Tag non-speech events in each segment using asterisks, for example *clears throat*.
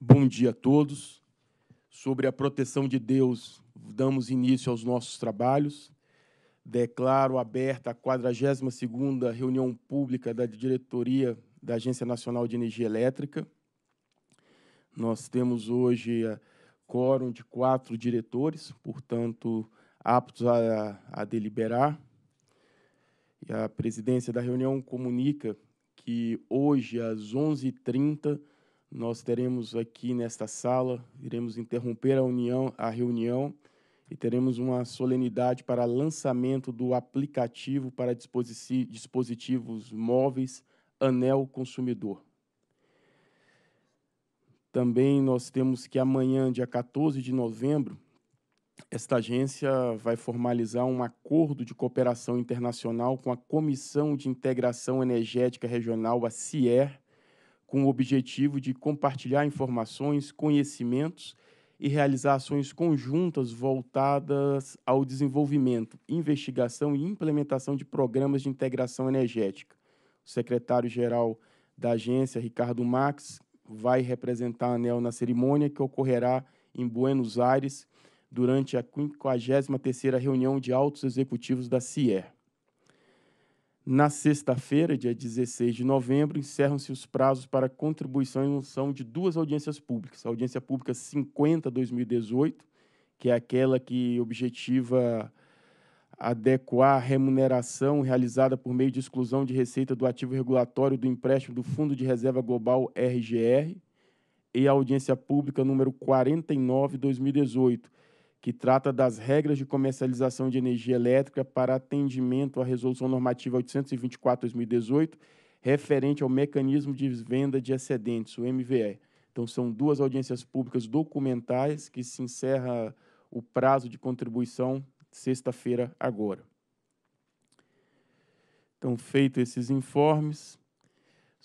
Bom dia a todos. Sobre a proteção de Deus, damos início aos nossos trabalhos. Declaro aberta a 42ª reunião pública da diretoria da Agência Nacional de Energia Elétrica. Nós temos hoje a quórum de quatro diretores, portanto, aptos a, a deliberar. E a presidência da reunião comunica que hoje, às 11h30, nós teremos aqui nesta sala, iremos interromper a, união, a reunião e teremos uma solenidade para lançamento do aplicativo para dispositivos móveis Anel Consumidor. Também nós temos que amanhã, dia 14 de novembro, esta agência vai formalizar um acordo de cooperação internacional com a Comissão de Integração Energética Regional, a CIER, com o objetivo de compartilhar informações, conhecimentos e realizar ações conjuntas voltadas ao desenvolvimento, investigação e implementação de programas de integração energética. O secretário-geral da agência, Ricardo Max, vai representar a ANEL na cerimônia que ocorrerá em Buenos Aires durante a 53ª reunião de altos executivos da CIER. Na sexta-feira, dia 16 de novembro, encerram-se os prazos para contribuição em função de duas audiências públicas. A audiência pública 50-2018, que é aquela que objetiva adequar a remuneração realizada por meio de exclusão de receita do ativo regulatório do empréstimo do Fundo de Reserva Global RGR, e a audiência pública número 49-2018, que trata das regras de comercialização de energia elétrica para atendimento à Resolução Normativa 824-2018, referente ao mecanismo de venda de excedentes, o MVE. Então, são duas audiências públicas documentais que se encerra o prazo de contribuição sexta-feira agora. Então, feito esses informes,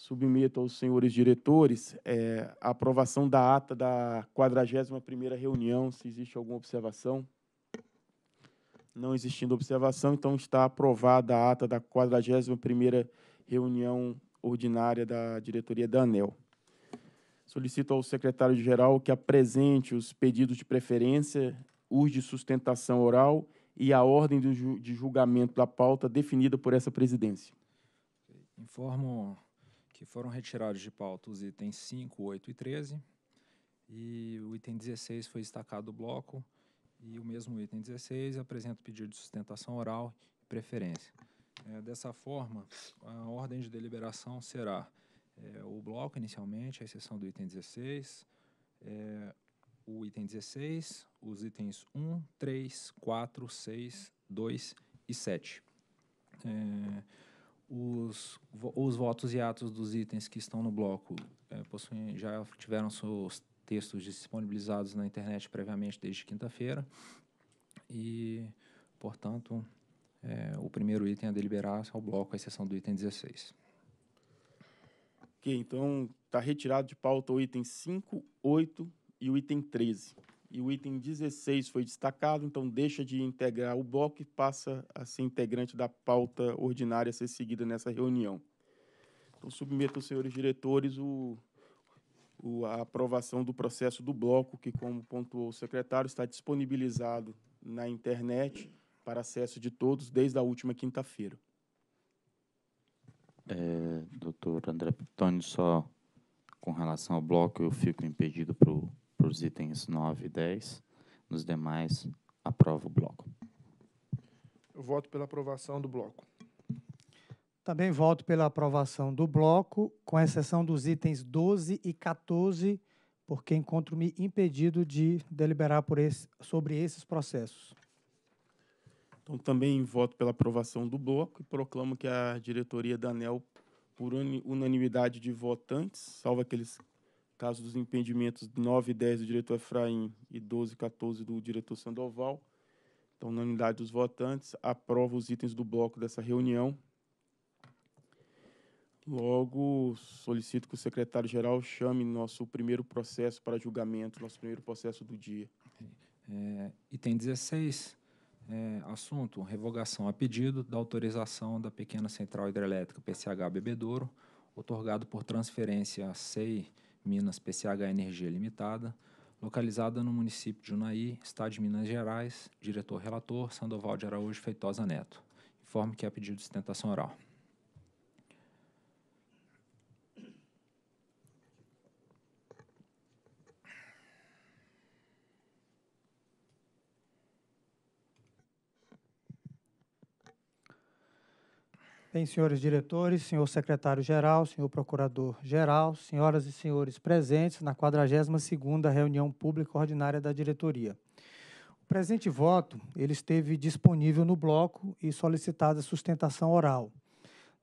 submeto aos senhores diretores é, a aprovação da ata da 41ª reunião, se existe alguma observação. Não existindo observação, então está aprovada a ata da 41ª reunião ordinária da diretoria da ANEL. Solicito ao secretário-geral que apresente os pedidos de preferência, os de sustentação oral e a ordem de julgamento da pauta definida por essa presidência. Informo que foram retirados de pauta os itens 5, 8 e 13, e o item 16 foi destacado do bloco, e o mesmo item 16 apresenta o pedido de sustentação oral e preferência. É, dessa forma, a ordem de deliberação será é, o bloco inicialmente, a exceção do item 16, é, o item 16, os itens 1, 3, 4, 6, 2 e 7. É, os, os votos e atos dos itens que estão no bloco é, possuem, já tiveram seus textos disponibilizados na internet previamente desde quinta-feira e, portanto, é, o primeiro item a deliberar é o bloco, à exceção do item 16. Ok, então está retirado de pauta o item 5, 8 e o item 13 e o item 16 foi destacado, então deixa de integrar o bloco e passa a ser integrante da pauta ordinária a ser seguida nessa reunião. Então, submeto aos senhores diretores o, o, a aprovação do processo do bloco, que, como pontuou o secretário, está disponibilizado na internet para acesso de todos desde a última quinta-feira. É, doutor André Pitoni, só com relação ao bloco, eu fico impedido para o para os itens 9 e 10. Nos demais, aprovo o bloco. Eu voto pela aprovação do bloco. Também voto pela aprovação do bloco, com exceção dos itens 12 e 14, porque encontro-me impedido de deliberar por esse, sobre esses processos. Então, também voto pela aprovação do bloco e proclamo que a diretoria da ANEL, por unanimidade de votantes, salvo aqueles caso dos impedimentos 9 e 10 do diretor Efraim e 12 e 14 do diretor Sandoval. Então, na unidade dos votantes, aprova os itens do bloco dessa reunião. Logo, solicito que o secretário-geral chame nosso primeiro processo para julgamento, nosso primeiro processo do dia. É, item 16, é, assunto, revogação a pedido da autorização da pequena central hidrelétrica PCH Bebedouro, otorgado por transferência a CEI Minas PCH Energia Limitada, localizada no município de Unai, Estado de Minas Gerais, diretor-relator Sandoval de Araújo Feitosa Neto. Informe que é pedido de sustentação oral. Bem, senhores diretores, senhor secretário-geral, senhor procurador-geral, senhoras e senhores presentes na 42ª reunião pública ordinária da diretoria. O presente voto, ele esteve disponível no bloco e solicitada sustentação oral.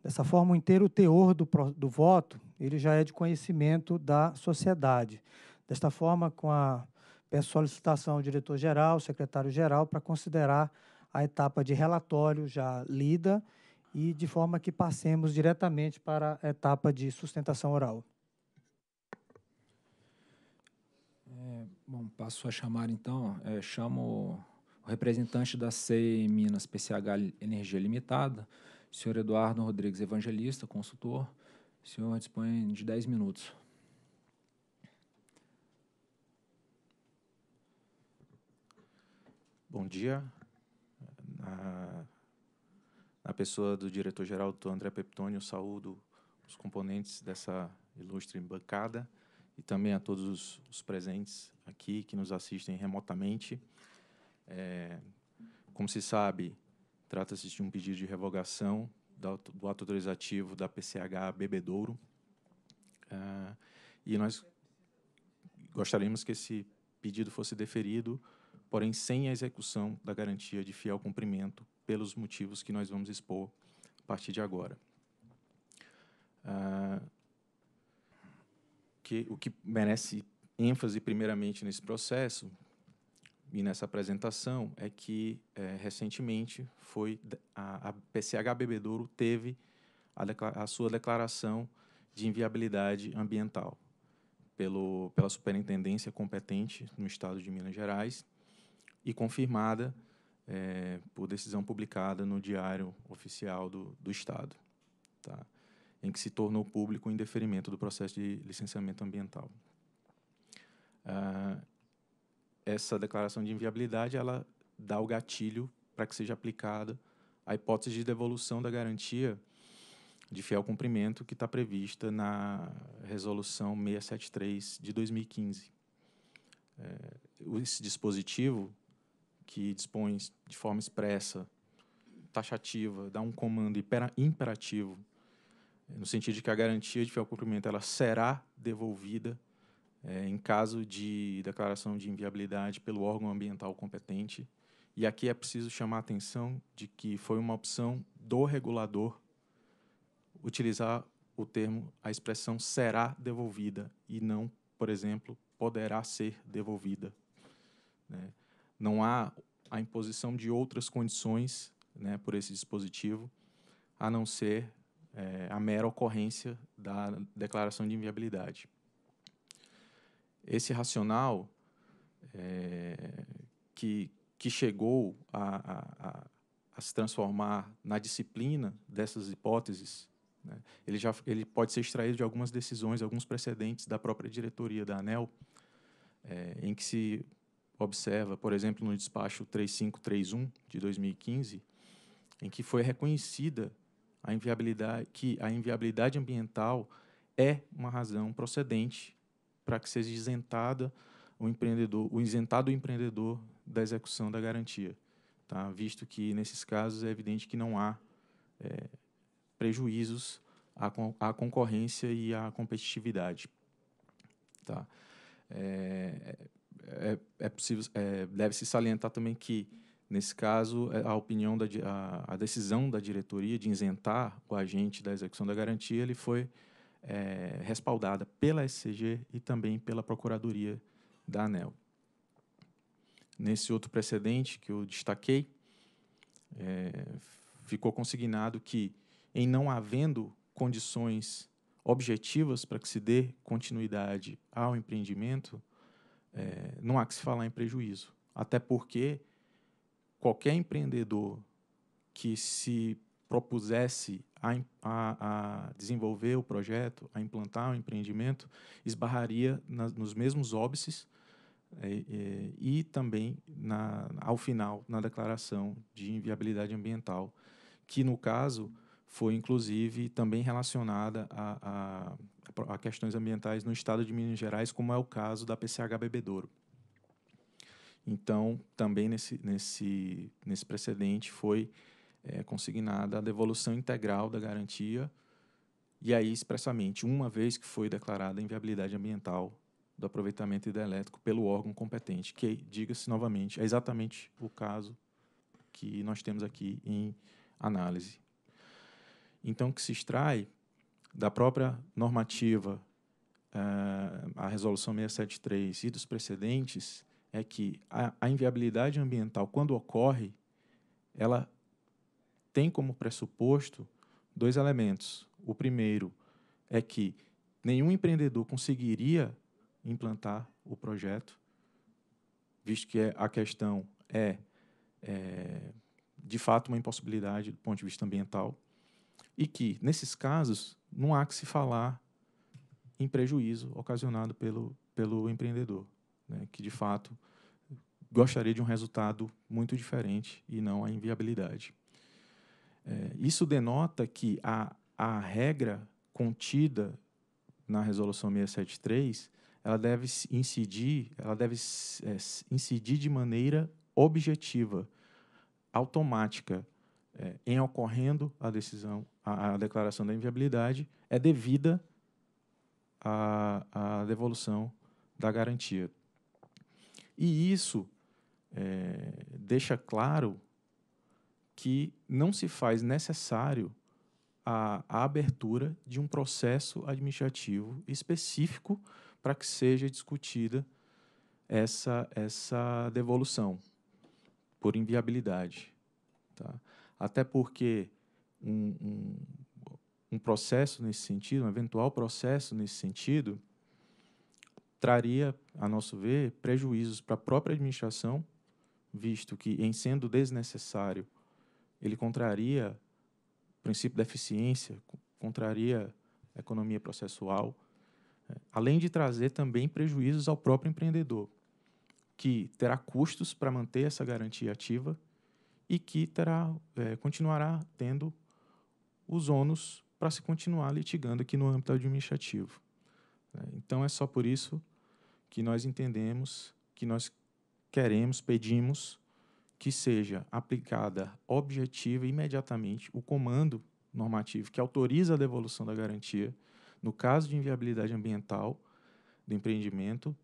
Dessa forma, o inteiro teor do, do voto, ele já é de conhecimento da sociedade. Desta forma, com a peço solicitação ao diretor-geral, secretário-geral, para considerar a etapa de relatório já lida e de forma que passemos diretamente para a etapa de sustentação oral. É, bom, passo a chamar então, é, chamo o representante da CEI Minas PCH Energia Limitada, o senhor Eduardo Rodrigues Evangelista, consultor. O senhor dispõe de 10 minutos. Bom dia. Na ah, na pessoa do diretor-geral, do André Peptônio, saúdo os componentes dessa ilustre bancada e também a todos os, os presentes aqui que nos assistem remotamente. É, como se sabe, trata-se de um pedido de revogação do, do ato autorizativo da PCH Bebedouro. É, e nós gostaríamos que esse pedido fosse deferido, porém sem a execução da garantia de fiel cumprimento pelos motivos que nós vamos expor a partir de agora. Ah, que, o que merece ênfase, primeiramente, nesse processo e nessa apresentação é que, é, recentemente, foi a, a PCH Bebedouro teve a, a sua declaração de inviabilidade ambiental pelo, pela superintendência competente no estado de Minas Gerais e confirmada é, por decisão publicada no Diário Oficial do, do Estado, tá? em que se tornou público o indeferimento do processo de licenciamento ambiental. Ah, essa declaração de inviabilidade ela dá o gatilho para que seja aplicada a hipótese de devolução da garantia de fiel cumprimento que está prevista na Resolução 673 de 2015. É, esse dispositivo que dispõe de forma expressa, taxativa, dá um comando imperativo, eh, no sentido de que a garantia de fiel cumprimento ela será devolvida é, em caso de declaração de inviabilidade pelo órgão ambiental competente. E aqui é preciso chamar a atenção de que foi uma opção do regulador utilizar o termo, a expressão será devolvida e não, por exemplo, poderá ser devolvida. Né? Não há a imposição de outras condições né, por esse dispositivo, a não ser é, a mera ocorrência da declaração de inviabilidade. Esse racional é, que, que chegou a, a, a, a, se transformar na disciplina dessas hipóteses, né, ele, já, ele pode ser extraído de algumas decisões, alguns precedentes da própria diretoria da ANEL, é, em que se observa, por exemplo, no despacho 3531 de 2015, em que foi reconhecida a inviabilidade que a inviabilidade ambiental é uma razão procedente para que seja isentada o empreendedor, o isentado o empreendedor da execução da garantia, tá? Visto que nesses casos é evidente que não há é, prejuízos à, à concorrência e à competitividade, tá? É, é, é possível, é, deve se salientar também que nesse caso é, a opinião da a, a, decisão da diretoria de isentar o agente da execução da garantia ele foi é, respaldada pela SCG e também pela Procuradoria da ANEL. Nesse outro precedente que eu destaquei, é, ficou consignado que, em não havendo condições objetivas para que se dê continuidade ao empreendimento, é, não há que se falar em prejuízo. Até porque qualquer empreendedor que se propusesse a, a, a desenvolver o projeto, a implantar o empreendimento, esbarraria nos mesmos óbices é, é, e também, na, ao final, na declaração de inviabilidade ambiental, que, no caso, foi inclusive também relacionada a, a, a, questões ambientais no estado de Minas Gerais, como é o caso da PCH Bebedouro. Então, também nesse, nesse, nesse precedente foi é, consignada a devolução integral da garantia, e aí expressamente, uma vez que foi declarada a inviabilidade ambiental do aproveitamento hidrelétrico pelo órgão competente, que, diga-se novamente, é exatamente o caso que nós temos aqui em análise então, que se extrai da própria normativa, eh, a Resolução 673 e dos precedentes, é que a, a inviabilidade ambiental, quando ocorre, ela tem como pressuposto dois elementos. O primeiro é que nenhum empreendedor conseguiria implantar o projeto, visto que a questão é, é, de fato uma impossibilidade do ponto de vista ambiental. E que, nesses casos, não há que se falar em prejuízo ocasionado pelo, pelo empreendedor, né, que de fato gostaria de um resultado muito diferente e não a inviabilidade. É, isso denota que a, a regra contida na resolução 673 ela deve incidir, ela deve é, incidir de maneira objetiva, automática, é, em ocorrendo a decisão, a, a, declaração da inviabilidade, é devida à, à devolução da garantia. E isso é, deixa claro que não se faz necessário a, a abertura de um processo administrativo específico para que seja discutida essa, essa devolução por inviabilidade. Tá? até porque um, um, um processo nesse sentido, um eventual processo nesse sentido, traria, a nosso ver, prejuízos para a própria administração, visto que, em sendo desnecessário, ele contraria o princípio da eficiência, contraria a economia processual, é, além de trazer também prejuízos ao próprio empreendedor, que terá custos para manter essa garantia ativa e que terá, é, continuará tendo os ônus para se continuar litigando aqui no âmbito administrativo. Né? Então, é só por isso que nós entendemos que nós queremos, pedimos que seja aplicada objetiva imediatamente o comando normativo que autoriza a devolução da garantia no caso de inviabilidade ambiental do empreendimento,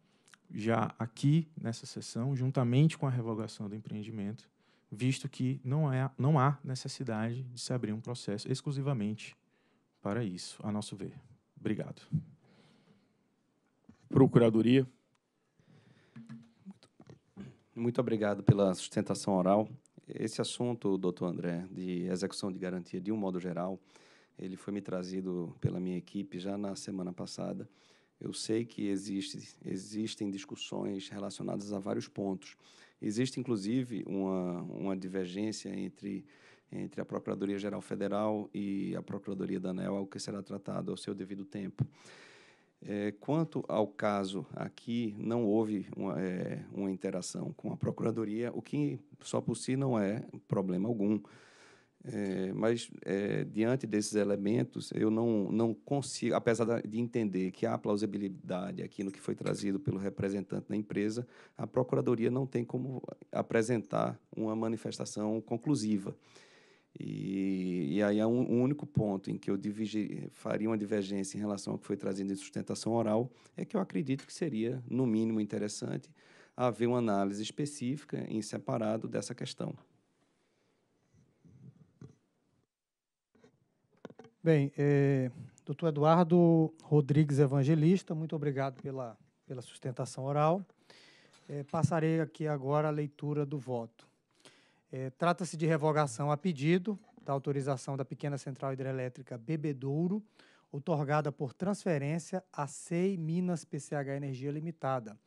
já aqui nessa sessão, juntamente com a revogação do empreendimento, visto que não, é, não há necessidade de se abrir um processo exclusivamente para isso, a nosso ver. Obrigado. Procuradoria. Muito obrigado pela sustentação oral. Esse assunto, doutor André, de execução de garantia de um modo geral, ele foi me trazido pela minha equipe já na semana passada. Eu sei que existe, existem discussões relacionadas a vários pontos, Existe, inclusive, uma, uma divergência entre, entre a Procuradoria-Geral Federal e a Procuradoria da ANEL, algo que será tratado ao seu devido tempo. É, quanto ao caso aqui, não houve uma, é, uma interação com a Procuradoria, o que só por si não é problema algum é, mas, é, diante desses elementos, eu não, não consigo, apesar de entender que há plausibilidade aqui no que foi trazido pelo representante da empresa, a Procuradoria não tem como apresentar uma manifestação conclusiva. E, e aí é um, um, único ponto em que eu divigi, faria uma divergência em relação ao que foi trazido em sustentação oral, é que eu acredito que seria, no mínimo, interessante haver uma análise específica em separado dessa questão. Bem, é, doutor Eduardo Rodrigues Evangelista, muito obrigado pela, pela sustentação oral. É, passarei aqui agora a leitura do voto. É, Trata-se de revogação a pedido da autorização da pequena central hidrelétrica Bebedouro, otorgada por transferência a CEI Minas PCH Energia Limitada,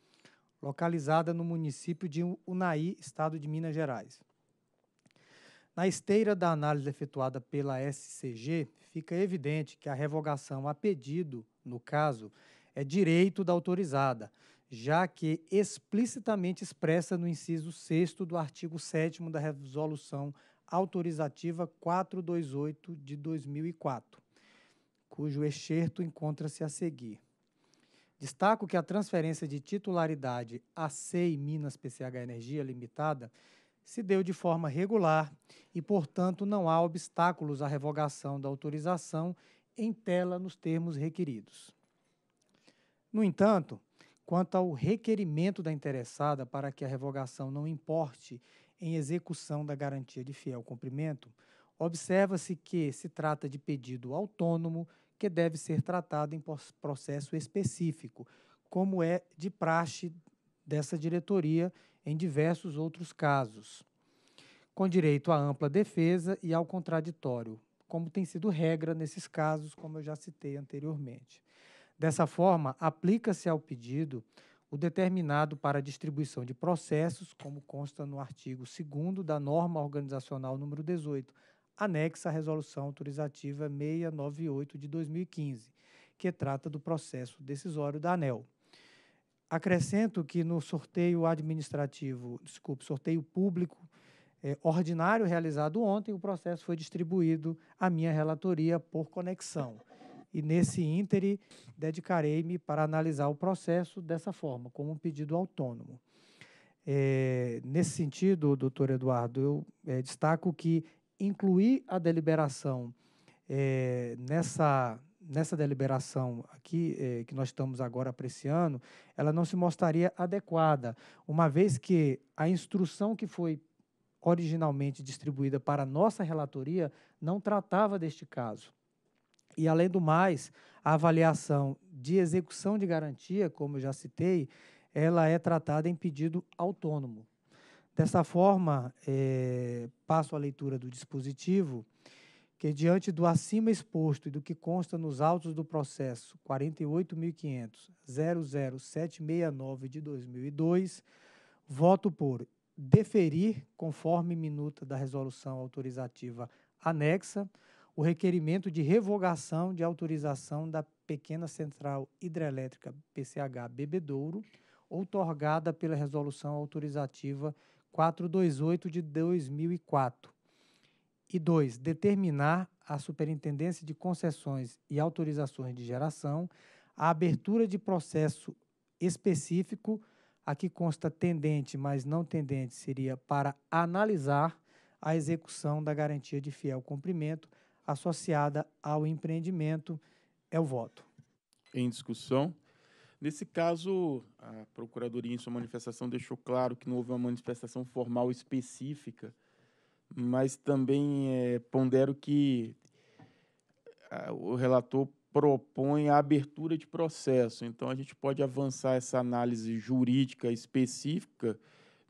localizada no município de Unai, estado de Minas Gerais. Na esteira da análise efetuada pela SCG, fica evidente que a revogação a pedido, no caso, é direito da autorizada, já que explicitamente expressa no inciso 6 do artigo 7 da Resolução Autorizativa 428 de 2004, cujo excerto encontra-se a seguir. Destaco que a transferência de titularidade a CEI Minas PCH Energia Limitada se deu de forma regular e, portanto, não há obstáculos à revogação da autorização em tela nos termos requeridos. No entanto, quanto ao requerimento da interessada para que a revogação não importe em execução da garantia de fiel cumprimento, observa-se que se trata de pedido autônomo que deve ser tratado em processo específico, como é de praxe dessa diretoria em diversos outros casos, com direito à ampla defesa e ao contraditório, como tem sido regra nesses casos, como eu já citei anteriormente. Dessa forma, aplica-se ao pedido o determinado para a distribuição de processos, como consta no artigo 2 da norma organizacional número 18, anexa à resolução autorizativa 698 de 2015, que trata do processo decisório da ANEL. Acrescento que no sorteio administrativo, desculpe, sorteio público é, ordinário realizado ontem, o processo foi distribuído à minha relatoria por conexão. E nesse íntere, dedicarei-me para analisar o processo dessa forma, como um pedido autônomo. É, nesse sentido, doutor Eduardo, eu é, destaco que incluir a deliberação é, nessa, nessa deliberação aqui, eh, que nós estamos agora apreciando, ela não se mostraria adequada, uma vez que a instrução que foi originalmente distribuída para a nossa relatoria não tratava deste caso. E, além do mais, a avaliação de execução de garantia, como eu já citei, ela é tratada em pedido autônomo. Dessa forma, eh, passo a leitura do dispositivo que, diante do acima exposto e do que consta nos autos do processo 48.500.00769 de 2002, voto por deferir, conforme minuta da resolução autorizativa anexa, o requerimento de revogação de autorização da pequena central hidrelétrica PCH Bebedouro, outorgada pela resolução autorizativa 428 de 2004 e dois, determinar à Superintendência de Concessões e Autorizações de Geração a abertura de processo específico, aqui consta tendente, mas não tendente, seria para analisar a execução da garantia de fiel cumprimento associada ao empreendimento. É o voto. Em discussão. Nesse caso, a Procuradoria, em sua manifestação, deixou claro que não houve uma manifestação formal específica mas também é, pondero que o relator propõe a abertura de processo. Então, a gente pode avançar essa análise jurídica específica,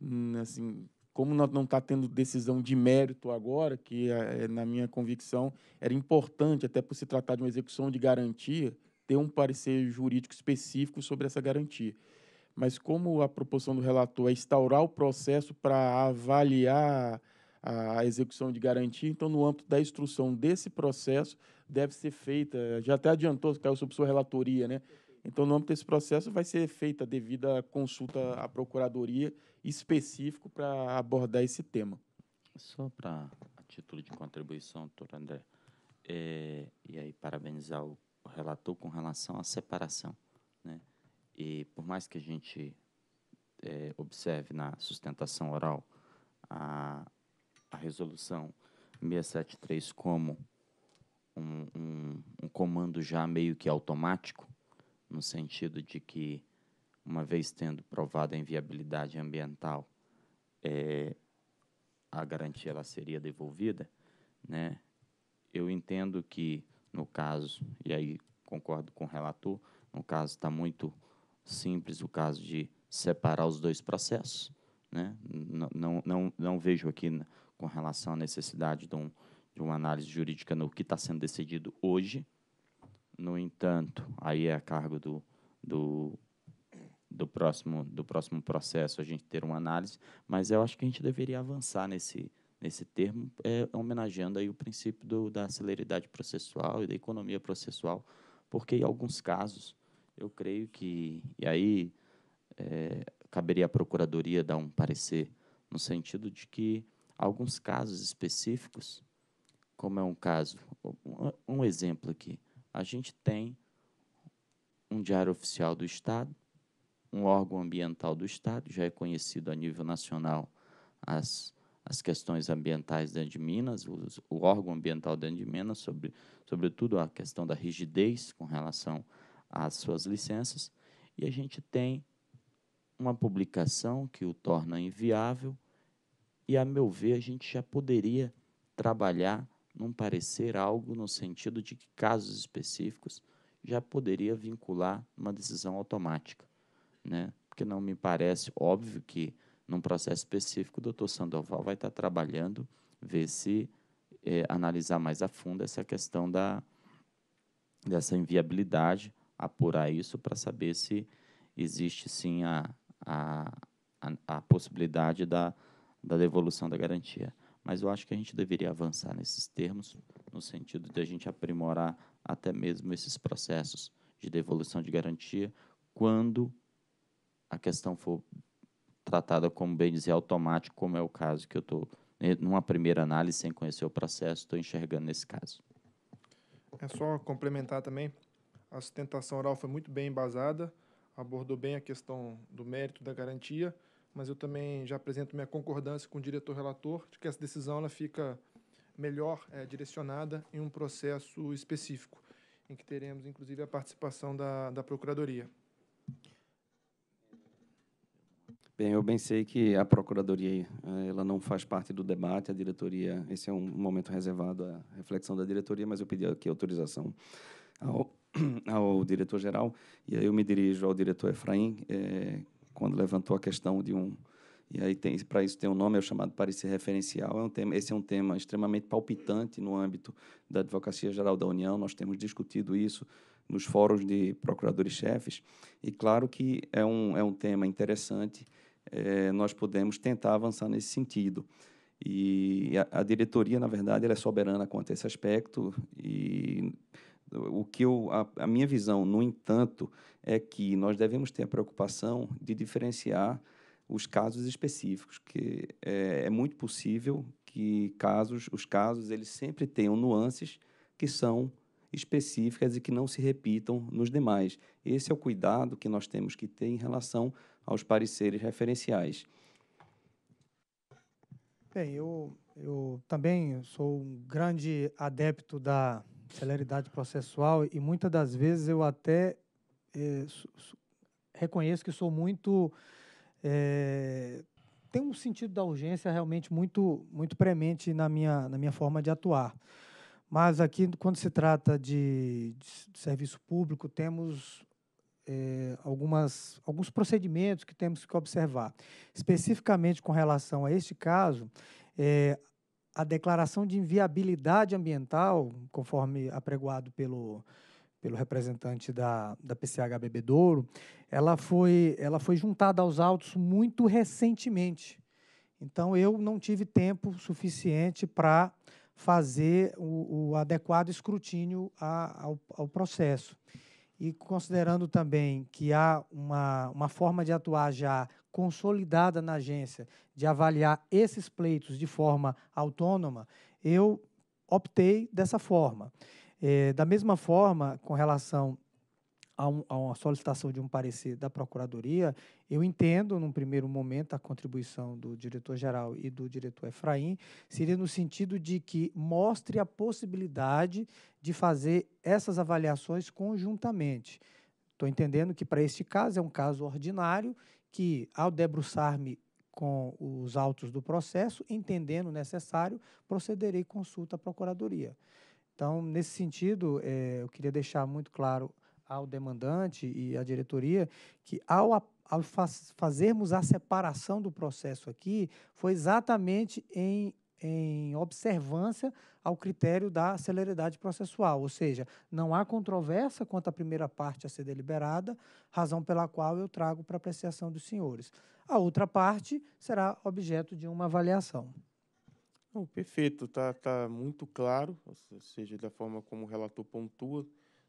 hum, assim, como não está tendo decisão de mérito agora, que, eh, eh, na minha convicção, era importante, até por se tratar de uma execução de garantia, ter um parecer jurídico específico sobre essa garantia. Mas como a proposição do relator é instaurar o processo para avaliar a execução de garantia. Então, no âmbito da instrução desse processo, deve ser feita, já até adiantou, caiu sobre sua relatoria, né? Então, no âmbito desse processo, vai ser feita a devida consulta à Procuradoria específico para abordar esse tema. Só para a título de contribuição, doutor André, é, e aí parabenizar o relator com relação à separação. Né? E por mais que a gente é, observe na sustentação oral a, a resolução 673 como um, um, um comando já meio que automático, no sentido de que, uma vez tendo provada a inviabilidade ambiental, é, a garantia ela seria devolvida, né? Eu entendo que no caso, e aí concordo com o relator, no caso está muito simples o caso de separar os dois processos, né? Não, não, não, não vejo aqui com relação à necessidade de, um, de uma análise jurídica no que está sendo decidido hoje. No entanto, aí é a cargo do, do, do, próximo, do próximo processo a gente ter uma análise, mas eu acho que a gente deveria avançar nesse, nesse termo, é, homenageando aí o princípio do, da celeridade processual e da economia processual, porque em alguns casos eu creio que, e aí é, caberia à Procuradoria dar um parecer no sentido de que alguns casos específicos, como é um caso, um exemplo aqui. A gente tem um Diário Oficial do Estado, um órgão ambiental do Estado, já é conhecido a nível nacional as, as questões ambientais dentro de Minas, o órgão ambiental dentro de Minas, sobre, sobretudo a questão da rigidez com relação às suas licenças, e a gente tem uma publicação que o torna inviável e, a meu ver, a gente já poderia trabalhar num parecer algo no sentido de que casos específicos já poderia vincular uma decisão automática, né? Porque não me parece óbvio que num processo específico o doutor Sandoval vai estar trabalhando, ver se é, analisar mais a fundo essa questão da dessa inviabilidade, apurar isso para saber se existe sim a, a, a, a possibilidade da, da devolução da garantia. Mas eu acho que a gente deveria avançar nesses termos, no sentido de a gente aprimorar até mesmo esses processos de devolução de garantia, quando a questão for tratada como bem dizer automático, como é o caso que eu estou, né, numa primeira análise, sem conhecer o processo, estou enxergando nesse caso. É só complementar também, a sustentação oral foi muito bem embasada, abordou bem a questão do mérito da garantia, mas eu também já apresento minha concordância com o diretor relator de que essa decisão ela fica melhor é, direcionada em um processo específico, em que teremos, inclusive, a participação da, da Procuradoria. Bem, eu bem sei que a Procuradoria ela não faz parte do debate, a diretoria, esse é um momento reservado à reflexão da diretoria, mas eu pedi aqui autorização ao, *clears throat* ao diretor-geral, e aí eu me dirijo ao diretor Efraim, é, quando levantou a questão de um e aí tem para isso tem um nome é o chamado parecer referencial é um tema esse é um tema extremamente palpitante no âmbito da advocacia geral da União nós temos discutido isso nos fóruns de procuradores chefes e claro que é um é um tema interessante é, nós podemos tentar avançar nesse sentido e a, a diretoria na verdade ela é soberana quanto a esse aspecto e o que eu, a, a minha visão, no entanto, é que nós devemos ter a preocupação de diferenciar os casos específicos, que é, é muito possível que casos, os casos, eles sempre tenham nuances que são específicas e que não se repitam nos demais. Esse é o cuidado que nós temos que ter em relação aos pareceres referenciais. Bem, eu, eu também sou um grande adepto da celeridade processual e muitas das vezes eu até é, reconheço que sou muito é, eh, tem um sentido da urgência realmente muito muito premente na minha na minha forma de atuar mas aqui quando se trata de, de serviço público temos é, algumas alguns procedimentos que temos que observar especificamente com relação a este caso é, a declaração de inviabilidade ambiental, conforme apregoado pelo, pelo representante da, da PCH Bebedouro, ela foi, ela foi juntada aos autos muito recentemente. Então, eu não tive tempo suficiente para fazer o, o, adequado escrutínio a, ao, ao processo. E considerando também que há uma, uma forma de atuar já consolidada na agência de avaliar esses pleitos de forma autônoma, eu optei dessa forma. É, da mesma forma, com relação a, um, a, uma solicitação de um parecer da Procuradoria, eu entendo, num primeiro momento, a contribuição do diretor-geral e do diretor Efraim, seria no sentido de que mostre a possibilidade de fazer essas avaliações conjuntamente. Estou entendendo que, para este caso, é um caso ordinário que, ao debruçar-me com os autos do processo, entendendo necessário, procederei consulta à Procuradoria. Então, nesse sentido, é, eu queria deixar muito claro ao demandante e à diretoria que, ao, ao faz, fazermos a separação do processo aqui, foi exatamente em em observância ao critério da celeridade processual, ou seja, não há controvérsia quanto à primeira parte a ser deliberada, razão pela qual eu trago para apreciação dos senhores. A outra parte será objeto de uma avaliação. Não, perfeito, está tá muito claro, ou seja, da forma como o relator pontua,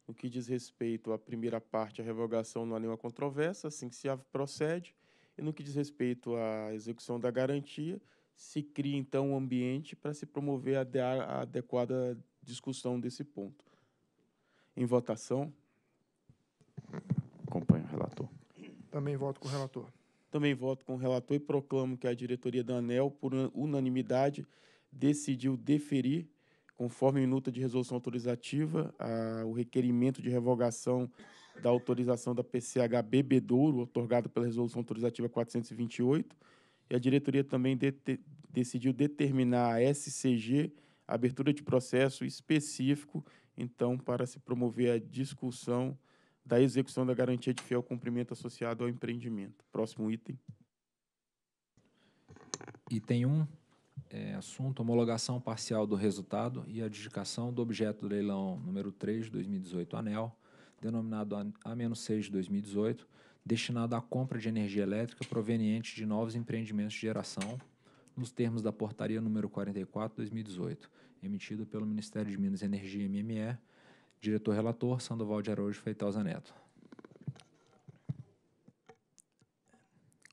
no que diz respeito à primeira parte, a revogação não há nenhuma controvérsia, assim que se procede, e no que diz respeito à execução da garantia, se cria então um ambiente para se promover a adequada discussão desse ponto. Em votação. Acompanho o relator. Também voto com o relator. Também voto com o relator e proclamo que a diretoria da ANEL, por unanimidade, decidiu deferir, conforme minuta de resolução autorizativa, a, o requerimento de revogação da autorização da PCH Bebedouro, otorgada pela resolução autorizativa 428, e a diretoria também de decidiu determinar a SCG abertura de processo específico, então, para se promover a discussão da execução da garantia de fiel cumprimento associado ao empreendimento. Próximo item. Item 1, um, é, assunto homologação parcial do resultado e adjudicação do objeto do leilão número 3 de 2018 ANEL, denominado A-6 de 2018, destinado à compra de energia elétrica proveniente de novos empreendimentos de geração, nos termos da portaria número 44/2018, emitida pelo Ministério de Minas e Energia (MME), diretor relator Sandoval de Araújo Feitosa Neto.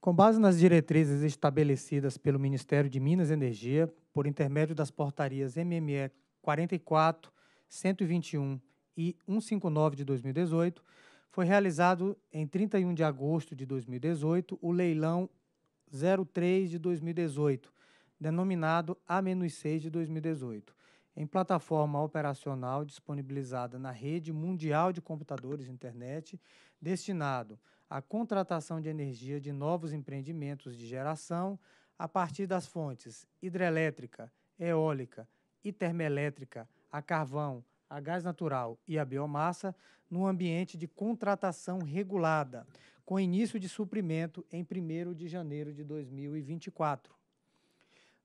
Com base nas diretrizes estabelecidas pelo Ministério de Minas e Energia, por intermédio das portarias MME 44, 121 e 159 de 2018, foi realizado em 31 de agosto de 2018 o leilão 03 de 2018, denominado A-6 de 2018, em plataforma operacional disponibilizada na rede mundial de computadores e internet, destinado à contratação de energia de novos empreendimentos de geração a partir das fontes hidrelétrica, eólica e termoelétrica, a carvão, a gás natural e a biomassa num ambiente de contratação regulada, com início de suprimento em 1 de janeiro de 2024.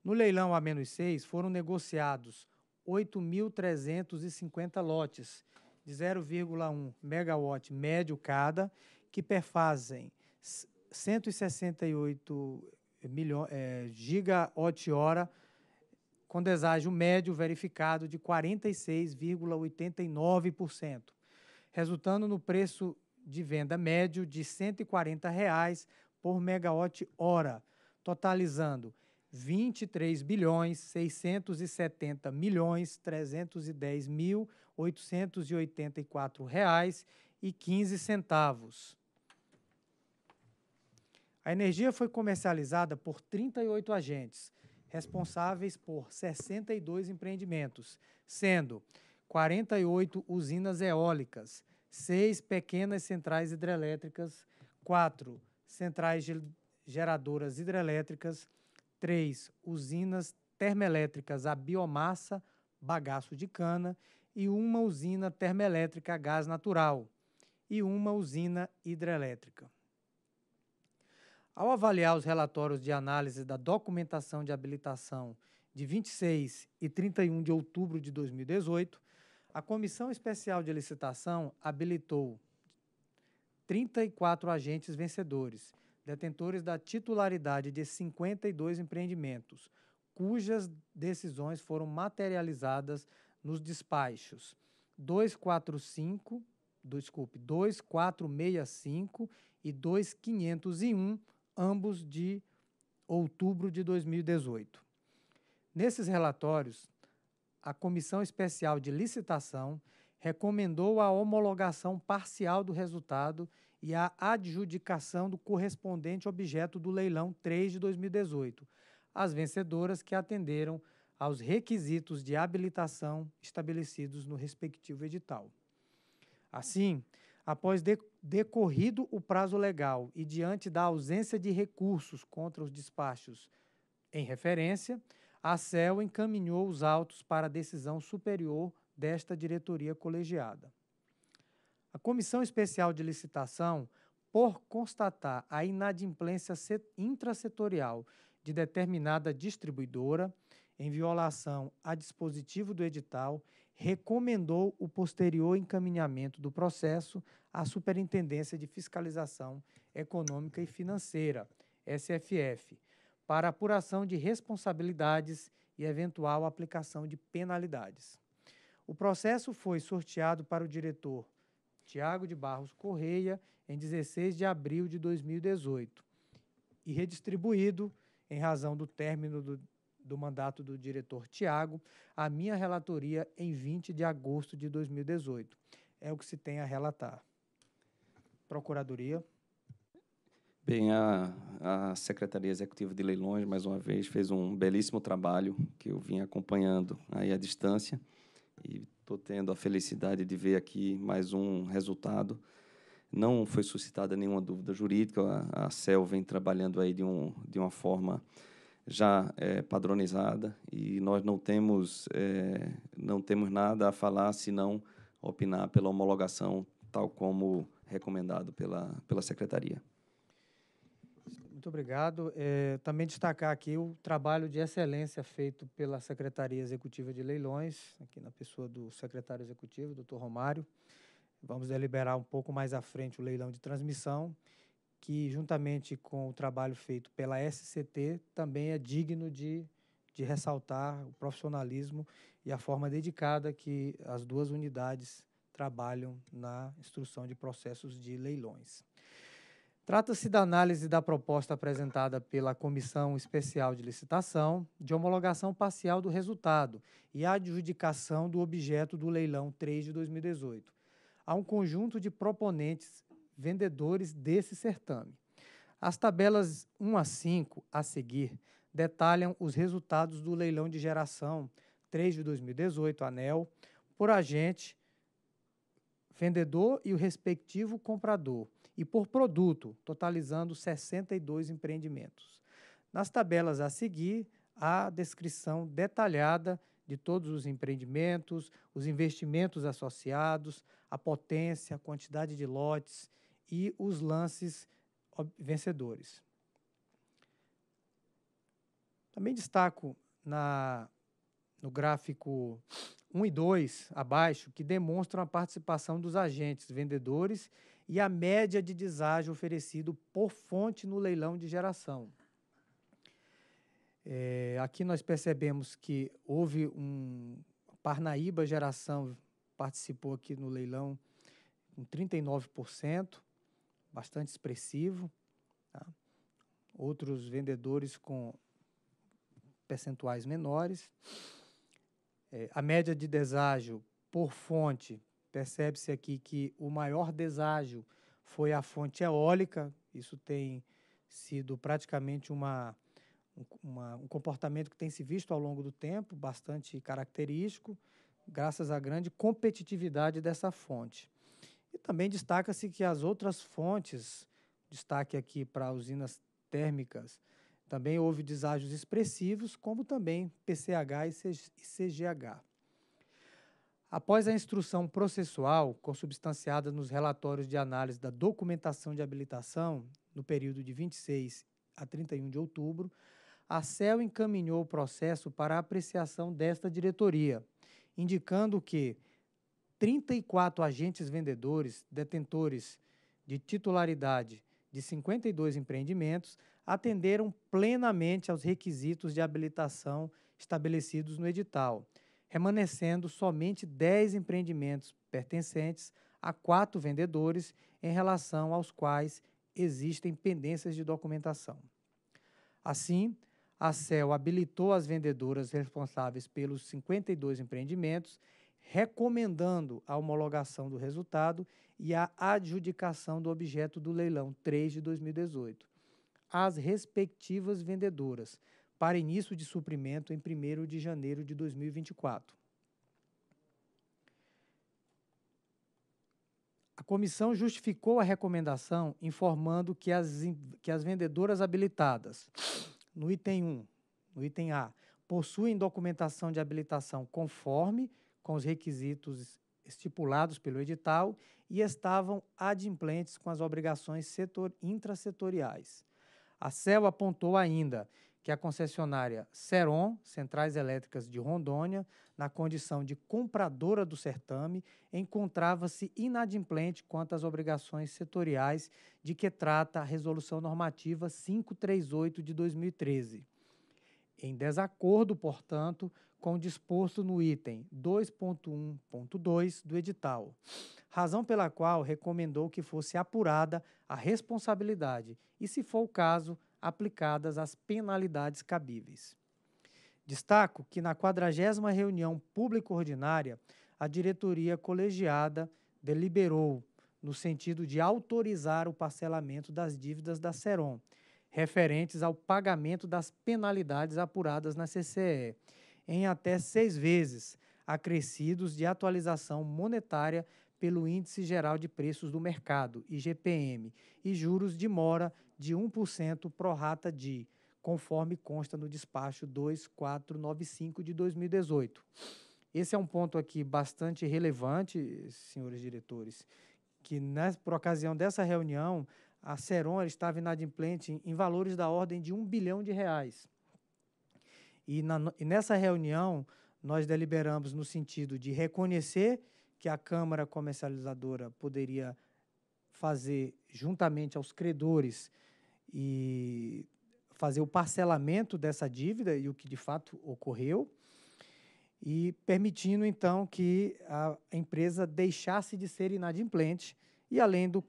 No leilão A-6 foram negociados 8.350 lotes de 0,1 megawatt médio cada, que perfazem 168 milho, é, gigawatt-hora com deságio médio verificado de 46,89%, resultando no preço de venda médio de R$ 140 reais por megawatt-hora, totalizando 23 bilhões 670 milhões 310 mil 884 reais e 15 centavos. A energia foi comercializada por 38 agentes, responsáveis por 62 empreendimentos, sendo 48 usinas eólicas, 6 pequenas centrais hidrelétricas, 4 centrais geradoras hidrelétricas, 3 usinas termoelétricas a biomassa, bagaço de cana e uma usina termoelétrica a gás natural e uma usina hidrelétrica. Ao avaliar os relatórios de análise da documentação de habilitação de 26 e 31 de outubro de 2018, a Comissão Especial de Licitação habilitou 34 agentes vencedores, detentores da titularidade de 52 empreendimentos, cujas decisões foram materializadas nos despachos 245, desculpe, 2465 e 2501 ambos de outubro de 2018. Nesses relatórios, a Comissão Especial de Licitação recomendou a homologação parcial do resultado e a adjudicação do correspondente objeto do leilão 3 de 2018, às vencedoras que atenderam aos requisitos de habilitação estabelecidos no respectivo edital. Assim, após de Decorrido o prazo legal e diante da ausência de recursos contra os despachos em referência, a CEL encaminhou os autos para decisão superior desta diretoria colegiada. A Comissão Especial de Licitação, por constatar a inadimplência intrasetorial de determinada distribuidora, em violação a dispositivo do edital, recomendou o posterior encaminhamento do processo à Superintendência de Fiscalização Econômica e Financeira, SFF, para apuração de responsabilidades e eventual aplicação de penalidades. O processo foi sorteado para o diretor Tiago de Barros Correia em 16 de abril de 2018 e redistribuído, em razão do término do, do mandato do diretor Tiago, a minha relatoria em 20 de agosto de 2018. É o que se tem a relatar. Procuradoria. Bem, a, a Secretaria Executiva de Leilões, mais uma vez, fez um belíssimo trabalho que eu vim acompanhando aí à distância e estou tendo a felicidade de ver aqui mais um resultado. Não foi suscitada nenhuma dúvida jurídica, a, a CEL vem trabalhando aí de, um, de uma forma já é, padronizada e nós não temos, é, não temos nada a falar senão opinar pela homologação, tal como recomendado pela, pela Secretaria. Muito obrigado. É, também destacar aqui o trabalho de excelência feito pela Secretaria Executiva de Leilões, aqui na pessoa do secretário executivo, doutor Romário. Vamos deliberar um pouco mais à frente o leilão de transmissão que juntamente com o trabalho feito pela SCT também é digno de, de ressaltar o profissionalismo e a forma dedicada que as duas unidades trabalham na instrução de processos de leilões. Trata-se da análise da proposta apresentada pela Comissão Especial de Licitação de homologação parcial do resultado e adjudicação do objeto do leilão 3 de 2018 Há um conjunto de proponentes vendedores desse certame. As tabelas 1 a 5 a seguir detalham os resultados do leilão de geração 3 de 2018, ANEL, por agente, vendedor e o respectivo comprador, e por produto, totalizando 62 empreendimentos. Nas tabelas a seguir, há a descrição detalhada de todos os empreendimentos, os investimentos associados, a potência, a quantidade de lotes e os lances vencedores. Também destaco na, no gráfico 1 e 2 abaixo, que demonstram a participação dos agentes vendedores e a média de deságio oferecido por fonte no leilão de geração. É, aqui nós percebemos que houve um. Parnaíba Geração participou aqui no leilão com 39%, bastante expressivo. Tá? Outros vendedores com percentuais menores. É, a média de deságio por fonte, percebe-se aqui que o maior deságio foi a fonte eólica, isso tem sido praticamente uma, uma, um comportamento que tem se visto ao longo do tempo, bastante característico, graças à grande competitividade dessa fonte. E também destaca-se que as outras fontes, destaque aqui para usinas térmicas, também houve deságios expressivos, como também PCH e CGH. Após a instrução processual, consubstanciada nos relatórios de análise da documentação de habilitação, no período de 26 a 31 de outubro, a CEL encaminhou o processo para apreciação desta diretoria, indicando que 34 agentes vendedores, detentores de titularidade de 52 empreendimentos, atenderam plenamente aos requisitos de habilitação estabelecidos no edital, remanescendo somente 10 empreendimentos pertencentes a quatro vendedores em relação aos quais existem pendências de documentação. Assim, a CEL habilitou as vendedoras responsáveis pelos 52 empreendimentos recomendando a homologação do resultado e a adjudicação do objeto do leilão 3 de 2018 às respectivas vendedoras para início de suprimento em 1 de janeiro de 2024. A comissão justificou a recomendação informando que as, que as vendedoras habilitadas no item 1, no item A, possuem documentação de habilitação conforme com os requisitos estipulados pelo edital e estavam adimplentes com as obrigações setor, intrasetoriais. A CEL apontou ainda que a concessionária Ceron, Centrais Elétricas de Rondônia, na condição de compradora do certame, encontrava-se inadimplente quanto às obrigações setoriais de que trata a Resolução Normativa 538 de 2013 em desacordo, portanto, com o disposto no item 2.1.2 do edital, razão pela qual recomendou que fosse apurada a responsabilidade e, se for o caso, aplicadas as penalidades cabíveis. Destaco que na 40 reunião pública ordinária, a diretoria colegiada deliberou no sentido de autorizar o parcelamento das dívidas da Seron referentes ao pagamento das penalidades apuradas na CCE, em até seis vezes, acrescidos de atualização monetária pelo Índice Geral de Preços do Mercado, IGPM, e juros de mora de 1% pro rata de, conforme consta no despacho 2495 de 2018. Esse é um ponto aqui bastante relevante, senhores diretores, que na, por ocasião dessa reunião a Ceron estava inadimplente em valores da ordem de um bilhão de reais. E, na, e nessa reunião, nós deliberamos no sentido de reconhecer que a Câmara Comercializadora poderia fazer, juntamente aos credores, e fazer o parcelamento dessa dívida, e o que de fato ocorreu, e permitindo então que a empresa deixasse de ser inadimplente e, além do,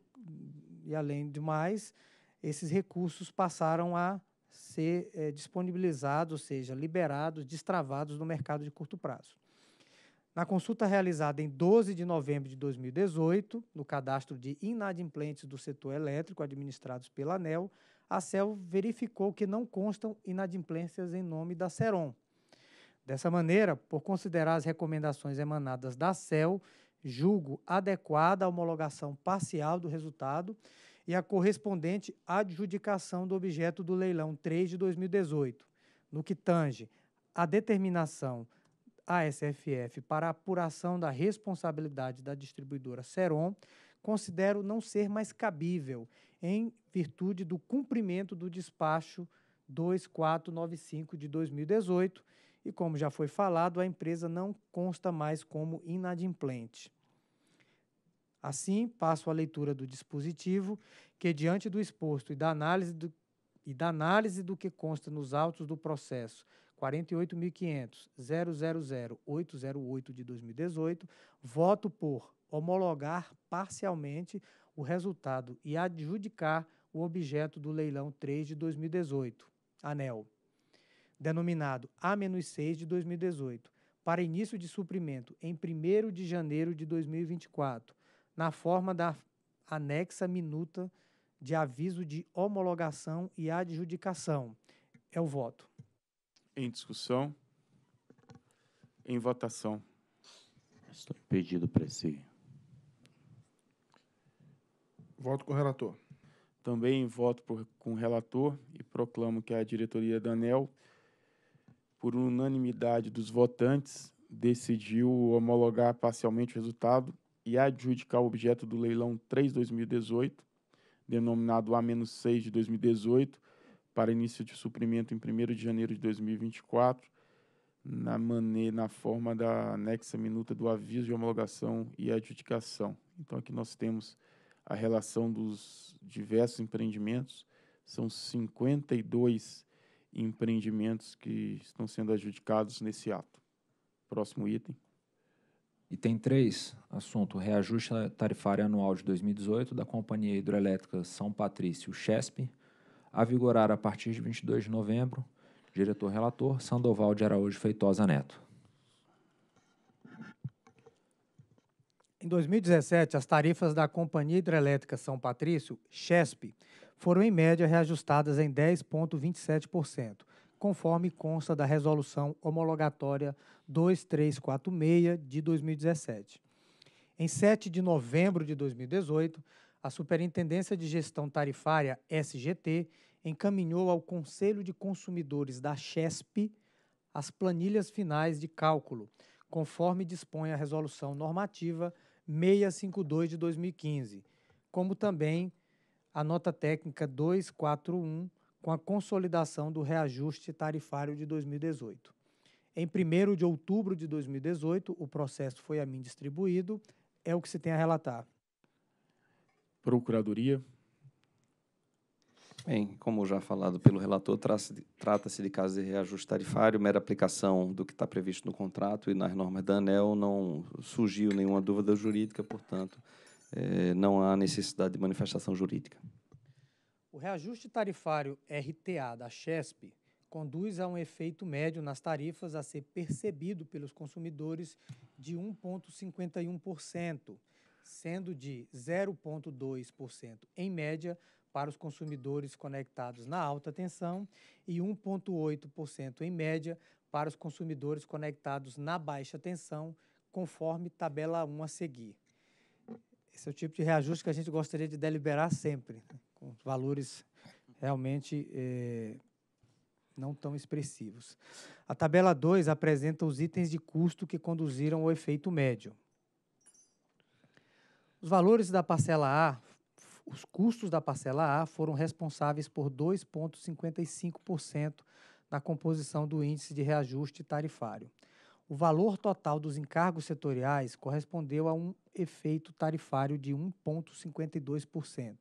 e, além de mais, esses recursos passaram a ser é, disponibilizados, ou seja, liberados, destravados no mercado de curto prazo. Na consulta realizada em 12 de novembro de 2018, no cadastro de inadimplentes do setor elétrico administrados pela ANEL, a CEL verificou que não constam inadimplências em nome da Ceron. Dessa maneira, por considerar as recomendações emanadas da CEL julgo adequada a homologação parcial do resultado e a correspondente adjudicação do objeto do leilão 3 de 2018, no que tange a determinação à SFF para apuração da responsabilidade da distribuidora Seron, considero não ser mais cabível em virtude do cumprimento do despacho 2495 de 2018 e como já foi falado, a empresa não consta mais como inadimplente. Assim, passo à leitura do dispositivo, que, diante do exposto e da análise do, e da análise do que consta nos autos do processo 48.500.000.808 de 2018, voto por homologar parcialmente o resultado e adjudicar o objeto do leilão 3 de 2018, ANEL, denominado A-6 de 2018, para início de suprimento em 1 de janeiro de 2024, na forma da anexa minuta de aviso de homologação e adjudicação. É o voto. Em discussão. Em votação. Estou impedido para esse. Voto com o relator. Também voto por, com o relator e proclamo que a diretoria da ANEL, por unanimidade dos votantes, decidiu homologar parcialmente o resultado e adjudicar o objeto do leilão 3-2018, denominado A-6 de 2018, para início de suprimento em 1 de janeiro de 2024, na, maneira, na forma da anexa minuta do aviso de homologação e adjudicação. Então, aqui nós temos a relação dos diversos empreendimentos, são 52 empreendimentos que estão sendo adjudicados nesse ato. Próximo item. Item 3, assunto reajuste tarifário anual de 2018 da Companhia hidrelétrica São Patrício Chesp, a vigorar a partir de 22 de novembro. Diretor relator Sandoval de Araújo Feitosa Neto. Em 2017, as tarifas da Companhia Hidrelétrica São Patrício, CHESP, foram em média reajustadas em 10,27% conforme consta da Resolução Homologatória 2346 de 2017. Em 7 de novembro de 2018, a Superintendência de Gestão Tarifária, SGT, encaminhou ao Conselho de Consumidores da CHESP as planilhas finais de cálculo, conforme dispõe a Resolução Normativa 652 de 2015, como também a Nota Técnica 241 com a consolidação do reajuste tarifário de 2018. Em 1 de outubro de 2018, o processo foi a mim distribuído, é o que se tem a relatar. Procuradoria. Bem, como já falado pelo relator, trata-se de caso de reajuste tarifário, mera aplicação do que está previsto no contrato e nas normas da ANEL não surgiu nenhuma dúvida jurídica, portanto, eh, não há necessidade de manifestação jurídica. O reajuste tarifário RTA da CHESP conduz a um efeito médio nas tarifas a ser percebido pelos consumidores de 1,51%, sendo de 0,2% em média para os consumidores conectados na alta tensão e 1,8% em média para os consumidores conectados na baixa tensão, conforme tabela 1 a seguir. Esse é o tipo de reajuste que a gente gostaria de deliberar sempre, né? com valores realmente é, não tão expressivos. A tabela 2 apresenta os itens de custo que conduziram ao efeito médio. Os valores da parcela A, os custos da parcela A foram responsáveis por 2,55% na composição do índice de reajuste tarifário. O valor total dos encargos setoriais correspondeu a um efeito tarifário de 1,52%.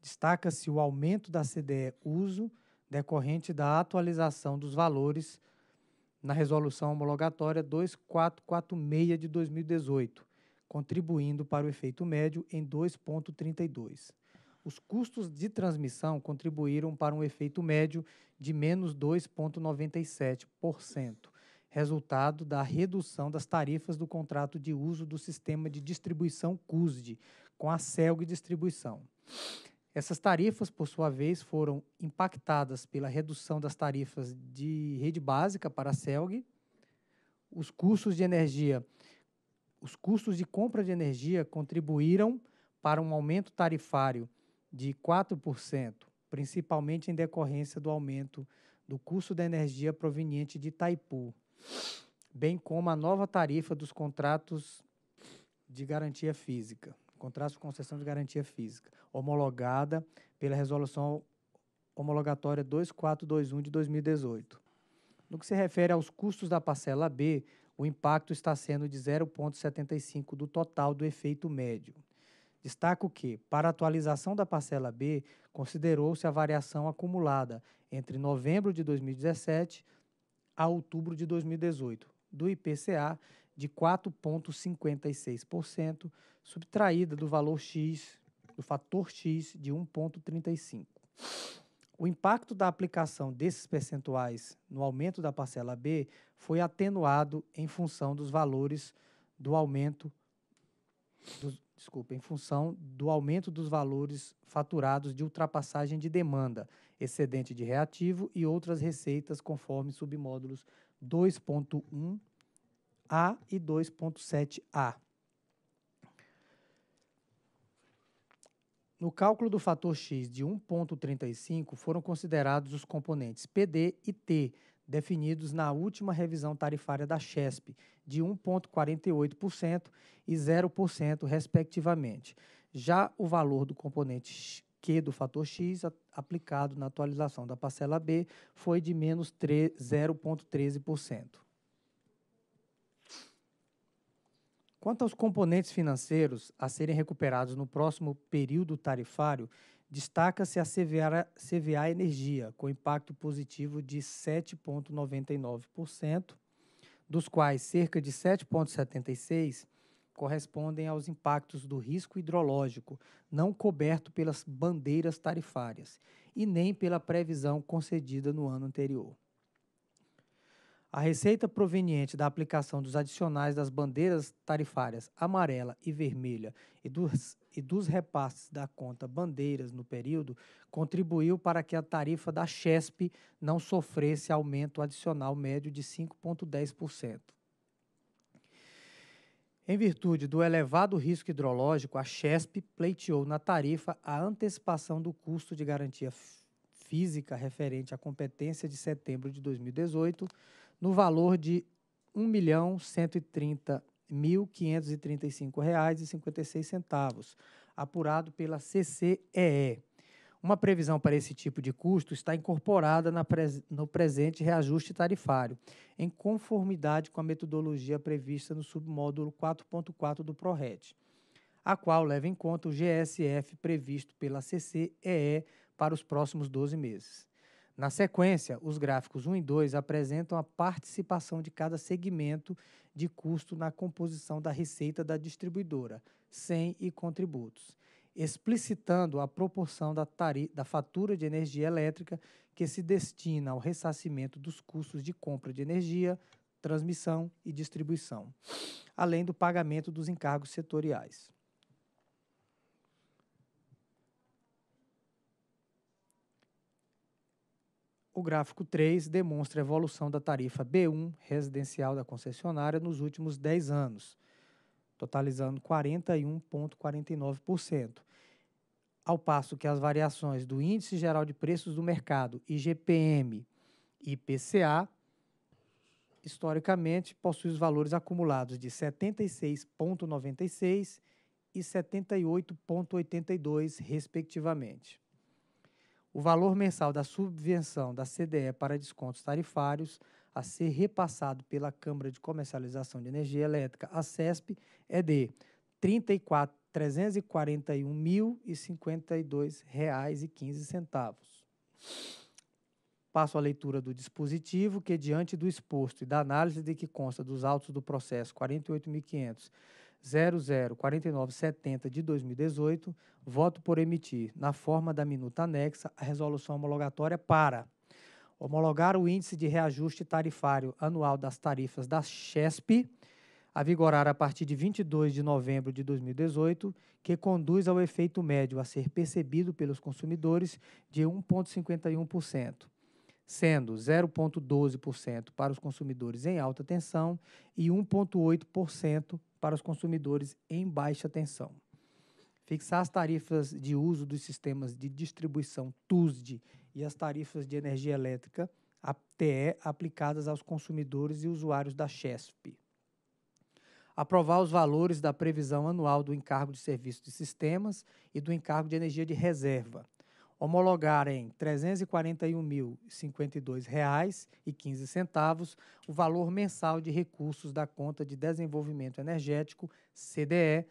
Destaca-se o aumento da CDE uso decorrente da atualização dos valores na Resolução Homologatória 2446 de 2018, contribuindo para o efeito médio em 2,32. Os custos de transmissão contribuíram para um efeito médio de menos 2,97% resultado da redução das tarifas do contrato de uso do sistema de distribuição CUSD com a CELG Distribuição. Essas tarifas, por sua vez, foram impactadas pela redução das tarifas de rede básica para a CELG, os custos de energia, os custos de compra de energia contribuíram para um aumento tarifário de 4%, principalmente em decorrência do aumento do custo da energia proveniente de Itaipu, bem como a nova tarifa dos contratos de garantia física, contratos de concessão de garantia física, homologada pela resolução homologatória 2421 de 2018. No que se refere aos custos da parcela B, o impacto está sendo de 0,75 do total do efeito médio. Destaco que, para a atualização da parcela B, considerou-se a variação acumulada entre novembro de 2017, a outubro de 2018, do IPCA de 4,56%, subtraída do valor X, do fator X de 1,35%. O impacto da aplicação desses percentuais no aumento da parcela B foi atenuado em função dos valores do aumento dos, desculpa, em função do aumento dos valores faturados de ultrapassagem de demanda excedente de reativo e outras receitas conforme submódulos 2.1a e 2.7a. No cálculo do fator X de 1,35 foram considerados os componentes PD e T, definidos na última revisão tarifária da CHESP, de 1,48% e 0%, respectivamente. Já o valor do componente Q do fator X aplicado na atualização da parcela B foi de menos 0,13%. Quanto aos componentes financeiros a serem recuperados no próximo período tarifário, destaca-se a CVA, CVA Energia, com impacto positivo de 7,99%, dos quais cerca de 7,76% correspondem aos impactos do risco hidrológico, não coberto pelas bandeiras tarifárias e nem pela previsão concedida no ano anterior. A receita proveniente da aplicação dos adicionais das bandeiras tarifárias amarela e vermelha e dos, e dos repasses da conta bandeiras no período contribuiu para que a tarifa da CHESP não sofresse aumento adicional médio de 5,10%. Em virtude do elevado risco hidrológico, a CHESP pleiteou na tarifa a antecipação do custo de garantia física referente à competência de setembro de 2018, no valor de R$ 1.130.535,56, apurado pela CCEE. Uma previsão para esse tipo de custo está incorporada pres no presente reajuste tarifário, em conformidade com a metodologia prevista no submódulo 4.4 do PRORET, a qual leva em conta o GSF previsto pela CCEE para os próximos 12 meses. Na sequência, os gráficos 1 e 2 apresentam a participação de cada segmento de custo na composição da receita da distribuidora, sem e contributos explicitando a proporção da, da fatura de energia elétrica que se destina ao ressarcimento dos custos de compra de energia, transmissão e distribuição, além do pagamento dos encargos setoriais. O gráfico 3 demonstra a evolução da tarifa B1 residencial da concessionária nos últimos 10 anos, totalizando 41,49%. Ao passo que as variações do Índice Geral de Preços do Mercado, IGPM e IPCA, historicamente, possuem os valores acumulados de 76,96% e 78,82, respectivamente. O valor mensal da subvenção da CDE para descontos tarifários a ser repassado pela Câmara de Comercialização de Energia Elétrica, a CESP, é de R$ 34.341.052,15. Passo à leitura do dispositivo que, diante do exposto e da análise de que consta dos autos do processo 48.500 de 2018, voto por emitir, na forma da minuta anexa, a resolução homologatória para homologar o índice de reajuste tarifário anual das tarifas da CHESP, a vigorar a partir de 22 de novembro de 2018, que conduz ao efeito médio a ser percebido pelos consumidores de 1,51%, sendo 0,12% para os consumidores em alta tensão e 1,8% para os consumidores em baixa tensão fixar as tarifas de uso dos sistemas de distribuição TUSD e as tarifas de energia elétrica até aplicadas aos consumidores e usuários da CHESP. Aprovar os valores da previsão anual do encargo de serviço de sistemas e do encargo de energia de reserva. Homologar em R$ 341.052,15 o valor mensal de recursos da conta de desenvolvimento energético, CDE,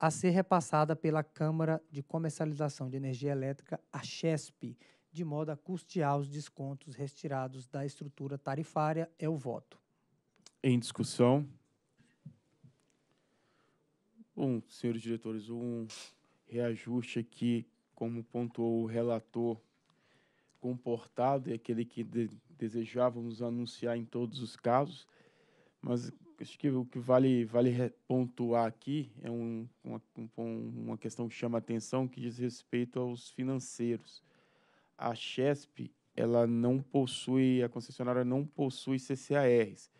a ser repassada pela Câmara de Comercialização de Energia Elétrica, a CHESP, de modo a custear os descontos retirados da estrutura tarifária, é o voto. Em discussão. Bom, senhores diretores, um reajuste aqui, como pontuou o relator comportado, é aquele que de desejávamos anunciar em todos os casos, mas acho que o que vale, vale pontuar aqui é um, uma, uma questão que chama atenção, que diz respeito aos financeiros. A Chesp, ela não possui, a concessionária não possui CCARs.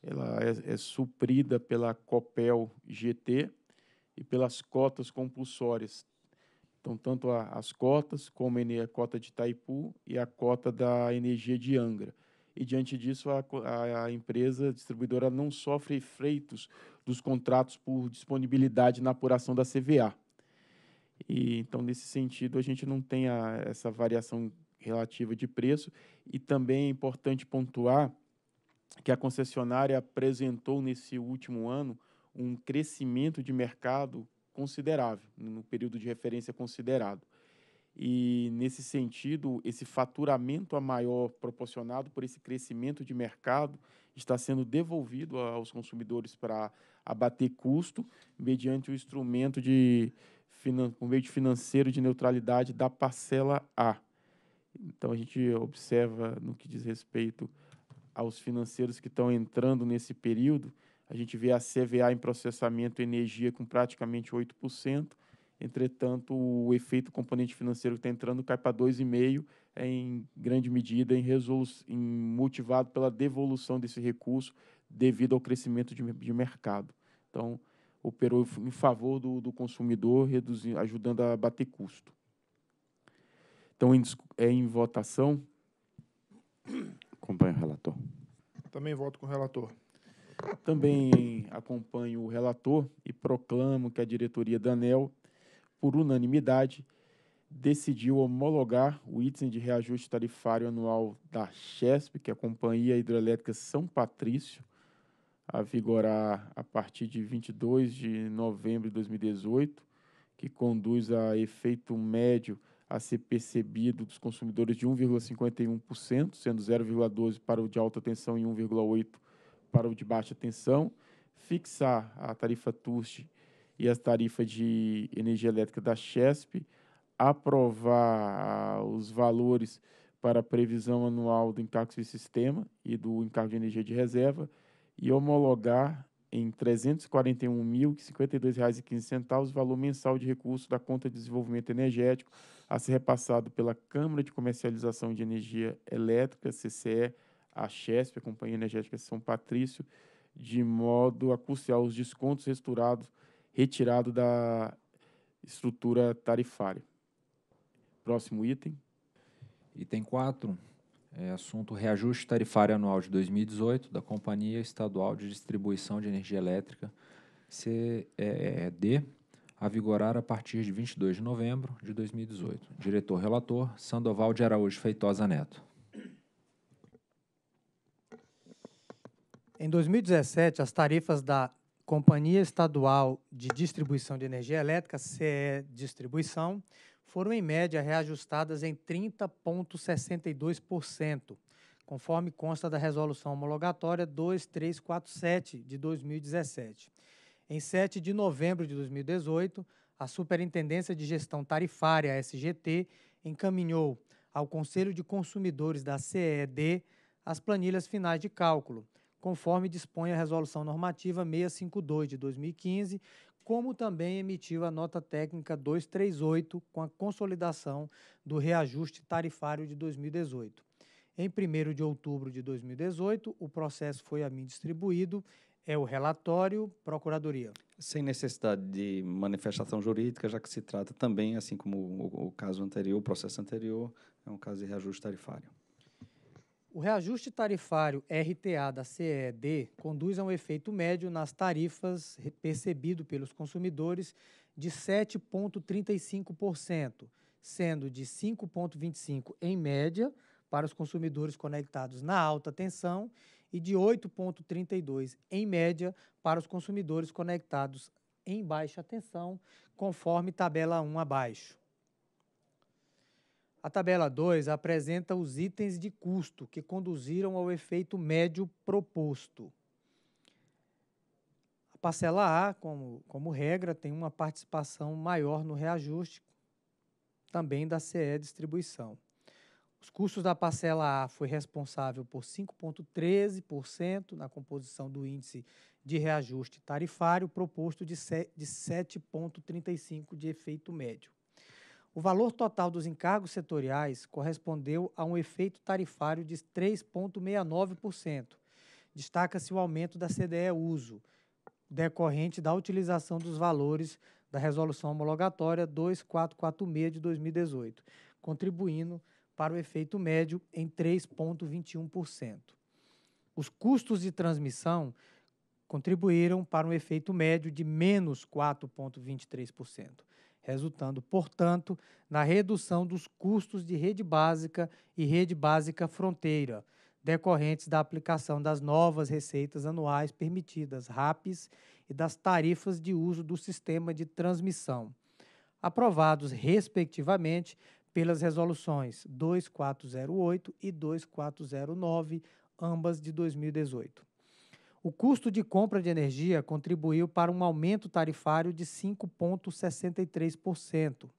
Ela é, é suprida pela Copel GT e pelas cotas compulsórias. Então, tanto a, as cotas, como a, a cota de Itaipu e a cota da energia de Angra e diante disso a, a, a empresa distribuidora não sofre efeitos dos contratos por disponibilidade na apuração da CVA. E, então, nesse sentido, a gente não tem a, essa variação relativa de preço e também é importante pontuar que a concessionária apresentou nesse último ano um crescimento de mercado considerável, no período de referência considerado. E, nesse sentido, esse faturamento a maior proporcionado por esse crescimento de mercado está sendo devolvido aos consumidores para abater custo mediante o instrumento de um meio de financeiro de neutralidade da parcela A. Então, a gente observa, no que diz respeito aos financeiros que estão entrando nesse período, a gente vê a CVA em processamento energia com praticamente 8%, Entretanto, o efeito componente financeiro que está entrando cai para 2,5%, é em grande medida em, em motivado pela devolução desse recurso devido ao crescimento de, de mercado. Então, operou em favor do, do consumidor, reduzindo, ajudando a bater custo. Então, em, é em votação. Acompanho o relator. Também voto com o relator. Também acompanho o relator e proclamo que a diretoria da ANEL por unanimidade, decidiu homologar o índice de reajuste tarifário anual da CHESP, que é a Companhia Hidrelétrica São Patrício, a vigorar a partir de 22 de novembro de 2018, que conduz a efeito médio a ser percebido dos consumidores de 1,51%, sendo 0,12% para o de alta tensão e 1,8% para o de baixa tensão, fixar a tarifa TUST e as tarifas de energia elétrica da CHESP, aprovar os valores para a previsão anual do encargo de sistema e do encargo de energia de reserva e homologar em R$ 341.052,15 o valor mensal de recurso da conta de desenvolvimento energético a ser repassado pela Câmara de Comercialização de Energia Elétrica, CCE, a CHESP, a Companhia Energética São Patrício, de modo a custear os descontos restaurados retirado da estrutura tarifária. Próximo item. Item 4. É assunto reajuste tarifário anual de 2018 da Companhia Estadual de Distribuição de Energia Elétrica, CED, a vigorar a partir de 22 de novembro de 2018. Diretor relator Sandoval de Araújo Feitosa Neto. Em 2017, as tarifas da Companhia Estadual de Distribuição de Energia Elétrica, CE Distribuição, foram em média reajustadas em 30,62%, conforme consta da Resolução Homologatória 2347 de 2017. Em 7 de novembro de 2018, a Superintendência de Gestão Tarifária, SGT, encaminhou ao Conselho de Consumidores da CED as planilhas finais de cálculo, conforme dispõe a Resolução Normativa 652 de 2015, como também emitiu a nota técnica 238 com a consolidação do reajuste tarifário de 2018. Em 1 de outubro de 2018, o processo foi a mim distribuído. É o relatório Procuradoria. Sem necessidade de manifestação jurídica, já que se trata também, assim como o, o caso anterior, o processo anterior, é um caso de reajuste tarifário. O reajuste tarifário RTA da CED conduz a um efeito médio nas tarifas percebido pelos consumidores de 7,35%, sendo de 5,25% em média para os consumidores conectados na alta tensão e de 8,32% em média para os consumidores conectados em baixa tensão, conforme tabela 1 abaixo. A tabela 2 apresenta os itens de custo que conduziram ao efeito médio proposto. A parcela A, como, como regra, tem uma participação maior no reajuste, também da CE Distribuição. Os custos da parcela A foi responsável por 5,13% na composição do índice de reajuste tarifário proposto de 7,35% de efeito médio. O valor total dos encargos setoriais correspondeu a um efeito tarifário de 3,69%. Destaca-se o aumento da CDE Uso, decorrente da utilização dos valores da Resolução Homologatória 2446 de 2018, contribuindo para o efeito médio em 3,21%. Os custos de transmissão contribuíram para um efeito médio de menos 4,23% resultando, portanto, na redução dos custos de rede básica e rede básica fronteira, decorrentes da aplicação das novas receitas anuais permitidas RAPs e das tarifas de uso do sistema de transmissão, aprovados respectivamente pelas resoluções 2408 e 2409, ambas de 2018. O custo de compra de energia contribuiu para um aumento tarifário de 5,63%,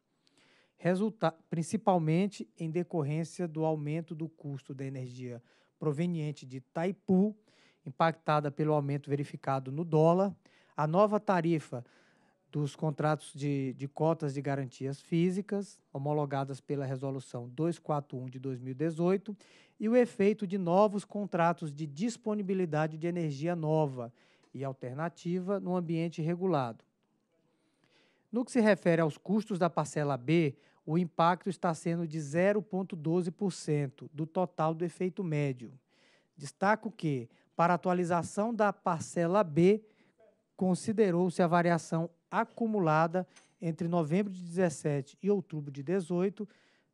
resulta principalmente em decorrência do aumento do custo da energia proveniente de Taipu, impactada pelo aumento verificado no dólar. A nova tarifa dos contratos de, de cotas de garantias físicas, homologadas pela Resolução 241 de 2018, e o efeito de novos contratos de disponibilidade de energia nova e alternativa no ambiente regulado. No que se refere aos custos da parcela B, o impacto está sendo de 0,12% do total do efeito médio. Destaco que, para a atualização da parcela B, considerou-se a variação acumulada entre novembro de 17 e outubro de 18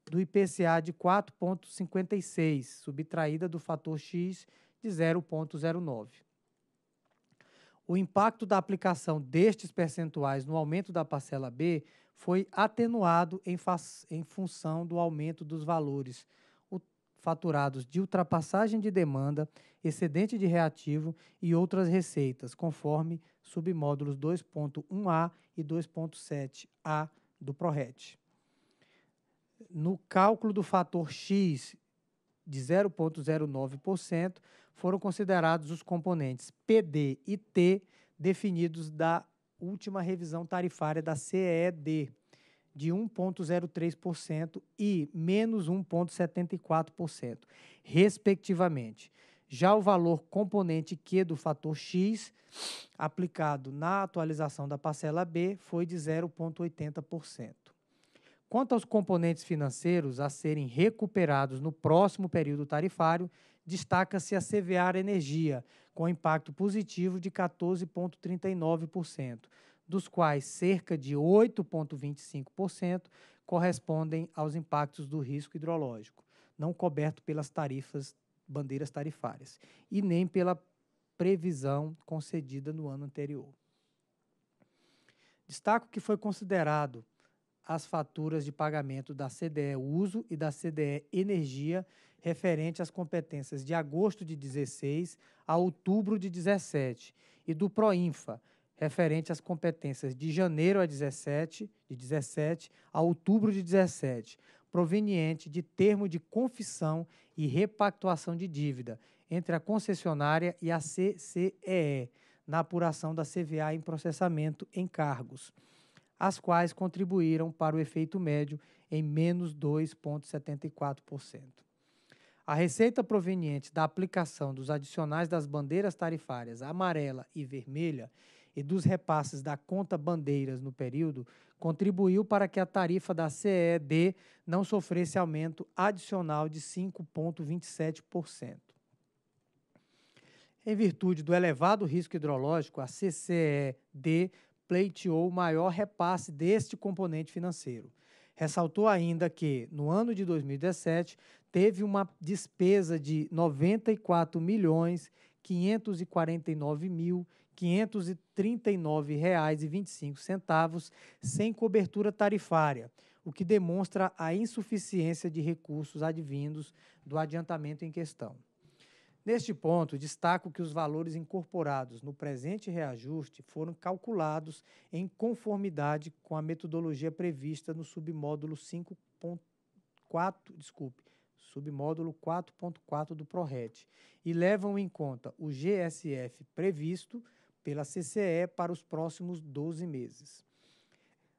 do IPCA de 4,56, subtraída do fator X de 0,09. O impacto da aplicação destes percentuais no aumento da parcela B foi atenuado em, em função do aumento dos valores faturados de ultrapassagem de demanda, excedente de reativo e outras receitas, conforme submódulos 2.1a e 2.7a do PRORET. No cálculo do fator X de 0,09%, foram considerados os componentes PD e T definidos da última revisão tarifária da CED de 1,03% e menos 1,74%, respectivamente. Já o valor componente Q do fator X, aplicado na atualização da parcela B, foi de 0,80%. Quanto aos componentes financeiros a serem recuperados no próximo período tarifário, destaca-se a CVA Energia, com impacto positivo de 14,39%, dos quais cerca de 8,25% correspondem aos impactos do risco hidrológico, não coberto pelas tarifas bandeiras tarifárias, e nem pela previsão concedida no ano anterior. Destaco que foi considerado as faturas de pagamento da CDE Uso e da CDE Energia referente às competências de agosto de 16 a outubro de 17 e do Proinfa referente às competências de janeiro a 17, de 17 a outubro de 17, proveniente de termo de confissão e repactuação de dívida entre a concessionária e a CCEE na apuração da CVA em processamento em cargos, as quais contribuíram para o efeito médio em menos 2,74%. A receita proveniente da aplicação dos adicionais das bandeiras tarifárias amarela e vermelha e dos repasses da conta bandeiras no período contribuiu para que a tarifa da CED não sofresse aumento adicional de 5,27%. Em virtude do elevado risco hidrológico, a CCED pleiteou o maior repasse deste componente financeiro. Ressaltou ainda que, no ano de 2017, teve uma despesa de 94 milhões 549 mil R$ 539,25, sem cobertura tarifária, o que demonstra a insuficiência de recursos advindos do adiantamento em questão. Neste ponto, destaco que os valores incorporados no presente reajuste foram calculados em conformidade com a metodologia prevista no submódulo 5.4, desculpe, submódulo 4.4 do PRORET, e levam em conta o GSF previsto, pela CCE para os próximos 12 meses.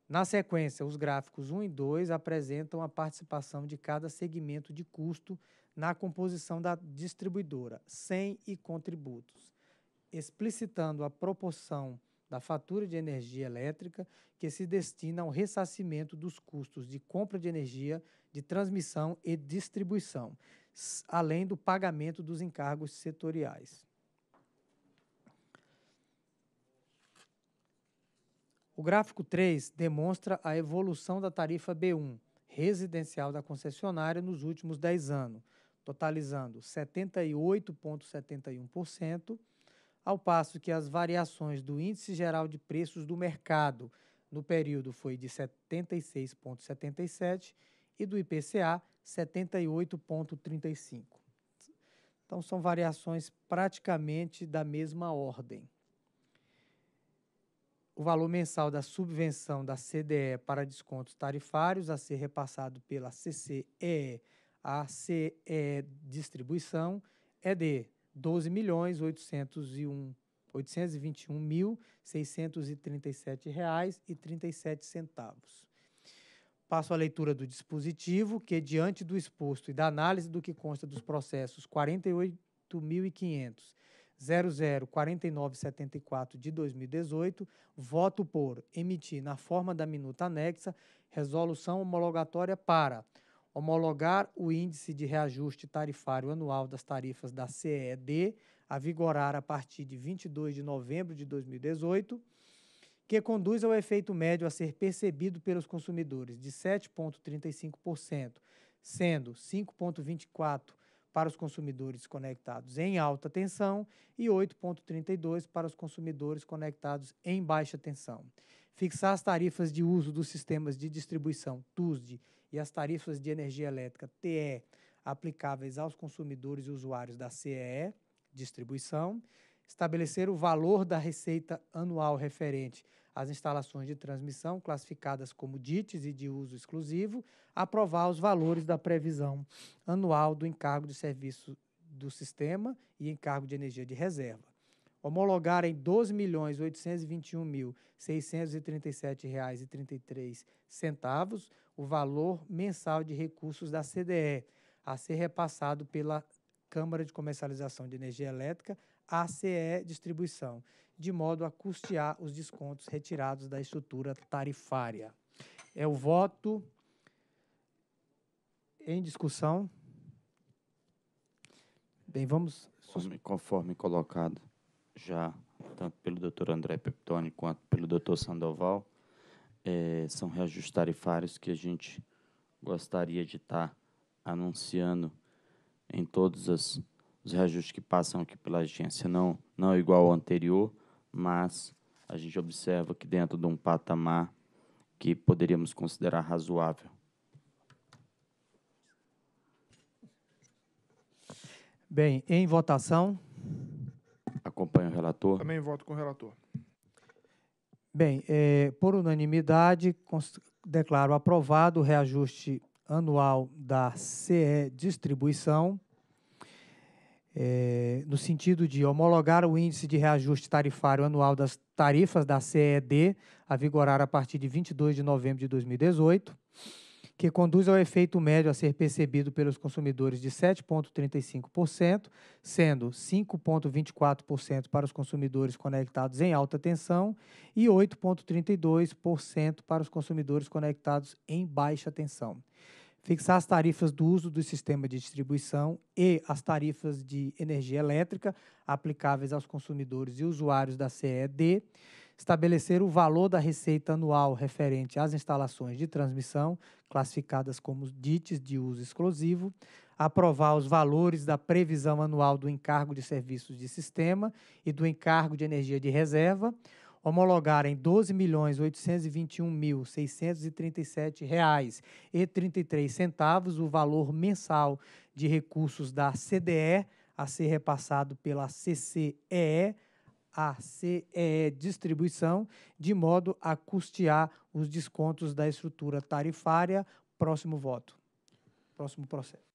Na sequência, os gráficos 1 e 2 apresentam a participação de cada segmento de custo na composição da distribuidora, sem e contributos, explicitando a proporção da fatura de energia elétrica que se destina ao ressarcimento dos custos de compra de energia, de transmissão e distribuição, além do pagamento dos encargos setoriais. O gráfico 3 demonstra a evolução da tarifa B1 residencial da concessionária nos últimos 10 anos, totalizando 78,71%, ao passo que as variações do Índice Geral de Preços do Mercado no período foi de 76,77% e do IPCA 78,35%. Então, são variações praticamente da mesma ordem o valor mensal da subvenção da CDE para descontos tarifários a ser repassado pela CCE à CE Distribuição é de R$ 12.821.637,37. reais e 37 centavos. Passo à leitura do dispositivo que, diante do exposto e da análise do que consta dos processos 48.500 004974 de 2018, voto por emitir, na forma da minuta anexa, resolução homologatória para homologar o índice de reajuste tarifário anual das tarifas da CED, a vigorar a partir de 22 de novembro de 2018 que conduz ao efeito médio a ser percebido pelos consumidores de 7,35%, sendo 5,24% para os consumidores conectados em alta tensão e 8,32 para os consumidores conectados em baixa tensão. Fixar as tarifas de uso dos sistemas de distribuição TUSD e as tarifas de energia elétrica TE aplicáveis aos consumidores e usuários da CEE, distribuição, estabelecer o valor da receita anual referente as instalações de transmissão classificadas como DITES e de uso exclusivo, aprovar os valores da previsão anual do encargo de serviço do sistema e encargo de energia de reserva. Homologar em R$ 12.821.637,33 o valor mensal de recursos da CDE, a ser repassado pela Câmara de Comercialização de Energia Elétrica ACE Distribuição, de modo a custear os descontos retirados da estrutura tarifária. É o voto em discussão. Bem, vamos. Conforme, conforme colocado já tanto pelo doutor André Peptoni quanto pelo doutor Sandoval, é, são reajustes tarifários que a gente gostaria de estar anunciando em todas as os reajustes que passam aqui pela agência não, não é igual ao anterior, mas a gente observa que dentro de um patamar que poderíamos considerar razoável. Bem, em votação. Acompanho o relator. Também voto com o relator. Bem, é, por unanimidade, declaro aprovado o reajuste anual da CE Distribuição é, no sentido de homologar o índice de reajuste tarifário anual das tarifas da CED, a vigorar a partir de 22 de novembro de 2018, que conduz ao efeito médio a ser percebido pelos consumidores de 7,35%, sendo 5,24% para os consumidores conectados em alta tensão e 8,32% para os consumidores conectados em baixa tensão fixar as tarifas do uso do sistema de distribuição e as tarifas de energia elétrica aplicáveis aos consumidores e usuários da CED, estabelecer o valor da receita anual referente às instalações de transmissão, classificadas como DITs de uso exclusivo, aprovar os valores da previsão anual do encargo de serviços de sistema e do encargo de energia de reserva, homologarem R$ milhões mil reais e centavos o valor mensal de recursos da CDE a ser repassado pela CCEE a CEE Distribuição, de modo a custear os descontos da estrutura tarifária. Próximo voto. Próximo processo.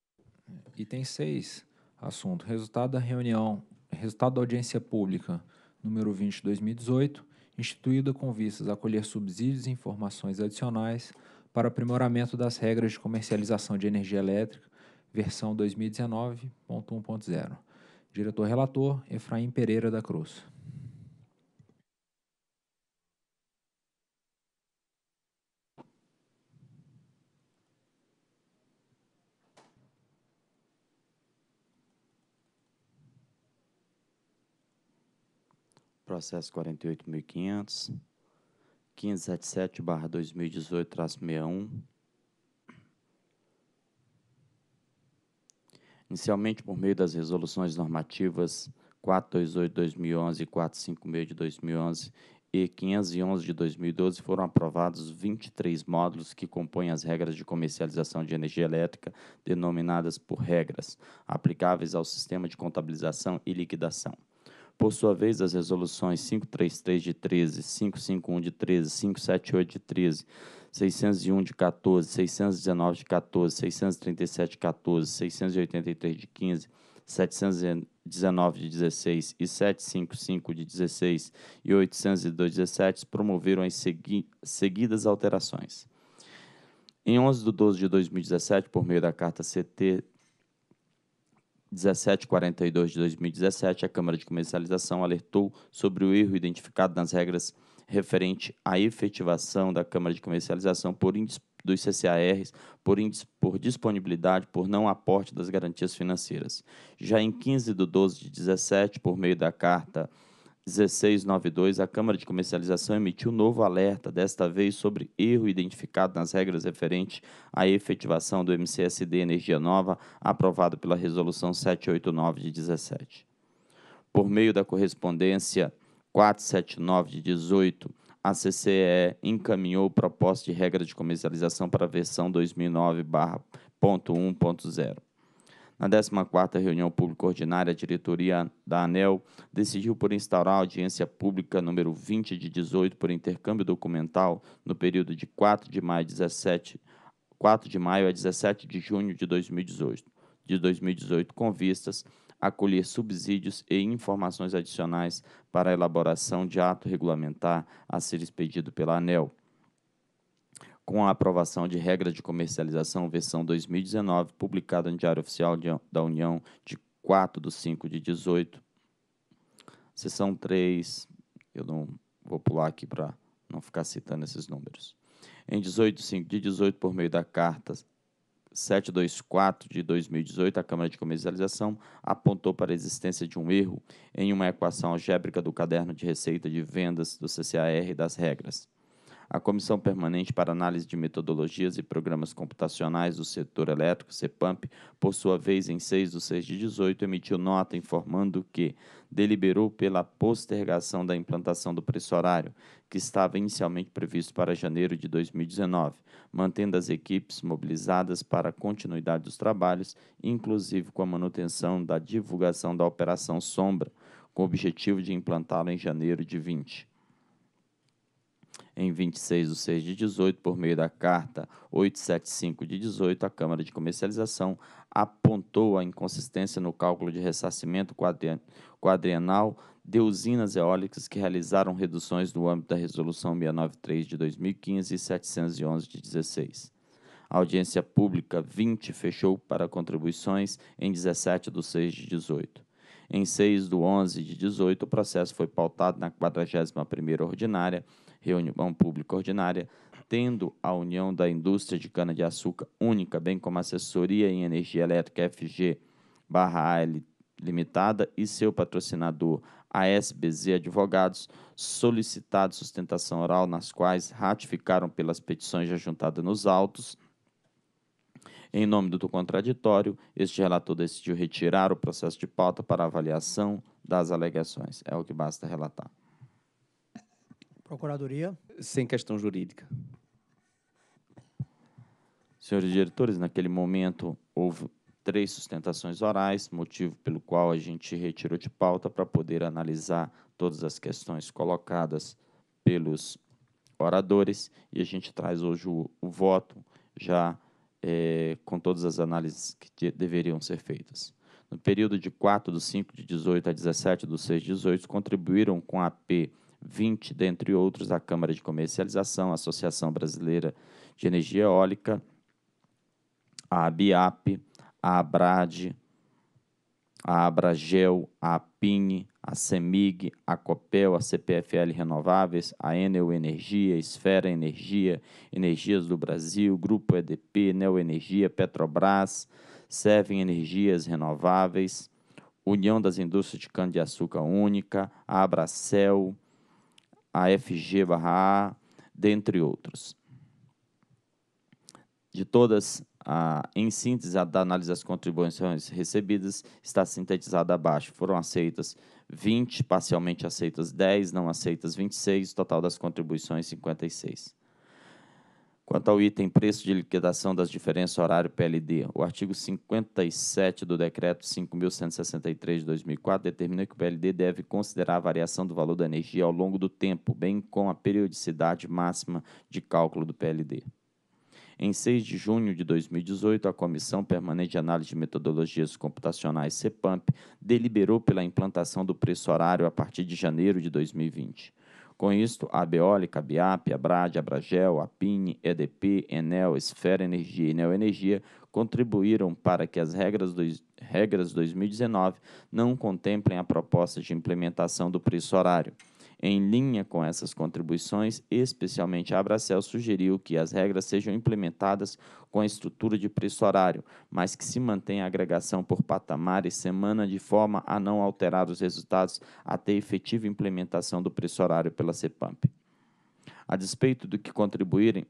Item 6. Assunto: Resultado da reunião, resultado da audiência pública número 20 2018, instituída com vistas a colher subsídios e informações adicionais para aprimoramento das regras de comercialização de energia elétrica, versão 2019.1.0. Diretor-relator Efraim Pereira da Cruz. processo 48.500, 1577-2018-61. Inicialmente, por meio das resoluções normativas 428-2011, 456 de 2011 e 511 de 2012 foram aprovados 23 módulos que compõem as regras de comercialização de energia elétrica, denominadas por regras, aplicáveis ao sistema de contabilização e liquidação. Por sua vez, as resoluções 533 de 13, 551 de 13, 578 de 13, 601 de 14, 619 de 14, 637 de 14, 683 de 15, 719 de 16 e 755 de 16 e 802 de 17 promoveram as segui seguidas alterações. Em 11 de 12 de 2017, por meio da Carta CT 1742 de 2017, a Câmara de Comercialização alertou sobre o erro identificado nas regras referente à efetivação da Câmara de Comercialização por dos CCARs por, por disponibilidade por não aporte das garantias financeiras. Já em 15 de 12 de 17, por meio da Carta 1692, a Câmara de Comercialização emitiu um novo alerta, desta vez sobre erro identificado nas regras referentes à efetivação do MCSD Energia Nova, aprovado pela Resolução 789 de 17. Por meio da correspondência 479 de 18, a CCE encaminhou o propósito de regra de comercialização para a versão 1.0 na 14ª reunião pública ordinária, a diretoria da ANEL decidiu por instaurar a audiência pública número 20 de 18 por intercâmbio documental no período de 4 de maio, 17, 4 de maio a 17 de junho de 2018, de 2018 com vistas a colher subsídios e informações adicionais para a elaboração de ato regulamentar a ser expedido pela ANEL com a aprovação de Regra de Comercialização versão 2019, publicada no Diário Oficial de, da União de 4 de 5 de 18. sessão 3, eu não vou pular aqui para não ficar citando esses números. Em 18 de 5 de 18, por meio da carta 724 de 2018, a Câmara de Comercialização apontou para a existência de um erro em uma equação algébrica do caderno de receita de vendas do CCAR e das regras. A Comissão Permanente para Análise de Metodologias e Programas Computacionais do Setor Elétrico, CEPAMP, por sua vez, em 6 de 6 de 18, emitiu nota informando que deliberou pela postergação da implantação do preço horário, que estava inicialmente previsto para janeiro de 2019, mantendo as equipes mobilizadas para a continuidade dos trabalhos, inclusive com a manutenção da divulgação da Operação Sombra, com o objetivo de implantá-la em janeiro de 20 em 26 de 6 de 18, por meio da Carta 875 de 18, a Câmara de Comercialização apontou a inconsistência no cálculo de ressarcimento quadrenal de usinas eólicas que realizaram reduções no âmbito da Resolução 693 de 2015 e 711 de 16. A audiência pública 20 fechou para contribuições em 17 de 6 de 18. Em 6 de 11 de 18, o processo foi pautado na 41ª Ordinária reunião é pública ordinária, tendo a União da Indústria de Cana-de-Açúcar Única, bem como a assessoria em energia elétrica FG barra AL Limitada e seu patrocinador ASBZ Advogados, solicitado sustentação oral nas quais ratificaram pelas petições já juntadas nos autos, em nome do contraditório, este relator decidiu retirar o processo de pauta para avaliação das alegações. É o que basta relatar. Procuradoria. Sem questão jurídica. Senhores diretores, naquele momento houve três sustentações orais, motivo pelo qual a gente retirou de pauta para poder analisar todas as questões colocadas pelos oradores e a gente traz hoje o, o voto já é, com todas as análises que de, deveriam ser feitas. No período de 4 do 5 de 18 a 17 do 6 de 18, contribuíram com a AP 20, dentre outros, a Câmara de Comercialização, a Associação Brasileira de Energia Eólica, a ABIAP, a ABRAD, a Abragel, a APINE, a CEMIG, a COPEL, a CPFL Renováveis, a Enel Energia, Esfera Energia, Energias do Brasil, Grupo EDP, Neo Energia, Petrobras, Servem Energias Renováveis, União das Indústrias de Cana de Açúcar Única, a Abracel, AFG barra A, dentre outros. De todas, a, em síntese a da análise das contribuições recebidas, está sintetizada abaixo. Foram aceitas 20, parcialmente aceitas 10, não aceitas 26, total das contribuições 56. Quanto ao item preço de liquidação das diferenças horário PLD, o artigo 57 do decreto 5163 de 2004 determina que o PLD deve considerar a variação do valor da energia ao longo do tempo, bem como a periodicidade máxima de cálculo do PLD. Em 6 de junho de 2018, a Comissão Permanente de Análise de Metodologias Computacionais, CEPAMP, deliberou pela implantação do preço horário a partir de janeiro de 2020. Com isto, a Beólica, a Biap, a Brad, a Bragel, a PIN, EDP, Enel, Esfera Energia e Neo Energia contribuíram para que as regras, do, regras 2019 não contemplem a proposta de implementação do preço horário. Em linha com essas contribuições, especialmente a Abracel sugeriu que as regras sejam implementadas com a estrutura de preço horário, mas que se mantenha a agregação por patamar e semana de forma a não alterar os resultados até a efetiva implementação do preço horário pela CEPAMP. A despeito do que contribuírem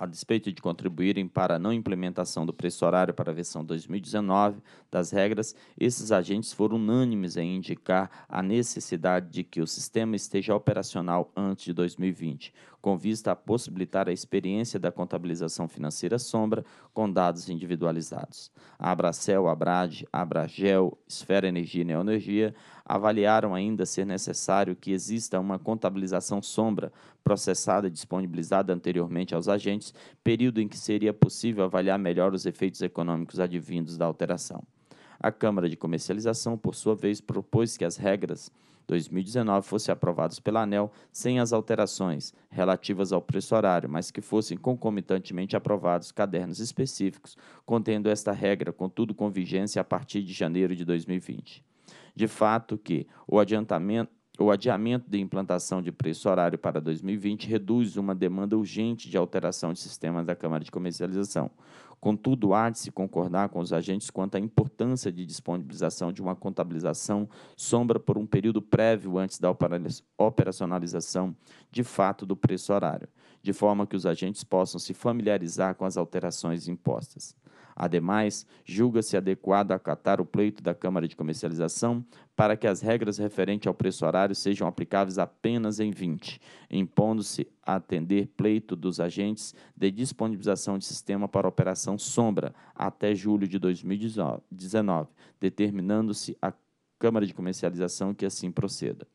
a despeito de contribuírem para a não implementação do preço horário para a versão 2019 das regras, esses agentes foram unânimes em indicar a necessidade de que o sistema esteja operacional antes de 2020, com vista a possibilitar a experiência da contabilização financeira sombra com dados individualizados. A Abracel, Abrad, Abragel, Esfera Energia e Neoenergia avaliaram ainda ser necessário que exista uma contabilização sombra processada e disponibilizada anteriormente aos agentes, período em que seria possível avaliar melhor os efeitos econômicos advindos da alteração. A Câmara de Comercialização, por sua vez, propôs que as regras 2019 fossem aprovadas pela ANEL sem as alterações relativas ao preço horário, mas que fossem concomitantemente aprovados cadernos específicos contendo esta regra, contudo com vigência a partir de janeiro de 2020 de fato que o adiantamento o adiamento de implantação de preço horário para 2020 reduz uma demanda urgente de alteração de sistemas da Câmara de Comercialização. Contudo, há de se concordar com os agentes quanto à importância de disponibilização de uma contabilização sombra por um período prévio antes da operacionalização de fato do preço horário, de forma que os agentes possam se familiarizar com as alterações impostas. Ademais, julga-se adequado acatar o pleito da Câmara de Comercialização para que as regras referentes ao preço horário sejam aplicáveis apenas em 20, impondo-se a atender pleito dos agentes de disponibilização de sistema para operação sombra até julho de 2019, determinando-se a Câmara de Comercialização que assim proceda.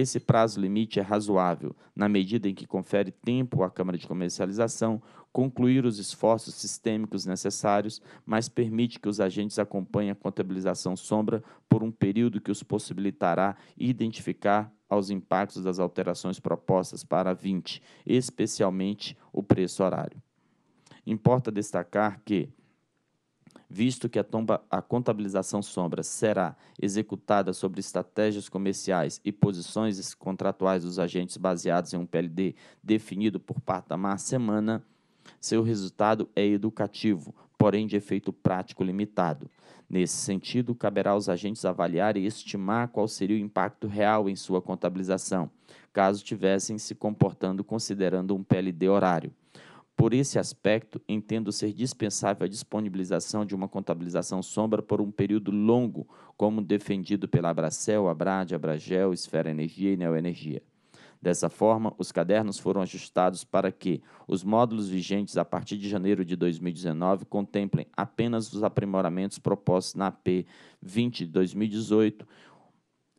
Esse prazo limite é razoável, na medida em que confere tempo à Câmara de Comercialização concluir os esforços sistêmicos necessários, mas permite que os agentes acompanhem a contabilização sombra por um período que os possibilitará identificar aos impactos das alterações propostas para 20, especialmente o preço horário. Importa destacar que, visto que a, tomba, a contabilização sombra será executada sobre estratégias comerciais e posições contratuais dos agentes baseados em um PLD definido por patamar semana, seu resultado é educativo, porém de efeito prático limitado. Nesse sentido, caberá aos agentes avaliar e estimar qual seria o impacto real em sua contabilização, caso tivessem se comportando considerando um PLD horário. Por esse aspecto, entendo ser dispensável a disponibilização de uma contabilização sombra por um período longo, como defendido pela Abracel, Abrad, Abragel, Esfera Energia e Neoenergia. Dessa forma, os cadernos foram ajustados para que os módulos vigentes a partir de janeiro de 2019 contemplem apenas os aprimoramentos propostos na AP 20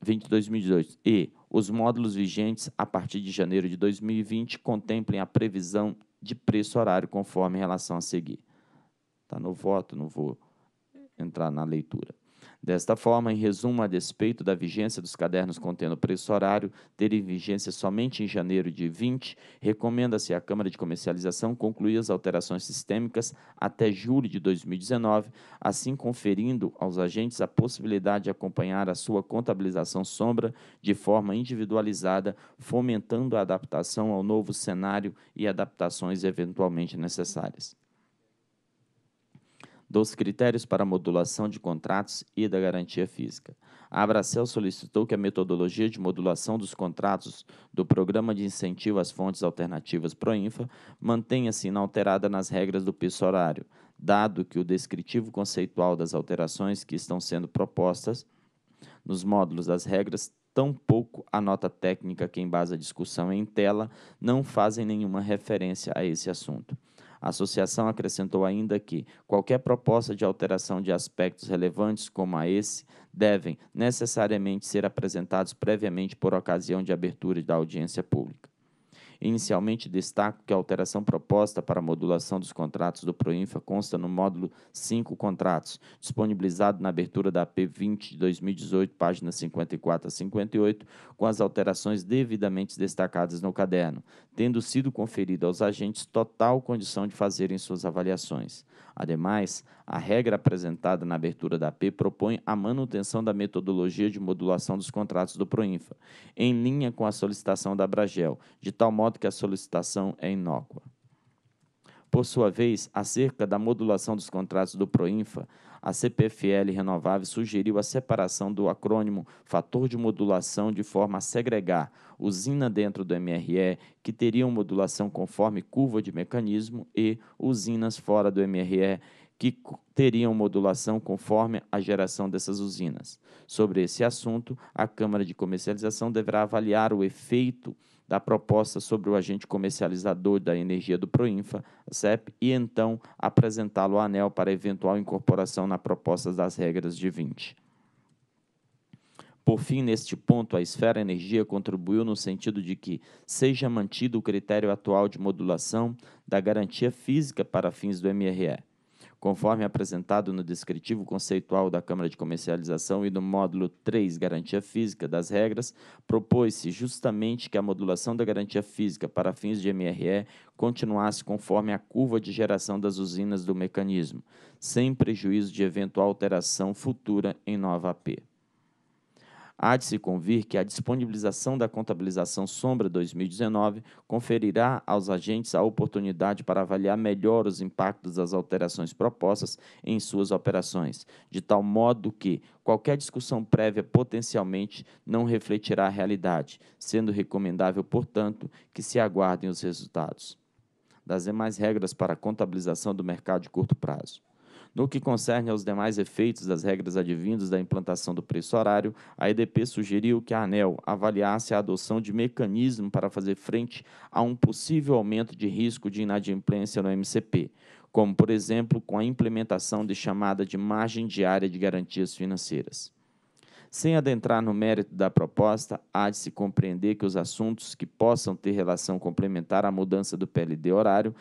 20 2018 e os módulos vigentes a partir de janeiro de 2020 contemplem a previsão de preço horário conforme relação a seguir. Está no voto, não vou entrar na leitura. Desta forma, em resumo, a despeito da vigência dos cadernos contendo preço horário, terem vigência somente em janeiro de 20, recomenda-se à Câmara de Comercialização concluir as alterações sistêmicas até julho de 2019, assim conferindo aos agentes a possibilidade de acompanhar a sua contabilização sombra de forma individualizada, fomentando a adaptação ao novo cenário e adaptações eventualmente necessárias dos critérios para modulação de contratos e da garantia física. A Abracel solicitou que a metodologia de modulação dos contratos do Programa de Incentivo às Fontes Alternativas Proinfa mantenha-se inalterada nas regras do piso horário, dado que o descritivo conceitual das alterações que estão sendo propostas nos módulos das regras tampouco a nota técnica que embasa a discussão em tela não fazem nenhuma referência a esse assunto. A associação acrescentou ainda que qualquer proposta de alteração de aspectos relevantes como a esse devem necessariamente ser apresentados previamente por ocasião de abertura da audiência pública. Inicialmente, destaco que a alteração proposta para a modulação dos contratos do Proinfa consta no módulo 5 Contratos, disponibilizado na abertura da AP 20 de 2018, páginas 54 a 58, com as alterações devidamente destacadas no caderno, tendo sido conferida aos agentes total condição de fazerem suas avaliações. Ademais, a regra apresentada na abertura da AP propõe a manutenção da metodologia de modulação dos contratos do Proinfa, em linha com a solicitação da Bragel, de tal modo que a solicitação é inócua. Por sua vez, acerca da modulação dos contratos do Proinfa, a CPFL Renovável sugeriu a separação do acrônimo fator de modulação de forma a segregar usina dentro do MRE, que teriam modulação conforme curva de mecanismo, e usinas fora do MRE, que teriam modulação conforme a geração dessas usinas. Sobre esse assunto, a Câmara de Comercialização deverá avaliar o efeito da proposta sobre o agente comercializador da energia do Proinfa, CEP, e então apresentá-lo ao ANEL para eventual incorporação na proposta das regras de 20. Por fim, neste ponto, a esfera energia contribuiu no sentido de que seja mantido o critério atual de modulação da garantia física para fins do MRE Conforme apresentado no descritivo conceitual da Câmara de Comercialização e no módulo 3, Garantia Física das Regras, propôs-se justamente que a modulação da garantia física para fins de MRE continuasse conforme a curva de geração das usinas do mecanismo, sem prejuízo de eventual alteração futura em nova AP. Há de se convir que a disponibilização da contabilização Sombra 2019 conferirá aos agentes a oportunidade para avaliar melhor os impactos das alterações propostas em suas operações, de tal modo que qualquer discussão prévia potencialmente não refletirá a realidade, sendo recomendável, portanto, que se aguardem os resultados das demais regras para a contabilização do mercado de curto prazo. No que concerne aos demais efeitos das regras advindas da implantação do preço horário, a EDP sugeriu que a ANEL avaliasse a adoção de mecanismo para fazer frente a um possível aumento de risco de inadimplência no MCP, como, por exemplo, com a implementação de chamada de margem diária de garantias financeiras. Sem adentrar no mérito da proposta, há de se compreender que os assuntos que possam ter relação complementar à mudança do PLD horário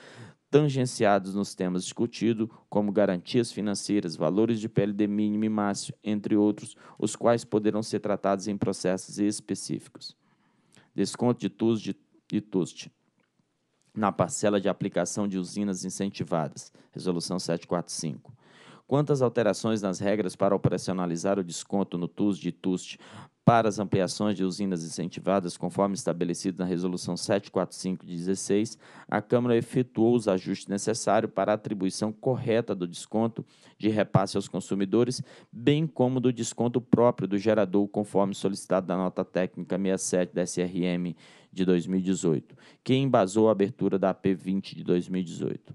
tangenciados nos temas discutidos, como garantias financeiras, valores de PLD mínimo e máximo, entre outros, os quais poderão ser tratados em processos específicos. Desconto de TUS e de TUST na parcela de aplicação de usinas incentivadas, Resolução 745. Quantas alterações nas regras para operacionalizar o desconto no TUS de TUST para as ampliações de usinas incentivadas, conforme estabelecido na Resolução 745 de 16, a Câmara efetuou os ajustes necessários para a atribuição correta do desconto de repasse aos consumidores, bem como do desconto próprio do gerador, conforme solicitado na nota técnica 67 da SRM de 2018, que embasou a abertura da AP 20 de 2018.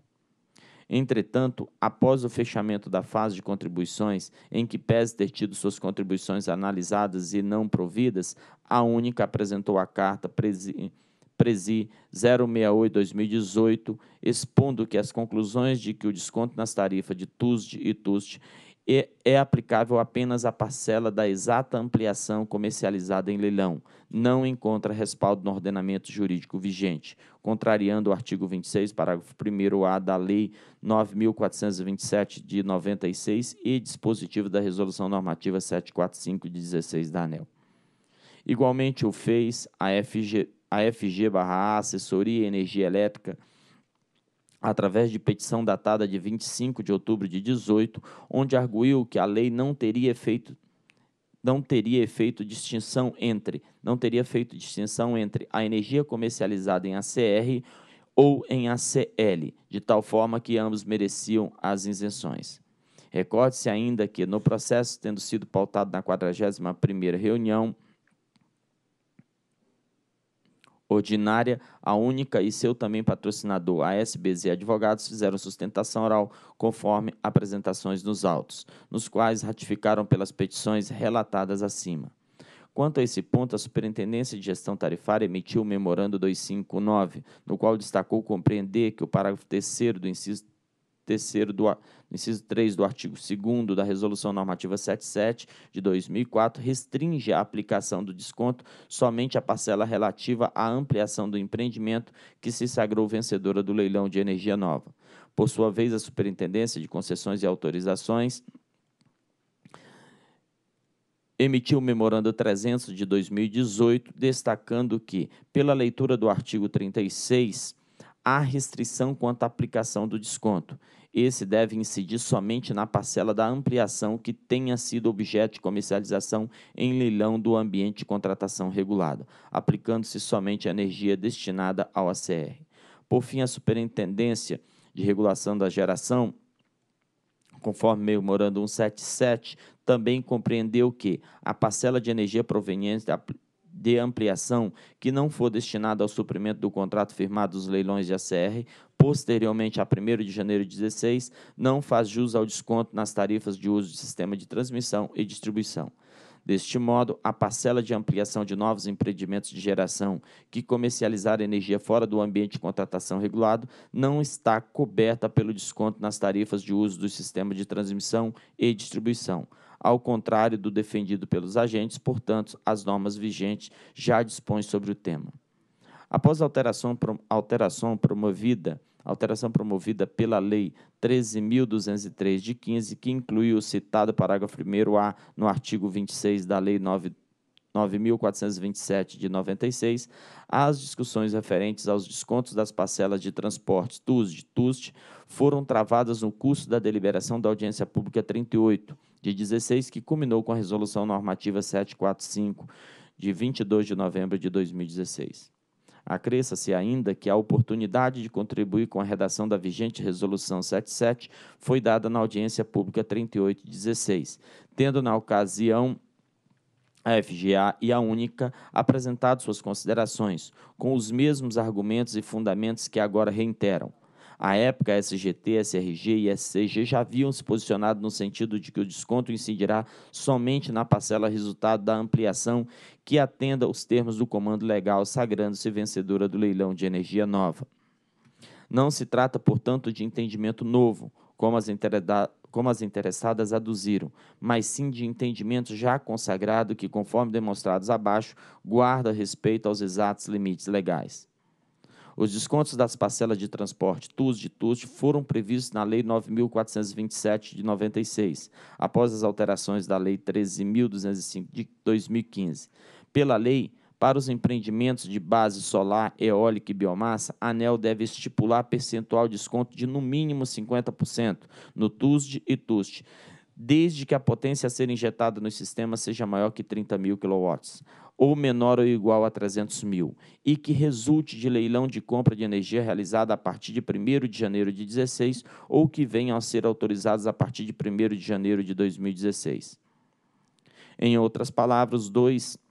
Entretanto, após o fechamento da fase de contribuições, em que pese ter tido suas contribuições analisadas e não providas, a Única apresentou a carta presi, presi 068-2018, expondo que as conclusões de que o desconto nas tarifas de TUSD e TUST é, é aplicável apenas à parcela da exata ampliação comercializada em leilão, não encontra respaldo no ordenamento jurídico vigente, contrariando o artigo 26, parágrafo 1 a da Lei 9.427 de 96 e dispositivo da Resolução Normativa 745 de 16 da ANEL. Igualmente o fez a FG, a FG barra a Assessoria Energia Elétrica, através de petição datada de 25 de outubro de 18, onde arguiu que a lei não teria efeito não teria feito distinção entre não teria feito distinção entre a energia comercializada em ACR ou em ACL, de tal forma que ambos mereciam as isenções. Recorde-se ainda que, no processo tendo sido pautado na 41ª reunião ordinária, a única e seu também patrocinador, a SBZ Advogados, fizeram sustentação oral conforme apresentações nos autos, nos quais ratificaram pelas petições relatadas acima. Quanto a esse ponto, a Superintendência de Gestão Tarifária emitiu o Memorando 259, no qual destacou compreender que o parágrafo 3 do inciso terceiro do, inciso 3 do artigo 2 da Resolução Normativa 77 de 2004 restringe a aplicação do desconto somente à parcela relativa à ampliação do empreendimento que se sagrou vencedora do leilão de energia nova. Por sua vez, a Superintendência de Concessões e Autorizações emitiu o memorando 300 de 2018, destacando que, pela leitura do artigo 36 há restrição quanto à aplicação do desconto. Esse deve incidir somente na parcela da ampliação que tenha sido objeto de comercialização em leilão do ambiente de contratação regulado, aplicando-se somente a energia destinada ao ACR. Por fim, a Superintendência de Regulação da Geração conforme memorando 177, também compreendeu que a parcela de energia proveniente da, de ampliação que não for destinada ao suprimento do contrato firmado dos leilões de ACR, posteriormente a 1 de janeiro de 16, não faz jus ao desconto nas tarifas de uso de sistema de transmissão e distribuição. Deste modo, a parcela de ampliação de novos empreendimentos de geração que comercializar energia fora do ambiente de contratação regulado não está coberta pelo desconto nas tarifas de uso do sistema de transmissão e distribuição ao contrário do defendido pelos agentes, portanto, as normas vigentes já dispõem sobre o tema. Após a alteração, alteração promovida alteração promovida pela Lei 13.203 de 15, que inclui o citado parágrafo 1A no artigo 26 da Lei 9. 9.427 de 96, as discussões referentes aos descontos das parcelas de transportes TUS de TUST foram travadas no curso da deliberação da audiência pública 38 de 16, que culminou com a resolução normativa 745 de 22 de novembro de 2016. Acresça-se ainda que a oportunidade de contribuir com a redação da vigente Resolução 77 foi dada na audiência pública 3816, tendo na ocasião a FGA e a Única apresentaram suas considerações, com os mesmos argumentos e fundamentos que agora reiteram. À época, a SGT, SRG e SCG já haviam se posicionado no sentido de que o desconto incidirá somente na parcela resultado da ampliação que atenda os termos do comando legal, sagrando-se vencedora do leilão de energia nova. Não se trata, portanto, de entendimento novo, como as como as interessadas aduziram, mas sim de entendimento já consagrado que, conforme demonstrados abaixo, guarda respeito aos exatos limites legais. Os descontos das parcelas de transporte TUS de TUS foram previstos na Lei 9.427 de 96, após as alterações da Lei 13.205 de 2015. Pela lei, para os empreendimentos de base solar, eólica e biomassa, a ANEL deve estipular percentual desconto de no mínimo 50% no TUSD e TUST, desde que a potência a ser injetada no sistema seja maior que 30 mil kW, ou menor ou igual a 300 mil, e que resulte de leilão de compra de energia realizada a partir de 1 de janeiro de 2016 ou que venham a ser autorizados a partir de 1 de janeiro de 2016. Em outras palavras, dois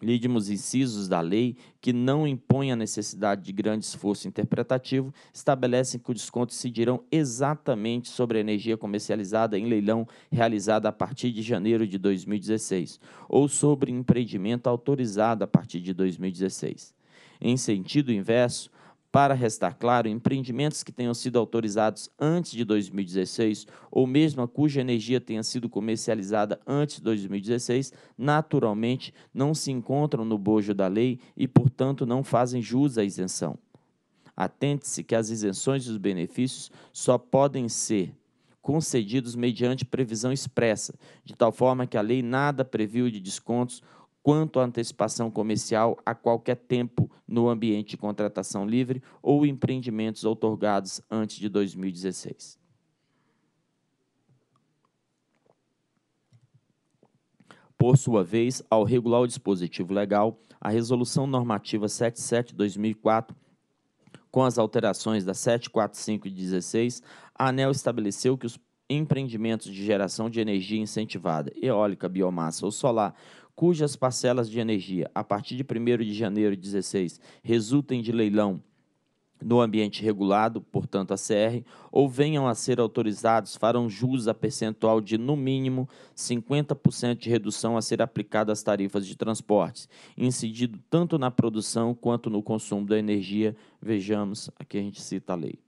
Lídimos incisos da lei, que não impõem a necessidade de grande esforço interpretativo, estabelecem que os descontos se dirão exatamente sobre a energia comercializada em leilão realizada a partir de janeiro de 2016 ou sobre empreendimento autorizado a partir de 2016. Em sentido inverso, para restar claro, empreendimentos que tenham sido autorizados antes de 2016 ou mesmo a cuja energia tenha sido comercializada antes de 2016, naturalmente não se encontram no bojo da lei e, portanto, não fazem jus à isenção. Atente-se que as isenções e os benefícios só podem ser concedidos mediante previsão expressa, de tal forma que a lei nada previu de descontos quanto à antecipação comercial a qualquer tempo no ambiente de contratação livre ou empreendimentos otorgados antes de 2016. Por sua vez, ao regular o dispositivo legal, a Resolução Normativa 77/2004 com as alterações da 745 16, a ANEL estabeleceu que os empreendimentos de geração de energia incentivada, eólica, biomassa ou solar, cujas parcelas de energia, a partir de 1 de janeiro de 16, resultem de leilão no ambiente regulado, portanto a CR, ou venham a ser autorizados, farão jus a percentual de, no mínimo, 50% de redução a ser aplicada às tarifas de transportes, incidido tanto na produção quanto no consumo da energia, vejamos, aqui a gente cita a lei.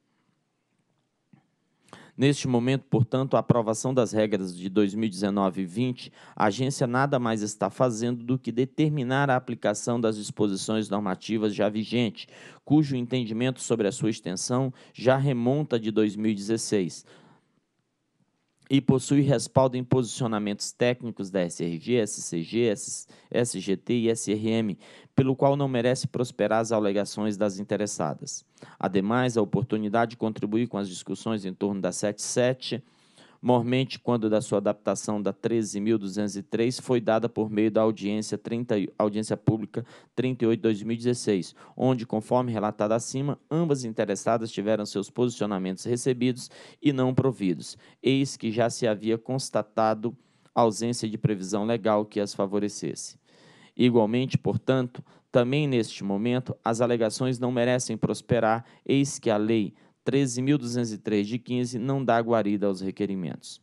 Neste momento, portanto, a aprovação das regras de 2019 e 20, a agência nada mais está fazendo do que determinar a aplicação das disposições normativas já vigentes, cujo entendimento sobre a sua extensão já remonta de 2016, e possui respaldo em posicionamentos técnicos da SRG, SCG, SGT e SRM, pelo qual não merece prosperar as alegações das interessadas. Ademais, a oportunidade de contribuir com as discussões em torno da 77 mormente quando da sua adaptação da 13.203 foi dada por meio da audiência, 30, audiência pública 38-2016, onde, conforme relatado acima, ambas interessadas tiveram seus posicionamentos recebidos e não providos, eis que já se havia constatado ausência de previsão legal que as favorecesse. Igualmente, portanto, também neste momento, as alegações não merecem prosperar, eis que a lei 13.203 de 15 não dá guarida aos requerimentos.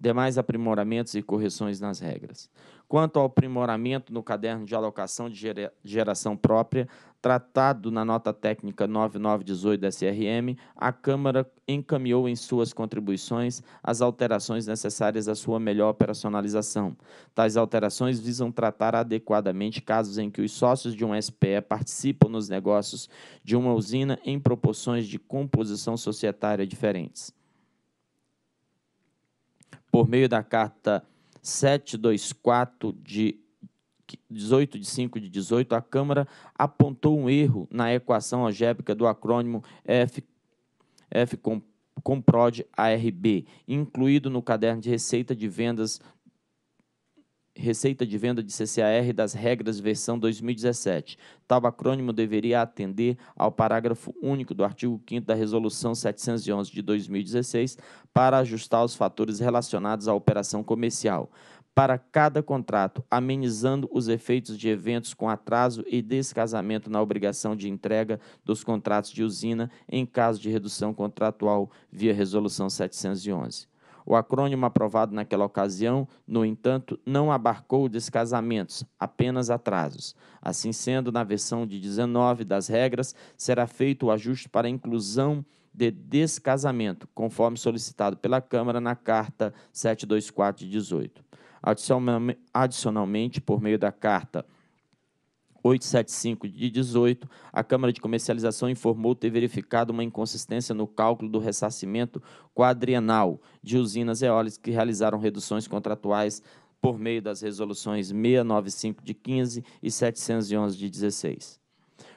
Demais aprimoramentos e correções nas regras. Quanto ao aprimoramento no caderno de alocação de geração própria, tratado na nota técnica 9918 da SRM, a Câmara encaminhou em suas contribuições as alterações necessárias à sua melhor operacionalização. Tais alterações visam tratar adequadamente casos em que os sócios de um SPE participam nos negócios de uma usina em proporções de composição societária diferentes. Por meio da carta 724 de 18 de 5 de 18, a Câmara apontou um erro na equação algébrica do acrônimo F, F com, com PROD ARB, incluído no caderno de receita de vendas Receita de Venda de CCAR das Regras versão 2017. Tal acrônimo deveria atender ao parágrafo único do artigo 5 da Resolução 711 de 2016 para ajustar os fatores relacionados à operação comercial para cada contrato, amenizando os efeitos de eventos com atraso e descasamento na obrigação de entrega dos contratos de usina em caso de redução contratual via Resolução 711. O acrônimo aprovado naquela ocasião, no entanto, não abarcou descasamentos, apenas atrasos. Assim sendo, na versão de 19 das regras, será feito o ajuste para a inclusão de descasamento, conforme solicitado pela Câmara na Carta 724 de 18. Adicionalmente, por meio da carta 875 de 18, a Câmara de Comercialização informou ter verificado uma inconsistência no cálculo do ressarcimento quadrienal de usinas eólicas que realizaram reduções contratuais por meio das resoluções 695 de 15 e 711 de 16.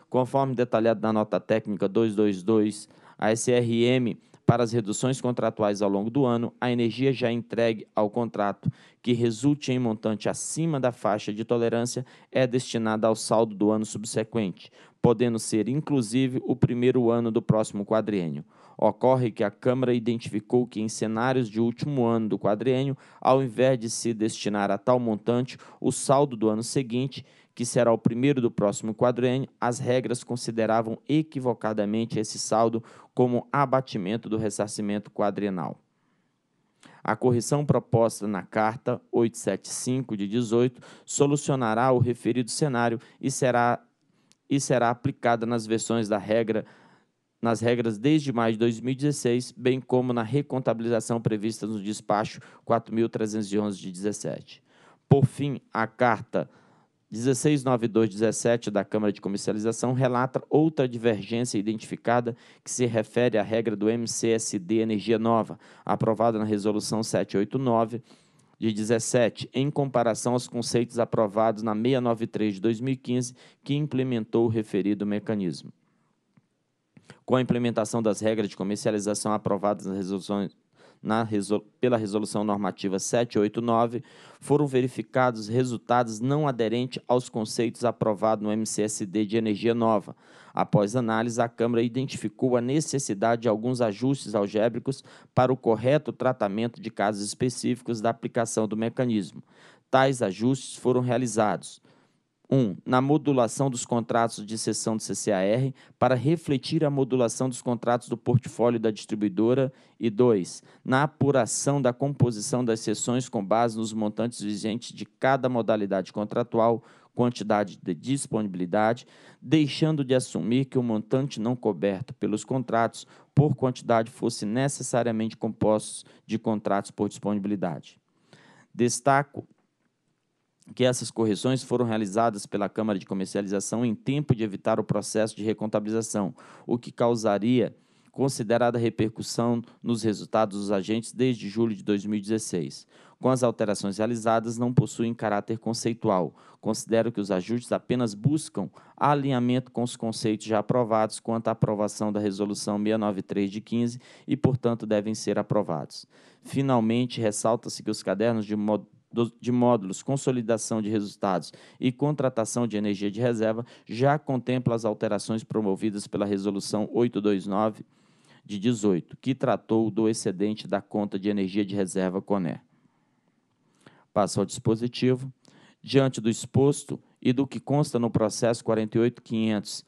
Conforme detalhado na nota técnica 222, a SRM para as reduções contratuais ao longo do ano, a energia já é entregue ao contrato que resulte em montante acima da faixa de tolerância é destinada ao saldo do ano subsequente, podendo ser inclusive o primeiro ano do próximo quadriênio. Ocorre que a Câmara identificou que, em cenários de último ano do quadriênio, ao invés de se destinar a tal montante, o saldo do ano seguinte que será o primeiro do próximo quadriênio, as regras consideravam equivocadamente esse saldo como abatimento do ressarcimento quadrenal. A correção proposta na Carta 875 de 18 solucionará o referido cenário e será, e será aplicada nas versões da regra nas regras desde maio de 2016, bem como na recontabilização prevista no despacho 4311 de 17. Por fim, a Carta 16.9217 17 da Câmara de Comercialização relata outra divergência identificada que se refere à regra do MCSD Energia Nova, aprovada na Resolução 789 de 17, em comparação aos conceitos aprovados na 693 de 2015, que implementou o referido mecanismo. Com a implementação das regras de comercialização aprovadas nas resoluções pela Resolução Normativa 789, foram verificados resultados não aderentes aos conceitos aprovados no MCSD de energia nova. Após análise, a Câmara identificou a necessidade de alguns ajustes algébricos para o correto tratamento de casos específicos da aplicação do mecanismo. Tais ajustes foram realizados. 1. Um, na modulação dos contratos de cessão do CCAR para refletir a modulação dos contratos do portfólio da distribuidora. E 2. Na apuração da composição das sessões com base nos montantes vigentes de cada modalidade contratual, quantidade de disponibilidade, deixando de assumir que o montante não coberto pelos contratos por quantidade fosse necessariamente composto de contratos por disponibilidade. Destaco que essas correções foram realizadas pela Câmara de Comercialização em tempo de evitar o processo de recontabilização, o que causaria considerada repercussão nos resultados dos agentes desde julho de 2016. Com as alterações realizadas, não possuem caráter conceitual. Considero que os ajustes apenas buscam alinhamento com os conceitos já aprovados quanto à aprovação da Resolução 693 de 15 e, portanto, devem ser aprovados. Finalmente, ressalta-se que os cadernos de de módulos, consolidação de resultados e contratação de energia de reserva já contempla as alterações promovidas pela Resolução 829 de 18, que tratou do excedente da conta de energia de reserva CONER. Passo ao dispositivo. Diante do exposto e do que consta no processo 48500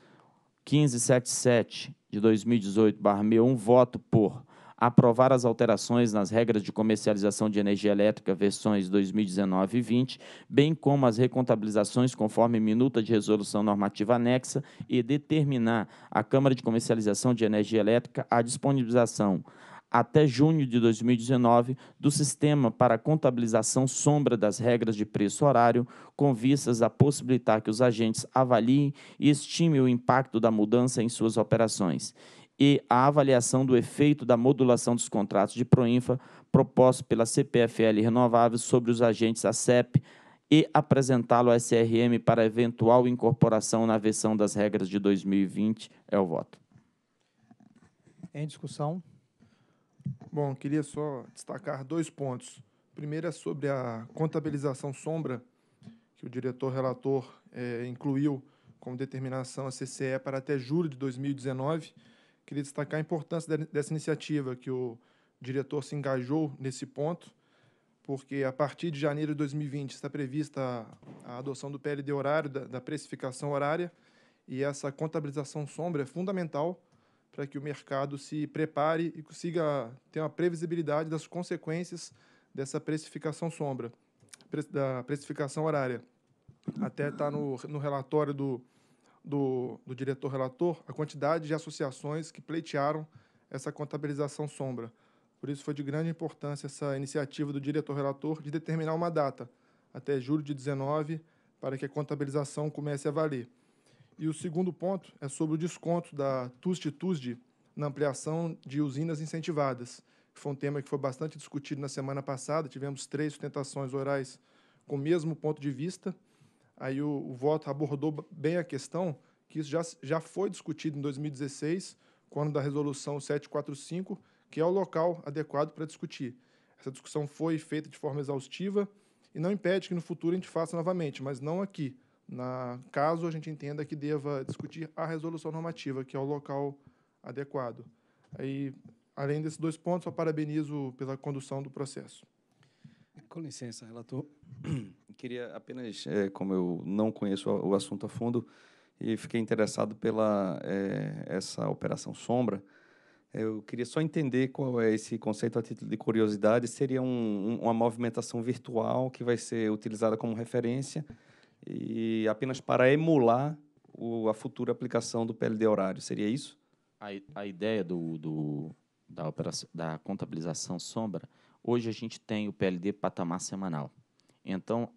1577 de 2018, barra 61, voto por aprovar as alterações nas regras de comercialização de energia elétrica versões 2019 e 20, bem como as recontabilizações conforme minuta de resolução normativa anexa e determinar à Câmara de Comercialização de Energia Elétrica a disponibilização até junho de 2019 do sistema para contabilização sombra das regras de preço horário, com vistas a possibilitar que os agentes avaliem e estimem o impacto da mudança em suas operações e a avaliação do efeito da modulação dos contratos de Proinfa proposto pela CPFL Renováveis sobre os agentes CEP e apresentá-lo à SRM para eventual incorporação na versão das regras de 2020. É o voto. Em discussão. Bom, queria só destacar dois pontos. Primeiro é sobre a contabilização sombra, que o diretor relator é, incluiu como determinação a CCE para até julho de 2019 Queria destacar a importância dessa iniciativa, que o diretor se engajou nesse ponto, porque a partir de janeiro de 2020 está prevista a adoção do PLD horário, da, precificação horária, e essa contabilização sombra é fundamental para que o mercado se prepare e consiga ter uma previsibilidade das consequências dessa precificação sombra, da precificação horária. Até está no, no relatório do, do, do diretor relator a quantidade de associações que pleitearam essa contabilização sombra. Por isso foi de grande importância essa iniciativa do diretor relator de determinar uma data, até julho de 19, para que a contabilização comece a valer. E o segundo ponto é sobre o desconto da TUSD-TUSD na ampliação de usinas incentivadas, que foi um tema que foi bastante discutido na semana passada. Tivemos três sustentações orais com o mesmo ponto de vista aí o, o voto abordou bem a questão, que isso já, já foi discutido em 2016, quando da resolução 745, que é o local adequado para discutir. Essa discussão foi feita de forma exaustiva e não impede que no futuro a gente faça novamente, mas não aqui, na, caso a gente entenda que deva discutir a resolução normativa, que é o local adequado. Aí, além desses dois pontos, eu parabenizo pela condução do processo. Com licença, relator queria apenas, é, como eu não conheço o assunto a fundo e fiquei interessado pela é, essa operação sombra, eu queria só entender qual é esse conceito a título de curiosidade. Seria um, uma movimentação virtual que vai ser utilizada como referência e apenas para emular o, a futura aplicação do PLD horário. Seria isso? A, a ideia do, do da, operação, da contabilização sombra, hoje a gente tem o PLD patamar semanal. Então,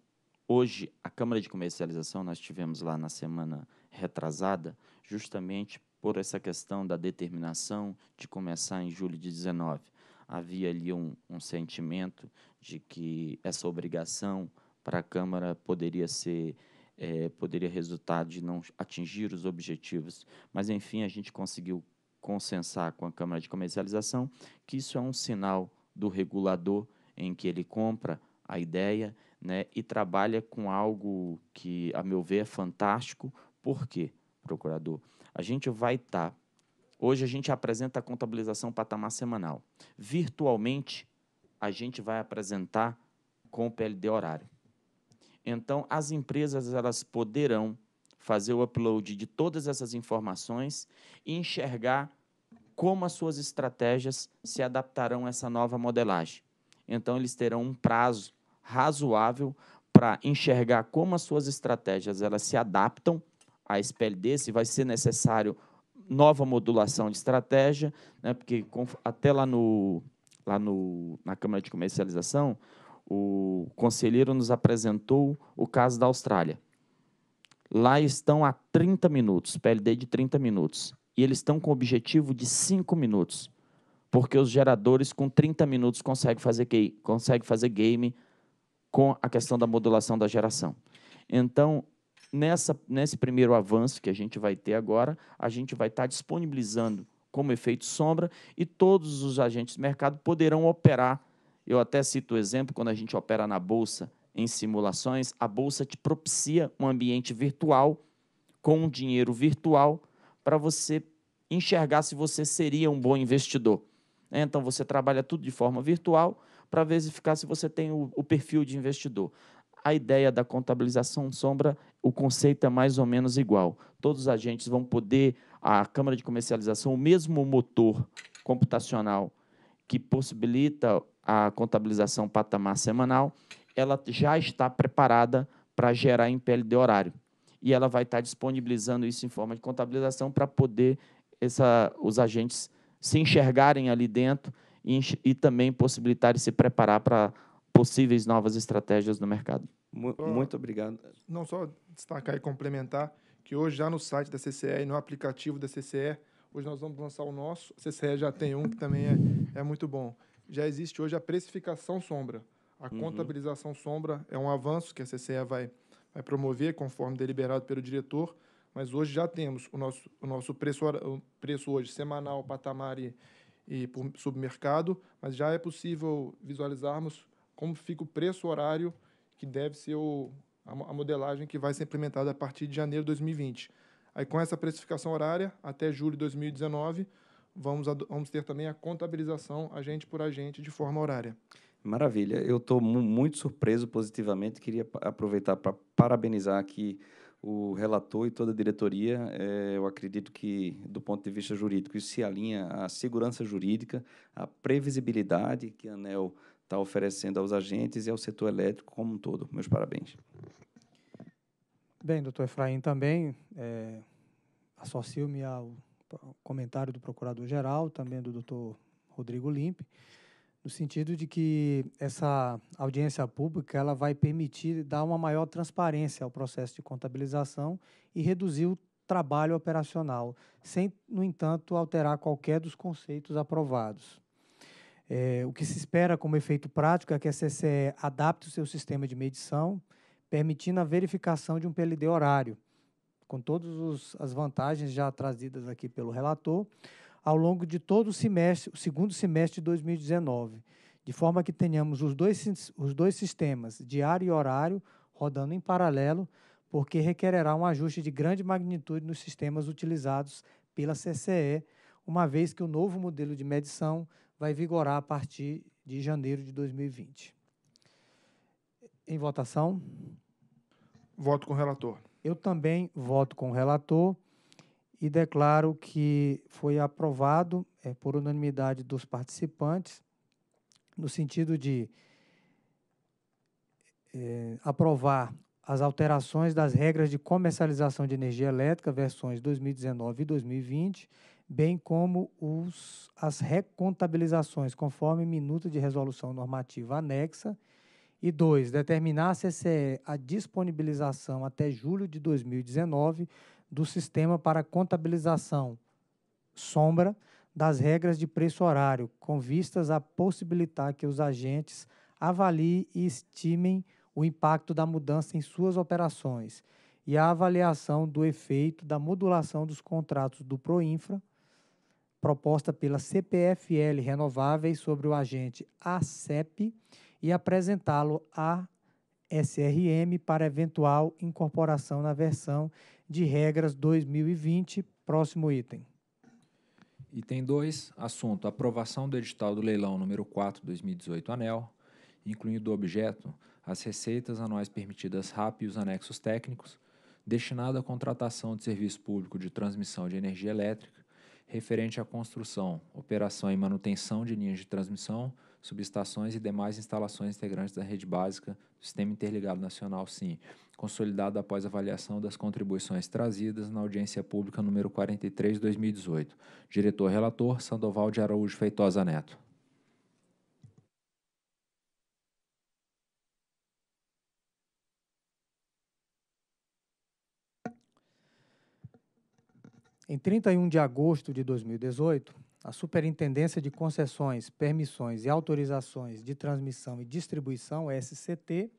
Hoje, a Câmara de Comercialização, nós tivemos lá na semana retrasada, justamente por essa questão da determinação de começar em julho de 19. Havia ali um, um sentimento de que essa obrigação para a Câmara poderia ser é, poderia resultar de não atingir os objetivos. Mas, enfim, a gente conseguiu consensar com a Câmara de Comercialização que isso é um sinal do regulador em que ele compra a ideia né, e trabalha com algo que, a meu ver, é fantástico. Por quê, procurador? A gente vai estar. Tá, hoje a gente apresenta a contabilização patamar semanal. Virtualmente, a gente vai apresentar com o PLD horário. Então, as empresas elas poderão fazer o upload de todas essas informações e enxergar como as suas estratégias se adaptarão a essa nova modelagem. Então, eles terão um prazo razoável para enxergar como as suas estratégias elas se adaptam à SPLD, se vai ser necessário nova modulação de estratégia, né, porque até lá, no, lá no, na Câmara de Comercialização, o conselheiro nos apresentou o caso da Austrália. Lá estão a 30 minutos, PLD de 30 minutos, e eles estão com o objetivo de 5 minutos, porque os geradores com 30 minutos conseguem fazer, conseguem fazer game com a questão da modulação da geração. Então, nessa, nesse primeiro avanço que a gente vai ter agora, a gente vai estar disponibilizando como efeito sombra e todos os agentes de mercado poderão operar. Eu até cito o exemplo, quando a gente opera na bolsa em simulações, a bolsa te propicia um ambiente virtual com um dinheiro virtual para você enxergar se você seria um bom investidor. Então você trabalha tudo de forma virtual para verificar se você tem o, o perfil de investidor. A ideia da contabilização sombra, o conceito é mais ou menos igual. Todos os agentes vão poder, a Câmara de Comercialização, o mesmo motor computacional que possibilita a contabilização patamar semanal, ela já está preparada para gerar em PLD horário. E ela vai estar tá disponibilizando isso em forma de contabilização para poder essa, os agentes se enxergarem ali dentro e, e também possibilitar e se preparar para possíveis novas estratégias no mercado. só, muito obrigado. Não só destacar e complementar que hoje já no site da CCE e no aplicativo da CCE, hoje nós vamos lançar o nosso, a CCE já tem um que também é, é muito bom. Já existe hoje a precificação sombra. A uhum. contabilização sombra é um avanço que a CCE vai, vai promover conforme deliberado pelo diretor, mas hoje já temos o nosso, o nosso preço, o preço hoje semanal, patamar e, e por submercado, mas já é possível visualizarmos como fica o preço horário que deve ser o, a, modelagem que vai ser implementada a partir de janeiro de 2020. Aí com essa precificação horária até julho de 2019, vamos, vamos ter também a contabilização agente por agente de forma horária. Maravilha, eu estou muito surpreso positivamente, queria aproveitar para parabenizar aqui o relator e toda a diretoria, é, eu acredito que, do ponto de vista jurídico, isso se alinha à segurança jurídica, à previsibilidade que a ANEL está oferecendo aos agentes e ao setor elétrico como um todo. Meus parabéns. Bem, doutor Efraim, também é, associo-me ao comentário do procurador-geral, também do doutor Rodrigo Limpe no sentido de que essa audiência pública ela vai permitir dar uma maior transparência ao processo de contabilização e reduzir o trabalho operacional, sem, no entanto, alterar qualquer dos conceitos aprovados. É, o que se espera como efeito prático é que a CCE adapte o seu sistema de medição, permitindo a verificação de um PLD horário, com todas as vantagens já trazidas aqui pelo relator, ao longo de todo o semestre, o segundo semestre de 2019, de forma que tenhamos os dois, os dois sistemas, diário e horário, rodando em paralelo, porque requererá um ajuste de grande magnitude nos sistemas utilizados pela CCE, uma vez que o novo modelo de medição vai vigorar a partir de janeiro de 2020. Em votação? Voto com o relator. Eu também voto com o relator e declaro que foi aprovado é, por unanimidade dos participantes, no sentido de é, aprovar as alterações das regras de comercialização de energia elétrica, versões 2019 e 2020, bem como os, as recontabilizações, conforme minuta de resolução normativa anexa. E dois, determinar a CCE a disponibilização até julho de 2019 do Sistema para Contabilização Sombra das regras de preço-horário, com vistas a possibilitar que os agentes avaliem e estimem o impacto da mudança em suas operações e a avaliação do efeito da modulação dos contratos do Proinfra, proposta pela CPFL Renováveis sobre o agente ACEP, e apresentá-lo à SRM para eventual incorporação na versão de regras 2020. Próximo item. Item 2, assunto: aprovação do edital do leilão número 4 2018 ANEL, incluindo o objeto as receitas anuais permitidas RAP e os anexos técnicos, destinado à contratação de serviço público de transmissão de energia elétrica, referente à construção, operação e manutenção de linhas de transmissão subestações e demais instalações integrantes da rede básica do Sistema Interligado Nacional SIM, consolidado após avaliação das contribuições trazidas na audiência pública número 43 de 2018. Diretor relator Sandoval de Araújo Feitosa Neto. Em 31 de agosto de 2018, a Superintendência de Concessões, Permissões e Autorizações de Transmissão e Distribuição, SCT,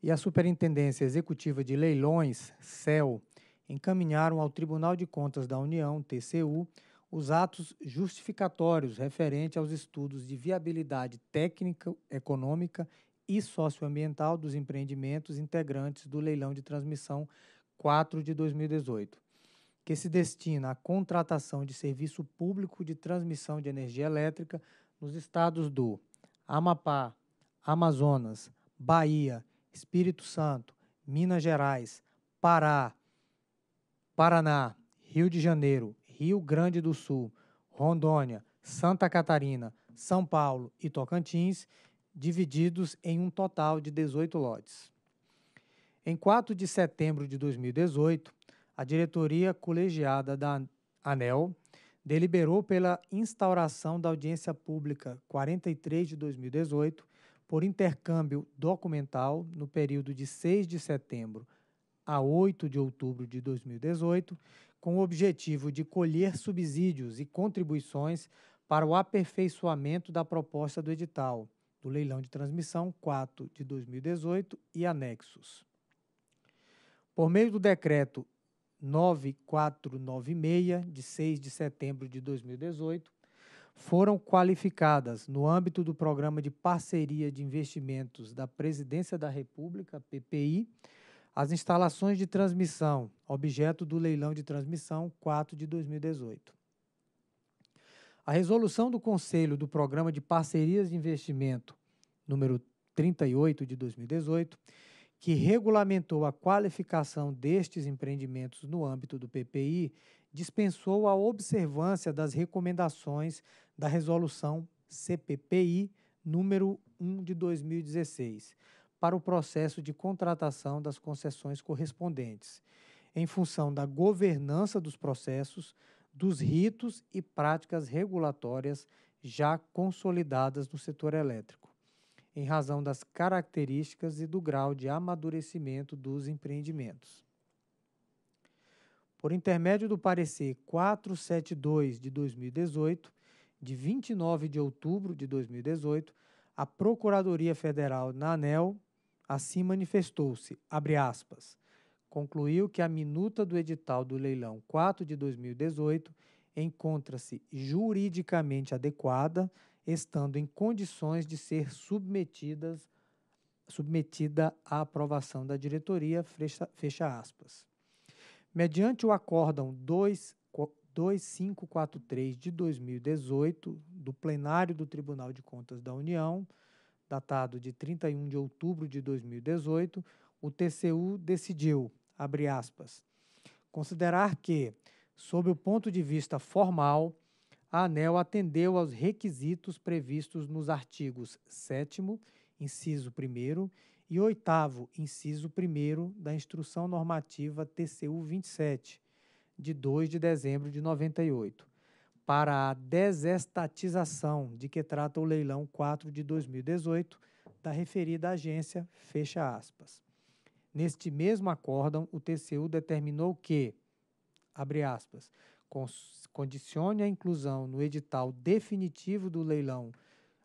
e a Superintendência Executiva de Leilões, CEL, encaminharam ao Tribunal de Contas da União, TCU, os atos justificatórios referente aos estudos de viabilidade técnica, econômica e socioambiental dos empreendimentos integrantes do leilão de transmissão 4 de 2018 que se destina à contratação de serviço público de transmissão de energia elétrica nos estados do Amapá, Amazonas, Bahia, Espírito Santo, Minas Gerais, Pará, Paraná, Rio de Janeiro, Rio Grande do Sul, Rondônia, Santa Catarina, São Paulo e Tocantins, divididos em um total de 18 lotes. Em 4 de setembro de 2018, a diretoria colegiada da ANEL deliberou pela instauração da audiência pública 43 de 2018 por intercâmbio documental no período de 6 de setembro a 8 de outubro de 2018, com o objetivo de colher subsídios e contribuições para o aperfeiçoamento da proposta do edital do leilão de transmissão 4 de 2018 e anexos. Por meio do decreto 9496, de 6 de setembro de 2018, foram qualificadas no âmbito do Programa de Parceria de Investimentos da Presidência da República, PPI, as instalações de transmissão, objeto do leilão de transmissão 4 de 2018. A resolução do Conselho do Programa de Parcerias de Investimento número 38 de 2018 que regulamentou a qualificação destes empreendimentos no âmbito do PPI, dispensou a observância das recomendações da resolução CPPI número 1 de 2016 para o processo de contratação das concessões correspondentes, em função da governança dos processos, dos ritos e práticas regulatórias já consolidadas no setor elétrico em razão das características e do grau de amadurecimento dos empreendimentos. Por intermédio do parecer 472 de 2018, de 29 de outubro de 2018, a Procuradoria Federal na ANEL assim manifestou-se, abre aspas, concluiu que a minuta do edital do leilão 4 de 2018 encontra-se juridicamente adequada estando em condições de ser submetidas, submetida à aprovação da diretoria, fecha, fecha aspas. Mediante o acórdão 2, 2543 de 2018, do plenário do Tribunal de Contas da União, datado de 31 de outubro de 2018, o TCU decidiu, abre aspas, considerar que, sob o ponto de vista formal, a ANEL atendeu aos requisitos previstos nos artigos 7, inciso 1 e 8, inciso 1 da Instrução Normativa TCU 27, de 2 de dezembro de 98, para a desestatização de que trata o leilão 4 de 2018 da referida agência, fecha aspas. Neste mesmo acórdão, o TCU determinou que, abre aspas, condicione a inclusão no edital definitivo do leilão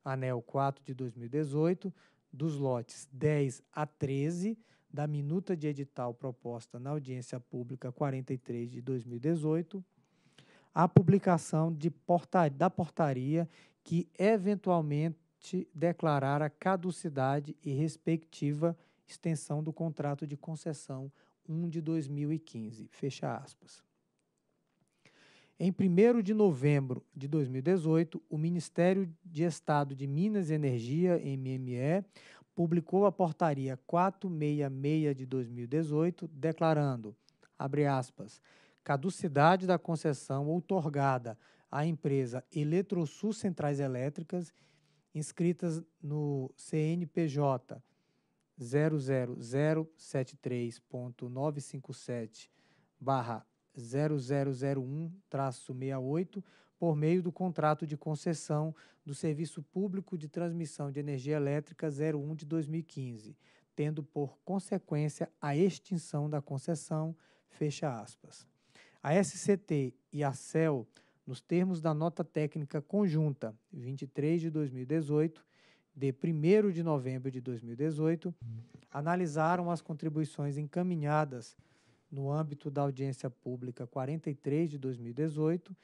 Anel 4 de 2018 dos lotes 10 a 13 da minuta de edital proposta na audiência pública 43 de 2018 a publicação de porta, da portaria que eventualmente declarar a caducidade e respectiva extensão do contrato de concessão 1 de 2015. Fecha aspas. Em 1 de novembro de 2018, o Ministério de Estado de Minas e Energia, MME, publicou a Portaria 466 de 2018, declarando, abre aspas, caducidade da concessão outorgada à empresa Eletrosul Centrais Elétricas, inscritas no CNPJ 00073.957 0001-68 por meio do contrato de concessão do Serviço Público de Transmissão de Energia Elétrica 01 de 2015, tendo por consequência a extinção da concessão, fecha aspas. A SCT e a CEL, nos termos da nota técnica conjunta 23 de 2018, de 1 de novembro de 2018, analisaram as contribuições encaminhadas no âmbito da audiência pública 43 de 2018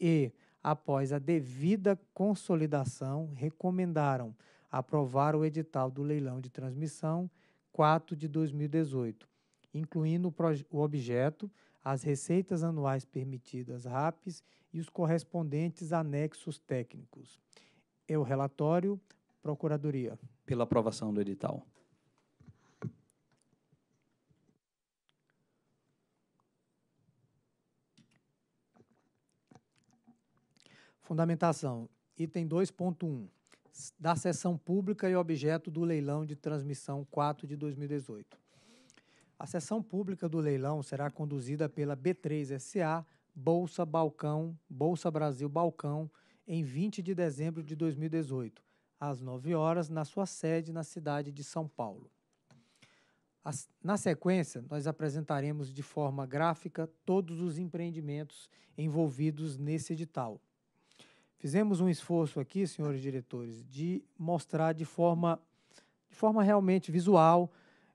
e, após a devida consolidação, recomendaram aprovar o edital do leilão de transmissão 4 de 2018, incluindo o, objeto, as receitas anuais permitidas RAPs e os correspondentes anexos técnicos. É o relatório, Procuradoria. Pela aprovação do edital. Fundamentação. Item 2.1. Da sessão pública e objeto do leilão de transmissão 4 de 2018. A sessão pública do leilão será conduzida pela B3SA, Bolsa Balcão, Bolsa Brasil Balcão, em 20 de dezembro de 2018, às 9 horas, na sua sede na cidade de São Paulo. As, na sequência, nós apresentaremos de forma gráfica todos os empreendimentos envolvidos nesse edital. Fizemos um esforço aqui, senhores diretores, de mostrar de forma, de forma realmente visual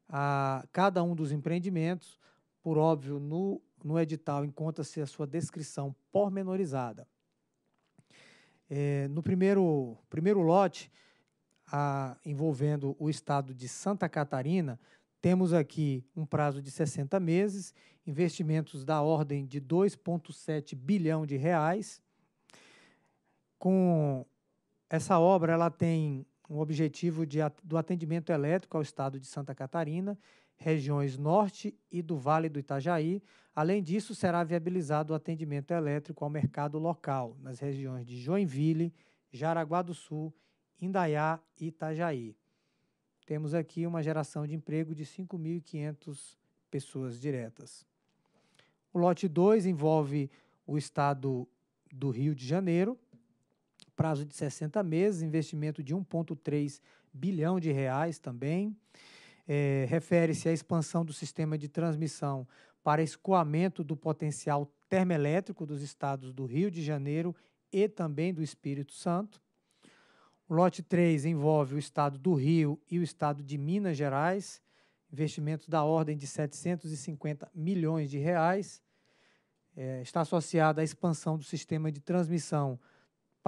a cada um dos empreendimentos. Por óbvio, no, no edital encontra-se a sua descrição pormenorizada. É, no primeiro, primeiro lote, a, envolvendo o estado de Santa Catarina, temos aqui um prazo de 60 meses, investimentos da ordem de 2,7 bilhão de reais com essa obra, ela tem um objetivo de, do atendimento elétrico ao estado de Santa Catarina, regiões norte e do Vale do Itajaí. Além disso, será viabilizado o atendimento elétrico ao mercado local, nas regiões de Joinville, Jaraguá do Sul, Indaiá e Itajaí. Temos aqui uma geração de emprego de 5.500 pessoas diretas. O lote 2 envolve o estado do Rio de Janeiro, prazo de 60 meses, investimento de 1,3 bilhão de reais também. É, Refere-se à expansão do sistema de transmissão para escoamento do potencial termoelétrico dos estados do Rio de Janeiro e também do Espírito Santo. O lote 3 envolve o estado do Rio e o estado de Minas Gerais, investimentos da ordem de 750 milhões de reais. É, está associada à expansão do sistema de transmissão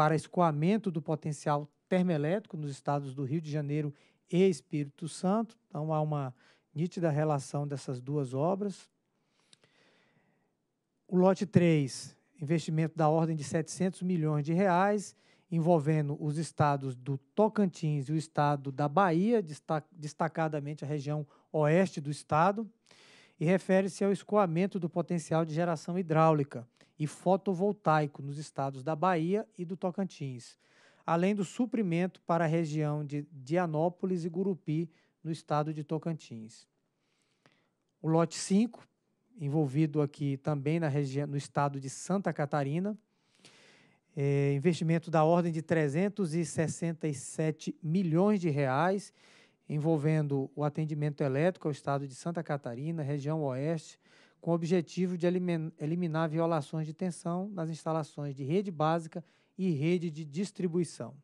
para escoamento do potencial termoelétrico nos estados do Rio de Janeiro e Espírito Santo. Então, há uma nítida relação dessas duas obras. O lote 3, investimento da ordem de 700 milhões de reais, envolvendo os estados do Tocantins e o estado da Bahia, destacadamente a região oeste do estado e refere-se ao escoamento do potencial de geração hidráulica e fotovoltaico nos estados da Bahia e do Tocantins, além do suprimento para a região de Dianópolis e Gurupi, no estado de Tocantins. O lote 5, envolvido aqui também na região, no estado de Santa Catarina, é, investimento da ordem de 367 milhões de reais envolvendo o atendimento elétrico ao estado de Santa Catarina, região Oeste, com o objetivo de eliminar violações de tensão nas instalações de rede básica e rede de distribuição.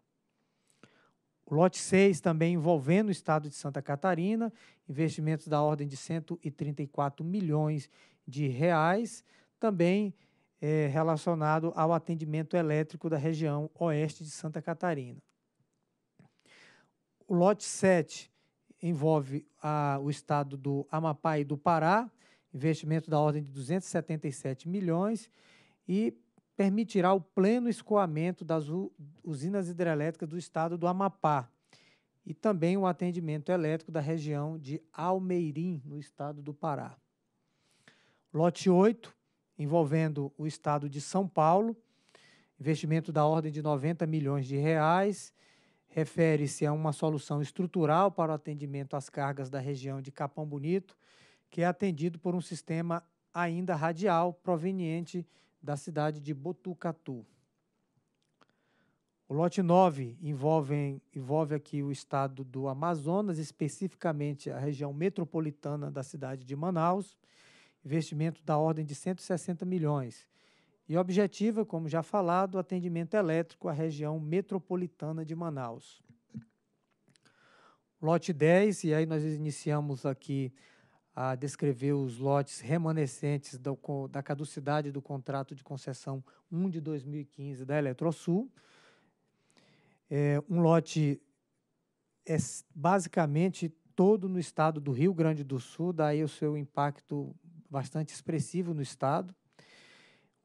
O lote 6 também envolvendo o estado de Santa Catarina, investimentos da ordem de 134 milhões de reais, também é, relacionado ao atendimento elétrico da região oeste de Santa Catarina. O lote 7 envolve a, o estado do Amapá e do Pará, investimento da ordem de 277 milhões, e permitirá o pleno escoamento das usinas hidrelétricas do estado do Amapá e também o atendimento elétrico da região de Almeirim, no estado do Pará. Lote 8, envolvendo o estado de São Paulo, investimento da ordem de 90 milhões de reais, refere-se a uma solução estrutural para o atendimento às cargas da região de Capão Bonito, que é atendido por um sistema ainda radial proveniente da cidade de Botucatu. O lote 9 envolve, envolve aqui o estado do Amazonas, especificamente a região metropolitana da cidade de Manaus, investimento da ordem de 160 milhões e objetiva, como já falado, o atendimento elétrico à região metropolitana de Manaus. Lote 10, e aí nós iniciamos aqui a descrever os lotes remanescentes do, da caducidade do contrato de concessão 1 de 2015 da Eletrosul. É, um lote é basicamente todo no estado do Rio Grande do Sul, daí o seu impacto bastante expressivo no estado,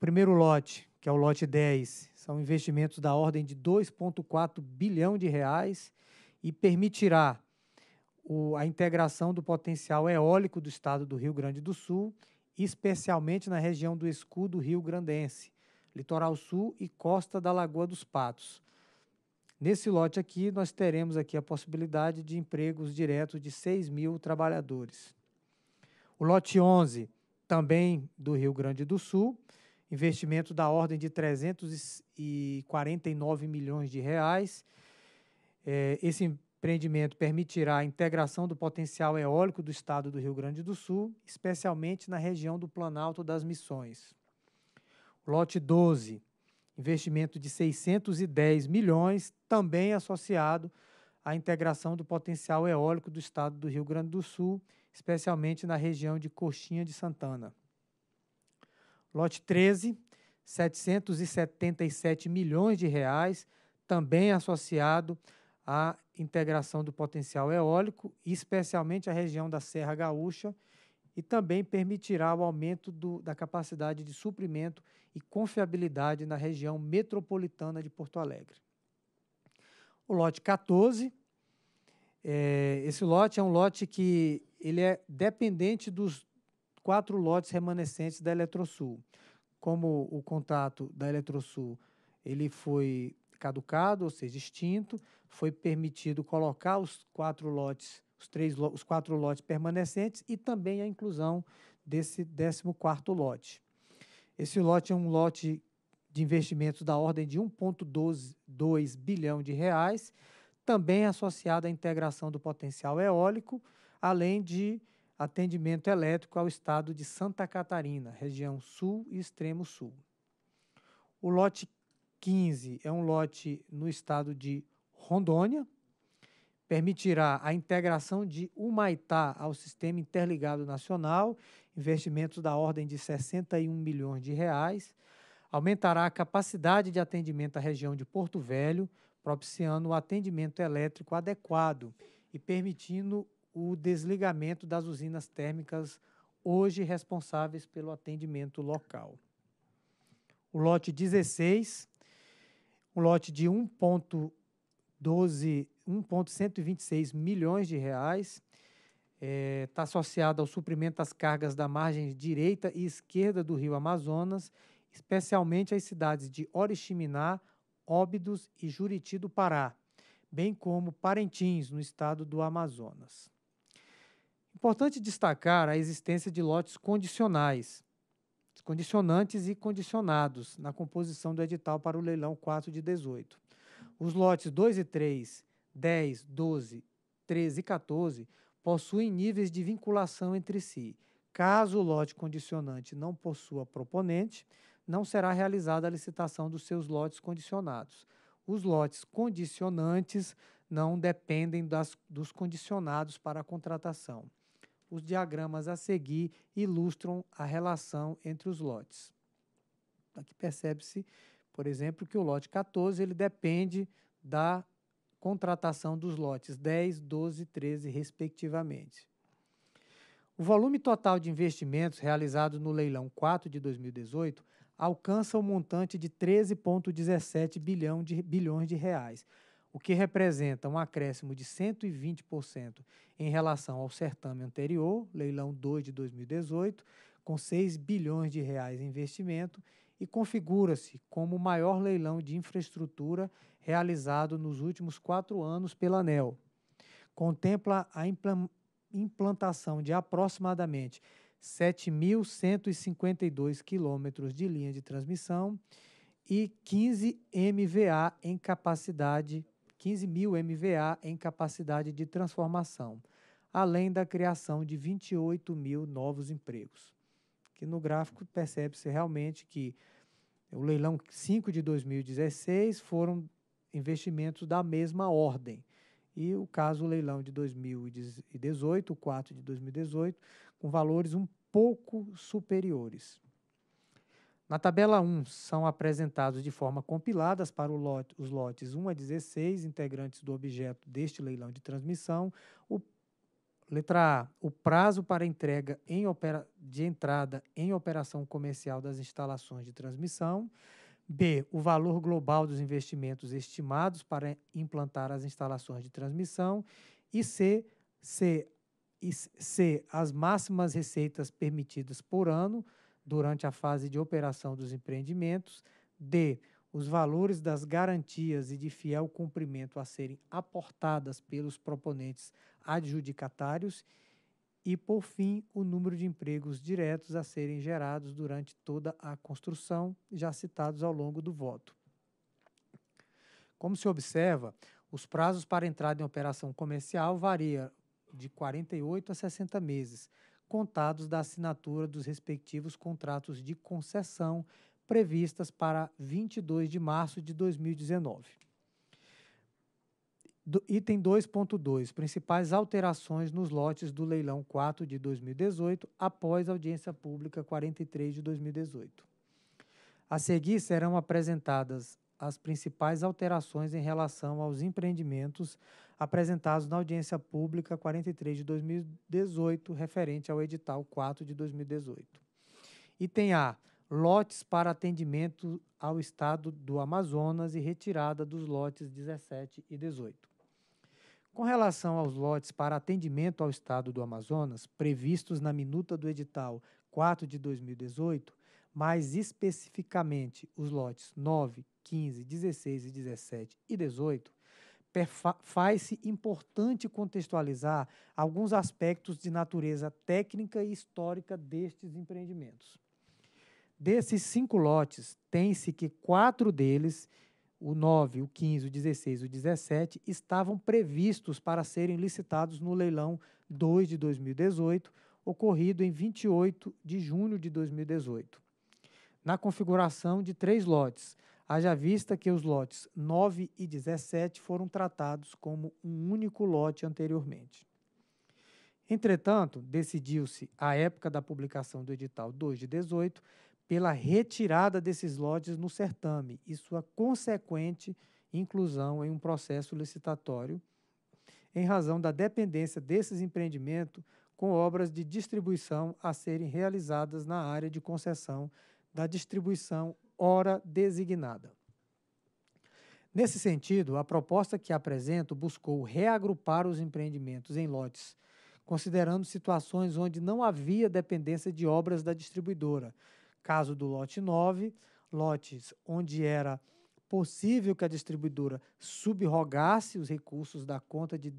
primeiro lote, que é o lote 10, são investimentos da ordem de 2,4 bilhão de reais e permitirá o, a integração do potencial eólico do estado do Rio Grande do Sul, especialmente na região do escudo rio-grandense, litoral sul e costa da Lagoa dos Patos. Nesse lote aqui, nós teremos aqui a possibilidade de empregos diretos de 6 mil trabalhadores. O lote 11, também do Rio Grande do Sul, investimento da ordem de 349 milhões de reais. É, esse empreendimento permitirá a integração do potencial eólico do estado do Rio Grande do Sul, especialmente na região do Planalto das Missões. Lote 12, investimento de 610 milhões, também associado à integração do potencial eólico do estado do Rio Grande do Sul, especialmente na região de Coxinha de Santana. Lote 13, 777 milhões de reais, também associado à integração do potencial eólico, especialmente a região da Serra Gaúcha, e também permitirá o aumento do, da capacidade de suprimento e confiabilidade na região metropolitana de Porto Alegre. O lote 14, é, eh, esse lote é um lote que ele é dependente dos quatro lotes remanescentes da Eletrosul. Como o contrato da Eletrosul ele foi caducado, ou seja, extinto, foi permitido colocar os quatro lotes, os três os quatro lotes permanecentes e também a inclusão desse 14 quarto lote. Esse lote é um lote de investimentos da ordem de 1.2 bilhão de reais, também associado à integração do potencial eólico, além de atendimento elétrico ao estado de Santa Catarina, região sul e extremo sul. O lote 15 é um lote no estado de Rondônia, permitirá a integração de Humaitá ao sistema interligado nacional, investimentos da ordem de 61 milhões de reais, aumentará a capacidade de atendimento à região de Porto Velho, propiciando o atendimento elétrico adequado e permitindo o desligamento das usinas térmicas hoje responsáveis pelo atendimento local. O lote 16, um lote de 1,12, 1,126 milhões de reais, está é, tá associado ao suprimento das cargas da margem direita e esquerda do rio Amazonas, especialmente às cidades de Oriximiná, Óbidos e Juriti do Pará, bem como Parentins, no estado do Amazonas. Importante destacar a existência de lotes condicionais, condicionantes e condicionados na composição do edital para o leilão 4 de 18. Os lotes 2 e 3, 10, 12, 13 e 14 possuem níveis de vinculação entre si. Caso o lote condicionante não possua proponente, não será realizada a licitação dos seus lotes condicionados. Os lotes condicionantes não dependem das, dos condicionados para a contratação os diagramas a seguir ilustram a relação entre os lotes. Aqui percebe-se, por exemplo, que o lote 14 ele depende da contratação dos lotes 10, 12 e 13, respectivamente. O volume total de investimentos realizados no leilão 4 de 2018 alcança o um montante de 13,17 bilhão de, bilhões de reais, o que representa um acréscimo de 120% em relação ao certame anterior, leilão 2 de 2018, com 6 bilhões de reais em investimento e configura-se como o maior leilão de infraestrutura realizado nos últimos quatro anos pela ANEL. Contempla a implantação de aproximadamente 7.152 quilômetros de linha de transmissão e 15 MVA em capacidade 15 mil MVA em capacidade de transformação, além da criação de 28 mil novos empregos. Que no gráfico percebe-se realmente que o leilão 5 de 2016 foram investimentos da mesma ordem. E o caso o leilão de 2018, o 4 de 2018, com valores um pouco superiores. Na tabela 1, são apresentados de forma compilada para lote, os lotes 1 a 16, integrantes do objeto deste leilão de transmissão. O, letra A, o prazo para entrega em opera, de entrada em operação comercial das instalações de transmissão. B, o valor global dos investimentos estimados para implantar as instalações de transmissão. E C, C, C as máximas receitas permitidas por ano durante a fase de operação dos empreendimentos. D. Os valores das garantias e de fiel cumprimento a serem aportadas pelos proponentes adjudicatários. E, por fim, o número de empregos diretos a serem gerados durante toda a construção, já citados ao longo do voto. Como se observa, os prazos para entrada em operação comercial variam de 48 a 60 meses, contados da assinatura dos respectivos contratos de concessão previstas para 22 de março de 2019. Do, item 2.2. Principais alterações nos lotes do leilão 4 de 2018 após audiência pública 43 de 2018. A seguir serão apresentadas as principais alterações em relação aos empreendimentos apresentados na audiência pública 43 de 2018, referente ao edital 4 de 2018. Item A. Lotes para atendimento ao Estado do Amazonas e retirada dos lotes 17 e 18. Com relação aos lotes para atendimento ao Estado do Amazonas, previstos na minuta do edital 4 de 2018, mais especificamente os lotes 9, 15, 16 17 e 18, faz-se importante contextualizar alguns aspectos de natureza técnica e histórica destes empreendimentos. Desses cinco lotes, tem-se que quatro deles, o 9, o 15, o 16 e o 17, estavam previstos para serem licitados no leilão 2 de 2018, ocorrido em 28 de junho de 2018 na configuração de três lotes, haja vista que os lotes 9 e 17 foram tratados como um único lote anteriormente. Entretanto, decidiu-se, à época da publicação do edital 2 de 18, pela retirada desses lotes no certame e sua consequente inclusão em um processo licitatório, em razão da dependência desses empreendimentos com obras de distribuição a serem realizadas na área de concessão da distribuição hora designada. Nesse sentido, a proposta que apresento buscou reagrupar os empreendimentos em lotes, considerando situações onde não havia dependência de obras da distribuidora. Caso do lote 9, lotes onde era possível que a distribuidora subrogasse os recursos da conta de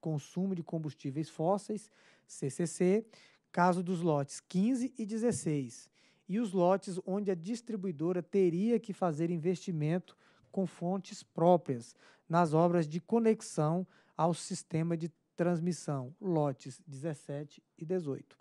consumo de combustíveis fósseis, CCC, caso dos lotes 15 e 16, e os lotes onde a distribuidora teria que fazer investimento com fontes próprias nas obras de conexão ao sistema de transmissão, lotes 17 e 18.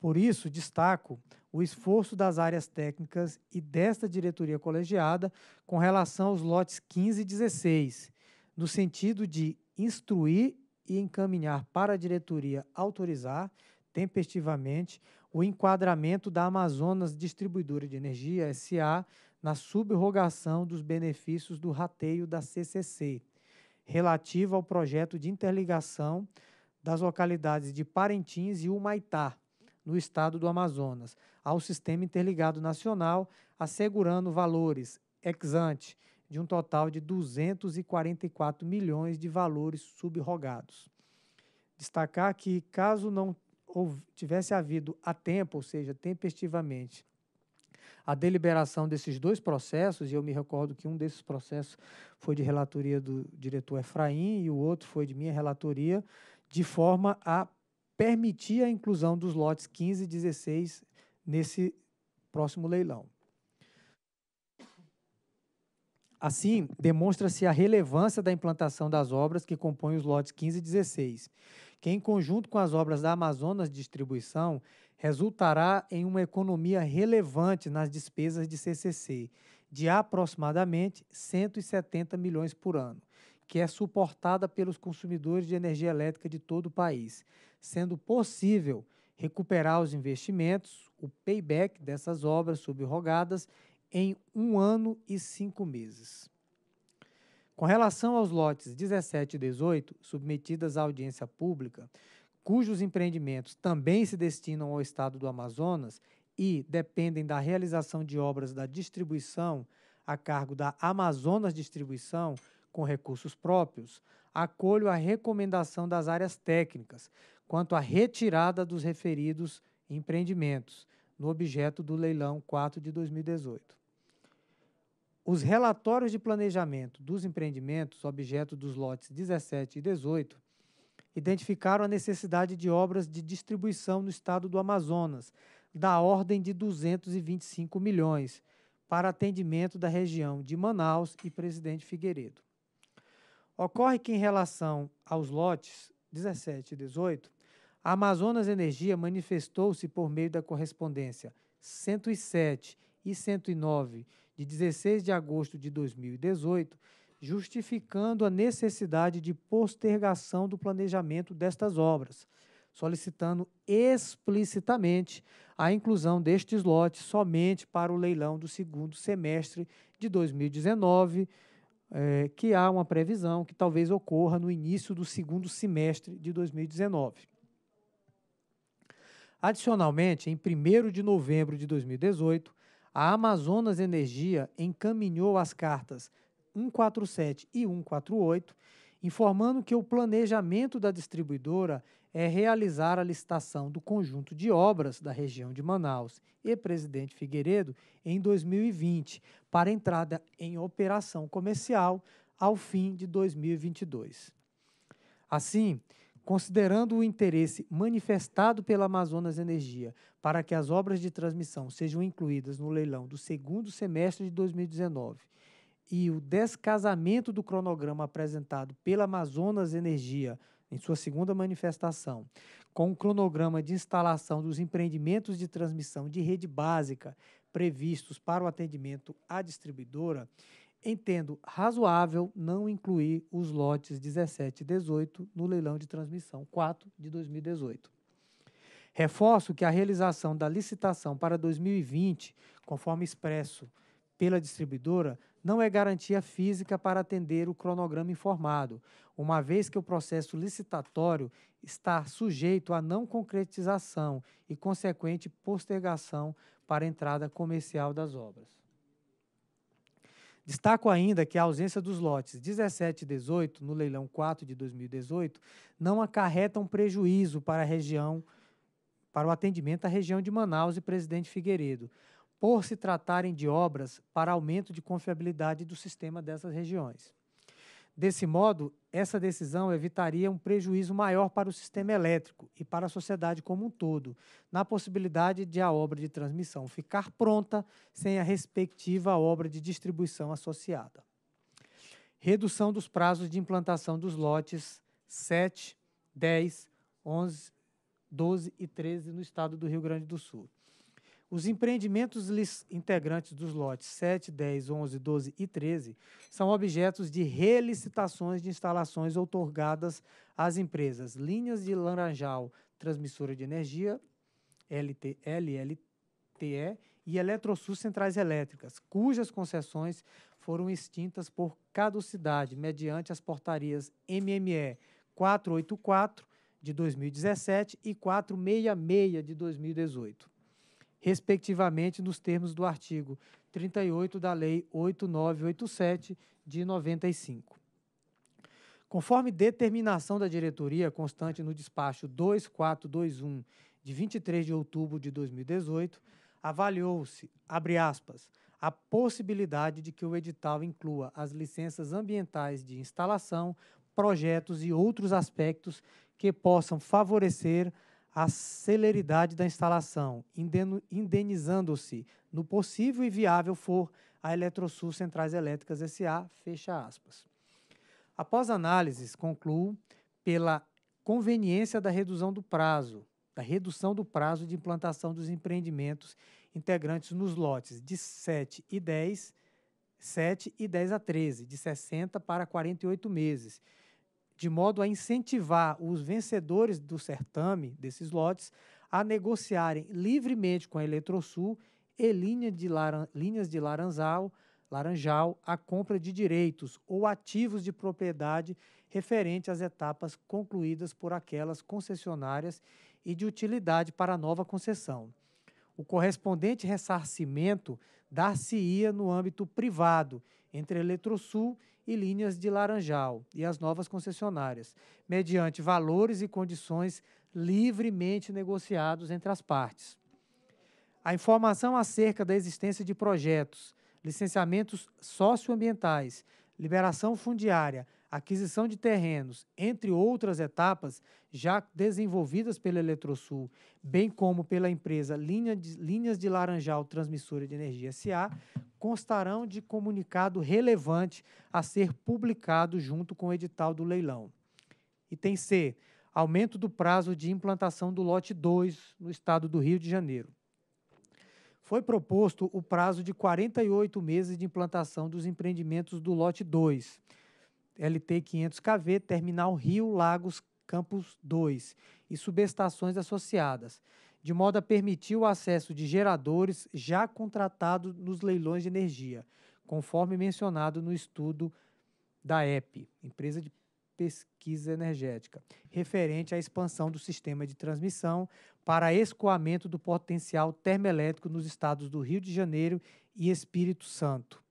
Por isso, destaco o esforço das áreas técnicas e desta diretoria colegiada com relação aos lotes 15 e 16, no sentido de instruir e encaminhar para a diretoria autorizar tempestivamente o enquadramento da Amazonas Distribuidora de Energia SA na subrogação dos benefícios do rateio da CCC, relativo ao projeto de interligação das localidades de Parentins e Humaitá, no estado do Amazonas, ao Sistema Interligado Nacional, assegurando valores ex ante de um total de 244 milhões de valores subrogados. Destacar que, caso não tivesse havido a tempo, ou seja, tempestivamente, a deliberação desses dois processos, e eu me recordo que um desses processos foi de relatoria do diretor Efraim e o outro foi de minha relatoria, de forma a permitir a inclusão dos lotes 15 e 16 nesse próximo leilão. Assim, demonstra-se a relevância da implantação das obras que compõem os lotes 15 e 16 que, em conjunto com as obras da Amazonas Distribuição, resultará em uma economia relevante nas despesas de CCC, de aproximadamente 170 milhões por ano, que é suportada pelos consumidores de energia elétrica de todo o país, sendo possível recuperar os investimentos, o payback dessas obras subrogadas, em um ano e cinco meses. Com relação aos lotes 17 e 18, submetidas à audiência pública, cujos empreendimentos também se destinam ao estado do Amazonas e dependem da realização de obras da distribuição a cargo da Amazonas Distribuição com recursos próprios, acolho a recomendação das áreas técnicas quanto à retirada dos referidos empreendimentos no objeto do leilão 4 de 2018. Os relatórios de planejamento dos empreendimentos, objeto dos lotes 17 e 18, identificaram a necessidade de obras de distribuição no estado do Amazonas, da ordem de 225 milhões, para atendimento da região de Manaus e Presidente Figueiredo. Ocorre que, em relação aos lotes 17 e 18, a Amazonas Energia manifestou-se por meio da correspondência 107 e 109 de 16 de agosto de 2018, justificando a necessidade de postergação do planejamento destas obras, solicitando explicitamente a inclusão destes lotes somente para o leilão do segundo semestre de 2019. É, eh, que há uma previsão que talvez ocorra no início do segundo semestre de 2019. Adicionalmente, em 1 de novembro de 2018, a Amazonas Energia encaminhou as cartas 147 e 148, informando que o planejamento da distribuidora é realizar a licitação do conjunto de obras da região de Manaus e Presidente Figueiredo em 2020, para entrada em operação comercial ao fim de 2022. Assim, considerando o interesse manifestado pela Amazonas Energia para que as obras de transmissão sejam incluídas no leilão do segundo semestre de 2019 e o descasamento do cronograma apresentado pela Amazonas Energia em sua segunda manifestação, com o cronograma de instalação dos empreendimentos de transmissão de rede básica previstos para o atendimento à distribuidora, Entendo razoável não incluir os lotes 17 e 18 no leilão de transmissão 4 de 2018. Reforço que a realização da licitação para 2020, conforme expresso pela distribuidora, não é garantia física para atender o cronograma informado, uma vez que o processo licitatório está sujeito a não concretização e consequente postergação para a entrada comercial das obras. Destaco ainda que a ausência dos lotes 17 e 18 no leilão 4 de 2018 não acarreta um prejuízo para a região para o atendimento à região de Manaus e Presidente Figueiredo, por se tratarem de obras para aumento de confiabilidade do sistema dessas regiões. Desse modo, essa decisão evitaria um prejuízo maior para o sistema elétrico e para a sociedade como um todo, na possibilidade de a obra de transmissão ficar pronta sem a respectiva obra de distribuição associada. Redução dos prazos de implantação dos lotes 7, 10, 11, 12 e 13 no estado do Rio Grande do Sul. Os empreendimentos integrantes dos lotes 7, 10, 11, 12 e 13 são objetos de relicitações de instalações outorgadas às empresas Linhas de Laranjal Transmissora de Energia, LT, LLTE, e Eletrosul Centrais Elétricas, cujas concessões foram extintas por caducidade mediante as portarias MME 484 de 2017 e 466 de 2018 respectivamente, nos termos do artigo 38 da Lei 8987 de 95. Conforme determinação da diretoria constante no despacho 2421 de 23 de outubro de 2018, avaliou-se, abre aspas, a possibilidade de que o edital inclua as licenças ambientais de instalação, projetos e outros aspectos que possam favorecer a celeridade da instalação, indenizando-se, no possível e viável for, a Eletrosul Centrais Elétricas S.A., fecha aspas. Após análises, concluo pela conveniência da redução do prazo, da redução do prazo de implantação dos empreendimentos integrantes nos lotes de 7 e 10, 7 e 10 a 13, de 60 para 48 meses, de modo a incentivar os vencedores do certame desses lotes a negociarem livremente com a Eletrosul e linha de linhas de Laranjal, Laranjal a compra de direitos ou ativos de propriedade referente às etapas concluídas por aquelas concessionárias e de utilidade para a nova concessão. O correspondente ressarcimento dar-se-ia no âmbito privado entre Eletrosul e linhas de Laranjal e as novas concessionárias, mediante valores e condições livremente negociados entre as partes. A informação acerca da existência de projetos, licenciamentos socioambientais, liberação fundiária, aquisição de terrenos, entre outras etapas já desenvolvidas pela Eletrosul, bem como pela empresa Linha de, Linhas de Laranjal Transmissora de Energia SA, constarão de comunicado relevante a ser publicado junto com o edital do leilão. Item C. Aumento do prazo de implantação do lote 2 no estado do Rio de Janeiro foi proposto o prazo de 48 meses de implantação dos empreendimentos do lote 2, LT 500KV, Terminal Rio Lagos Campos 2 e subestações associadas, de modo a permitir o acesso de geradores já contratados nos leilões de energia, conforme mencionado no estudo da EP, Empresa de Pesquisa Energética, referente à expansão do sistema de transmissão para escoamento do potencial termoelétrico nos estados do Rio de Janeiro e Espírito Santo.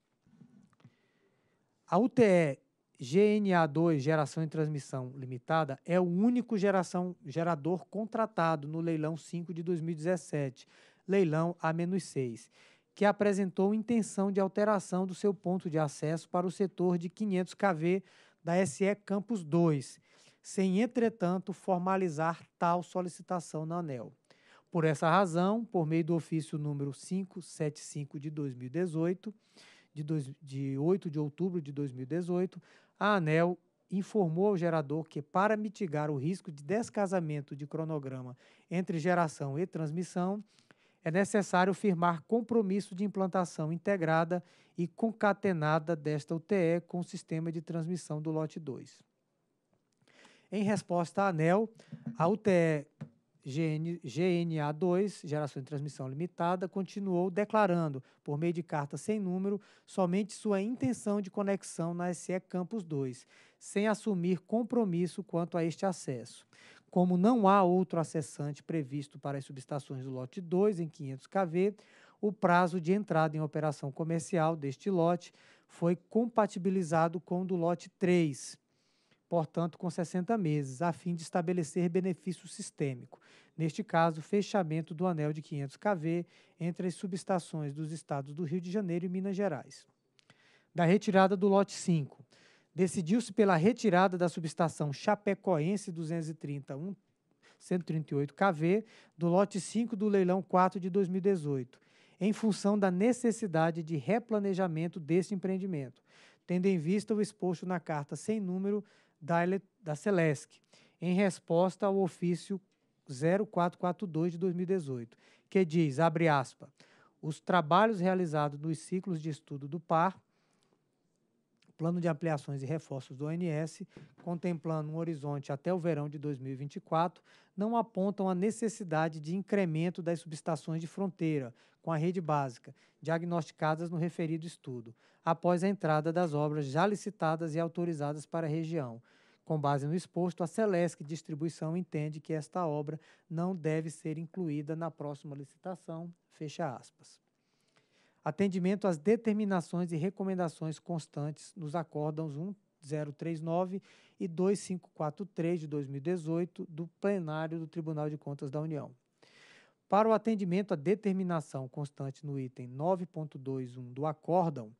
A UTE GNA2, geração e transmissão limitada, é o único geração, gerador contratado no leilão 5 de 2017, leilão A-6, que apresentou intenção de alteração do seu ponto de acesso para o setor de 500 kV da SE Campus 2, sem, entretanto, formalizar tal solicitação na ANEL. Por essa razão, por meio do ofício número 575 de 2018, de, dois, de 8 de outubro de 2018, a ANEL informou ao gerador que, para mitigar o risco de descasamento de cronograma entre geração e transmissão, é necessário firmar compromisso de implantação integrada e concatenada desta UTE com o sistema de transmissão do lote 2. Em resposta à ANEL, a UTE GN, GNA2, geração de transmissão limitada, continuou declarando, por meio de carta sem número, somente sua intenção de conexão na SE Campus 2, sem assumir compromisso quanto a este acesso. Como não há outro acessante previsto para as subestações do lote 2 em 500 kV, o prazo de entrada em operação comercial deste lote foi compatibilizado com o do lote 3 portanto, com 60 meses, a fim de estabelecer benefício sistêmico. Neste caso, fechamento do anel de 500 kV entre as subestações dos estados do Rio de Janeiro e Minas Gerais. Da retirada do lote 5. Decidiu-se pela retirada da subestação Chapecoense 230 138 kV do lote 5 do leilão 4 de 2018, em função da necessidade de replanejamento deste empreendimento, tendo em vista o exposto na carta sem número da, da Celesc, em resposta ao ofício 0442 de 2018, que diz, abre aspas, os trabalhos realizados nos ciclos de estudo do PAR Plano de Ampliações e Reforços do ONS, contemplando um horizonte até o verão de 2024, não apontam a necessidade de incremento das subestações de fronteira com a rede básica, diagnosticadas no referido estudo, após a entrada das obras já licitadas e autorizadas para a região. Com base no exposto, a Celesc Distribuição entende que esta obra não deve ser incluída na próxima licitação. Fecha aspas atendimento às determinações e recomendações constantes nos acórdãos 1039 e 2543 de 2018 do plenário do Tribunal de Contas da União. Para o atendimento à determinação constante no item 9.21 do acórdão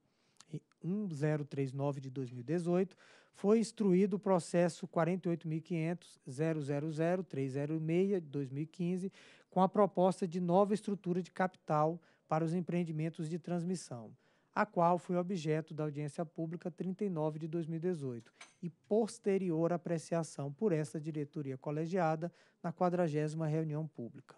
1039 de 2018, foi instruído o processo 48.500.000.306 de 2015, com a proposta de nova estrutura de capital para os empreendimentos de transmissão, a qual foi objeto da audiência pública 39 de 2018 e posterior apreciação por essa diretoria colegiada na 40 reunião pública.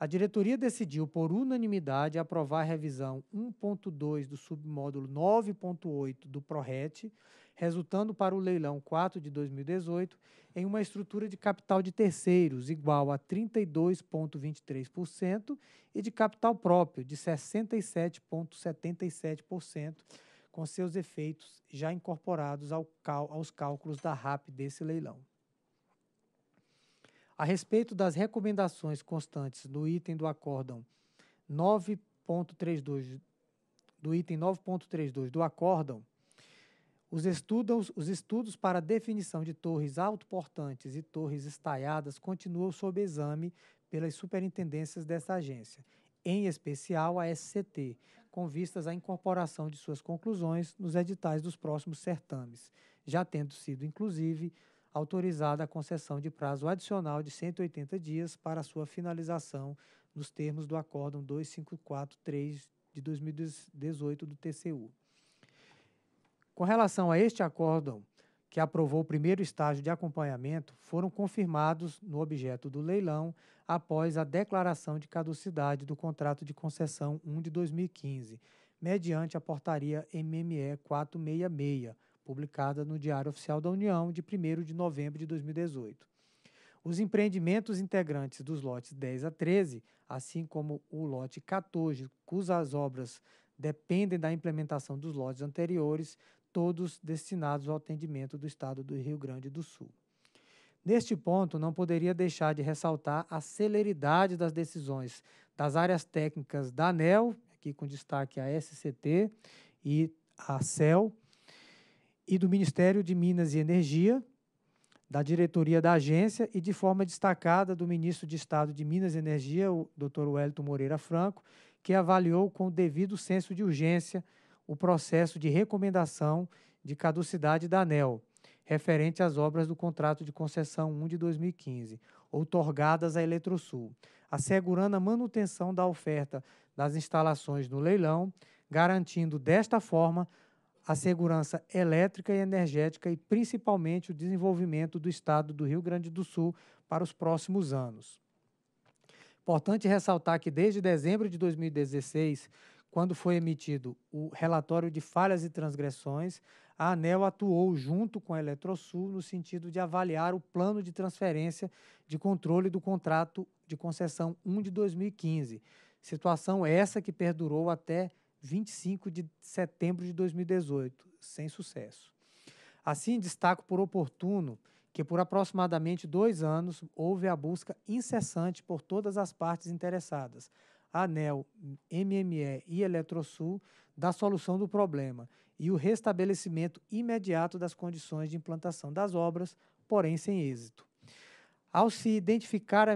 A diretoria decidiu, por unanimidade, aprovar a revisão 1.2 do submódulo 9.8 do PRORET, resultando para o leilão 4 de 2018 em uma estrutura de capital de terceiros igual a 32,23% e de capital próprio de 67,77%, com seus efeitos já incorporados ao aos cálculos da RAP desse leilão. A respeito das recomendações constantes no item do acórdão 9.32 do item 9.32 do acórdão os estudos, os estudos para definição de torres autoportantes e torres estaiadas continuam sob exame pelas superintendências dessa agência, em especial a SCT, com vistas à incorporação de suas conclusões nos editais dos próximos certames, já tendo sido, inclusive, autorizada a concessão de prazo adicional de 180 dias para sua finalização nos termos do Acórdão 2543 de 2018 do TCU. Com relação a este acórdão que aprovou o primeiro estágio de acompanhamento, foram confirmados no objeto do leilão após a declaração de caducidade do contrato de concessão 1 de 2015, mediante a portaria MME 466, publicada no Diário Oficial da União de 1 de novembro de 2018. Os empreendimentos integrantes dos lotes 10 a 13, assim como o lote 14, cujas obras dependem da implementação dos lotes anteriores, todos destinados ao atendimento do Estado do Rio Grande do Sul. Neste ponto, não poderia deixar de ressaltar a celeridade das decisões das áreas técnicas da ANEL, aqui com destaque a SCT e a CEL, e do Ministério de Minas e Energia, da diretoria da agência e de forma destacada do ministro de Estado de Minas e Energia, o Dr. Wellington Moreira Franco, que avaliou com o devido senso de urgência o processo de recomendação de caducidade da ANEL, referente às obras do contrato de concessão 1 de 2015, outorgadas à Eletrosul, assegurando a manutenção da oferta das instalações no leilão, garantindo desta forma a segurança elétrica e energética e principalmente o desenvolvimento do estado do Rio Grande do Sul para os próximos anos. Importante ressaltar que desde dezembro de 2016, quando foi emitido o relatório de falhas e transgressões, a ANEL atuou junto com a Eletrosul no sentido de avaliar o plano de transferência de controle do contrato de concessão 1 de 2015. Situação essa que perdurou até 25 de setembro de 2018, sem sucesso. Assim, destaco por oportuno que, por aproximadamente dois anos, houve a busca incessante por todas as partes interessadas, ANEL, MME e Eletrosul da solução do problema e o restabelecimento imediato das condições de implantação das obras, porém sem êxito. Ao se identificar a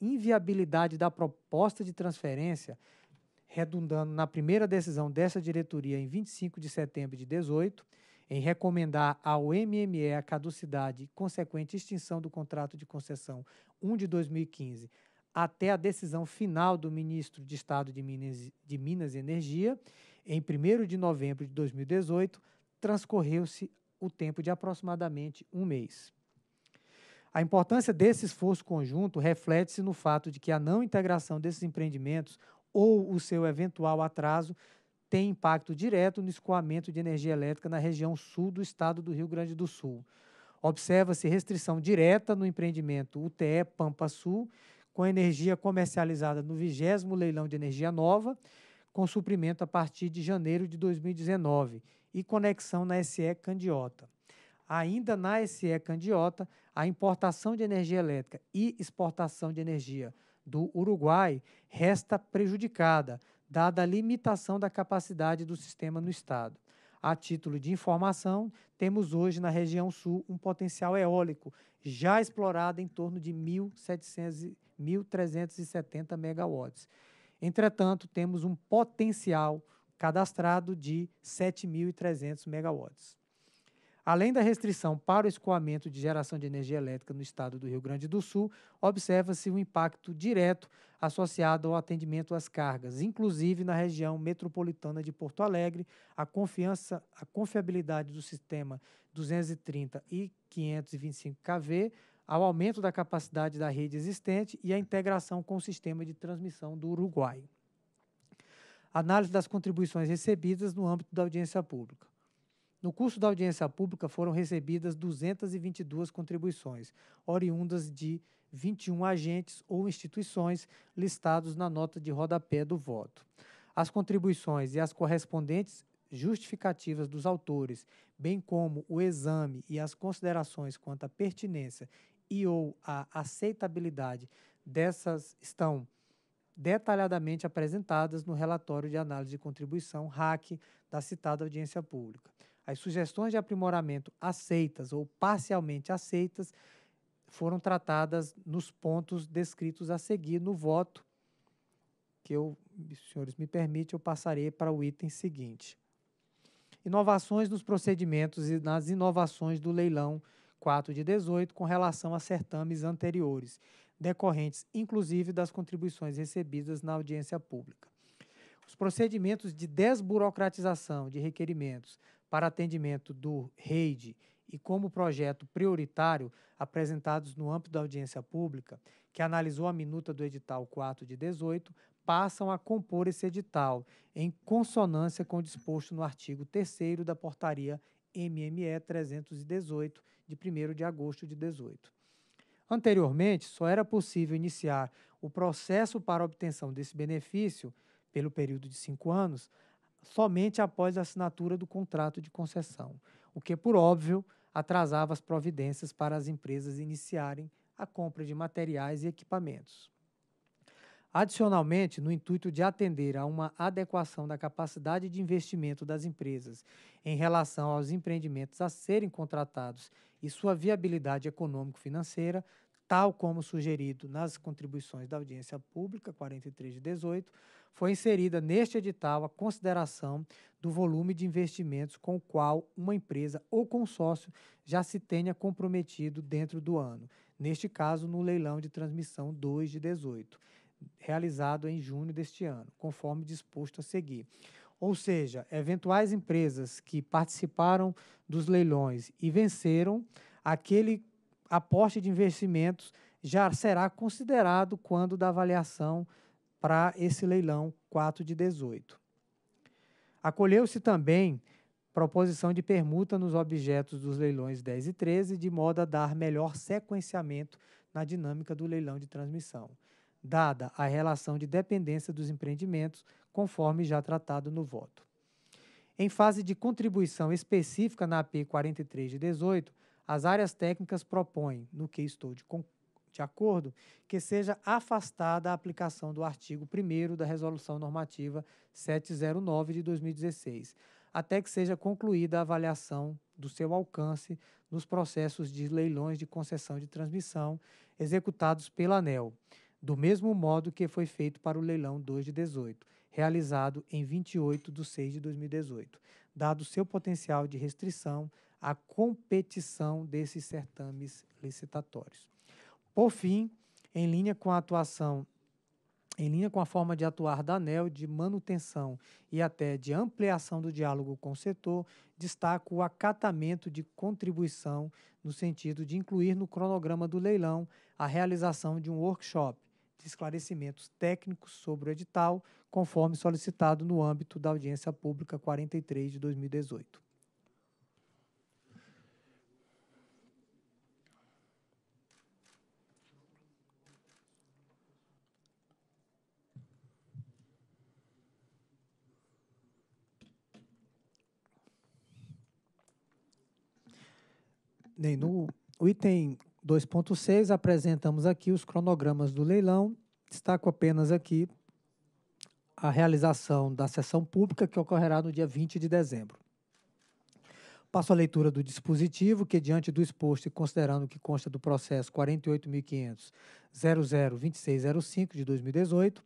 inviabilidade da proposta de transferência, redundando na primeira decisão dessa diretoria em 25 de setembro de 18, em recomendar ao MME a caducidade e consequente extinção do contrato de concessão 1 de 2015 até a decisão final do ministro de Estado de Minas, de Minas e Energia, em 1 de novembro de 2018, transcorreu-se o tempo de aproximadamente um mês. A importância desse esforço conjunto reflete-se no fato de que a não integração desses empreendimentos ou o seu eventual atraso tem impacto direto no escoamento de energia elétrica na região sul do estado do Rio Grande do Sul. Observa-se restrição direta no empreendimento UTE Pampa Sul, com energia comercializada no vigésimo leilão de energia nova, com suprimento a partir de janeiro de 2019 e conexão na SE Candiota. Ainda na SE Candiota, a importação de energia elétrica e exportação de energia do Uruguai resta prejudicada, dada a limitação da capacidade do sistema no Estado. A título de informação, temos hoje na região sul um potencial eólico já explorado em torno de 1.700 1.370 megawatts. Entretanto, temos um potencial cadastrado de 7.300 megawatts. Além da restrição para o escoamento de geração de energia elétrica no estado do Rio Grande do Sul, observa-se um impacto direto associado ao atendimento às cargas, inclusive na região metropolitana de Porto Alegre. A confiança, a confiabilidade do sistema 230 e 525 kV ao aumento da capacidade da rede existente e à integração com o sistema de transmissão do Uruguai. Análise das contribuições recebidas no âmbito da audiência pública. No curso da audiência pública foram recebidas 222 contribuições, oriundas de 21 agentes ou instituições listados na nota de rodapé do voto. As contribuições e as correspondentes justificativas dos autores, bem como o exame e as considerações quanto à pertinência e ou a aceitabilidade dessas estão detalhadamente apresentadas no relatório de análise de contribuição RAC da citada audiência pública. As sugestões de aprimoramento aceitas ou parcialmente aceitas foram tratadas nos pontos descritos a seguir no voto, que eu, se os senhores me permitem, eu passarei para o item seguinte. Inovações nos procedimentos e nas inovações do leilão 4 de 18 com relação a certames anteriores, decorrentes inclusive das contribuições recebidas na audiência pública. Os procedimentos de desburocratização de requerimentos para atendimento do REID e como projeto prioritário apresentados no âmbito da audiência pública, que analisou a minuta do edital 4 de 18, passam a compor esse edital, em consonância com o disposto no artigo 3 da portaria MME 318, de 1 de agosto de 18. Anteriormente, só era possível iniciar o processo para obtenção desse benefício, pelo período de cinco anos, somente após a assinatura do contrato de concessão, o que, por óbvio, atrasava as providências para as empresas iniciarem a compra de materiais e equipamentos. Adicionalmente, no intuito de atender a uma adequação da capacidade de investimento das empresas em relação aos empreendimentos a serem contratados e sua viabilidade econômico-financeira, tal como sugerido nas contribuições da audiência pública 43 de 18, foi inserida neste edital a consideração do volume de investimentos com o qual uma empresa ou consórcio já se tenha comprometido dentro do ano, neste caso no leilão de transmissão 2 de 18, realizado em junho deste ano, conforme disposto a seguir. Ou seja, eventuais empresas que participaram dos leilões e venceram, aquele aporte de investimentos já será considerado quando da avaliação para esse leilão 4 de 18. Acolheu-se também proposição de permuta nos objetos dos leilões 10 e 13, de modo a dar melhor sequenciamento na dinâmica do leilão de transmissão, dada a relação de dependência dos empreendimentos conforme já tratado no voto. Em fase de contribuição específica na AP 43 de 18, as áreas técnicas propõem, no que estou de, de acordo, que seja afastada a aplicação do artigo 1 da Resolução Normativa 709 de 2016, até que seja concluída a avaliação do seu alcance nos processos de leilões de concessão de transmissão executados pela ANEL, do mesmo modo que foi feito para o leilão 2 de 18 realizado em 28 de 6 de 2018, dado seu potencial de restrição à competição desses certames licitatórios. Por fim, em linha com a atuação em linha com a forma de atuar da ANEL de manutenção e até de ampliação do diálogo com o setor, destaco o acatamento de contribuição no sentido de incluir no cronograma do leilão a realização de um workshop de esclarecimentos técnicos sobre o edital, conforme solicitado no âmbito da audiência pública 43 de 2018. nem no o item 2.6, apresentamos aqui os cronogramas do leilão. Destaco apenas aqui a realização da sessão pública que ocorrerá no dia 20 de dezembro. Passo a leitura do dispositivo, que, diante do exposto e considerando que consta do processo 48.500.002605 de 2018,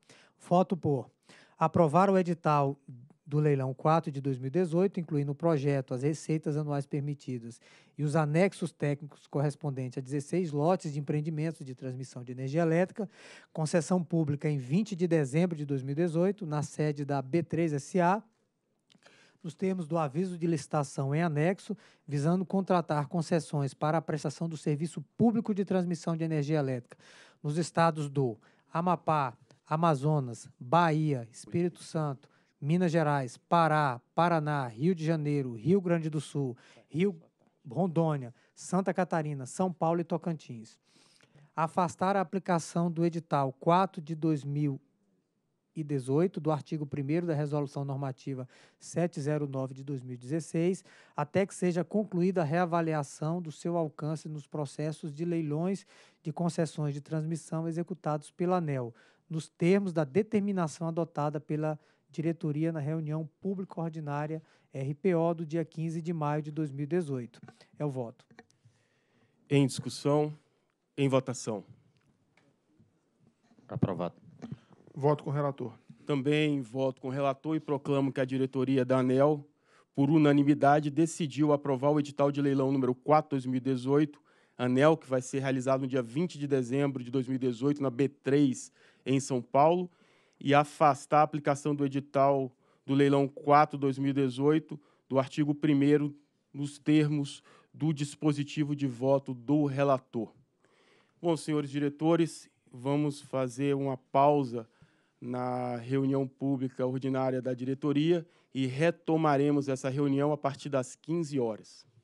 voto por aprovar o edital do leilão 4 de 2018, incluindo o projeto, as receitas anuais permitidas e os anexos técnicos correspondentes a 16 lotes de empreendimentos de transmissão de energia elétrica, concessão pública em 20 de dezembro de 2018, na sede da B3SA, nos termos do aviso de licitação em anexo, visando contratar concessões para a prestação do serviço público de transmissão de energia elétrica nos estados do Amapá, Amazonas, Bahia, Espírito Santo, Minas Gerais, Pará, Paraná, Rio de Janeiro, Rio Grande do Sul, Rio Rondônia, Santa Catarina, São Paulo e Tocantins. Afastar a aplicação do edital 4 de 2018 do artigo 1 da Resolução Normativa 709 de 2016, até que seja concluída a reavaliação do seu alcance nos processos de leilões de concessões de transmissão executados pela ANEL, nos termos da determinação adotada pela diretoria na reunião pública ordinária RPO do dia 15 de maio de 2018. É o voto. Em discussão, em votação. Aprovado. Voto com o relator. Também voto com o relator e proclamo que a diretoria da ANEL, por unanimidade, decidiu aprovar o edital de leilão número 4-2018, ANEL, que vai ser realizado no dia 20 de dezembro de 2018 na B3, em São Paulo, e afastar a aplicação do edital do leilão 4 2018 do artigo 1 nos termos do dispositivo de voto do relator. Bom, senhores diretores, vamos fazer uma pausa na reunião pública ordinária da diretoria e retomaremos essa reunião a partir das 15 horas.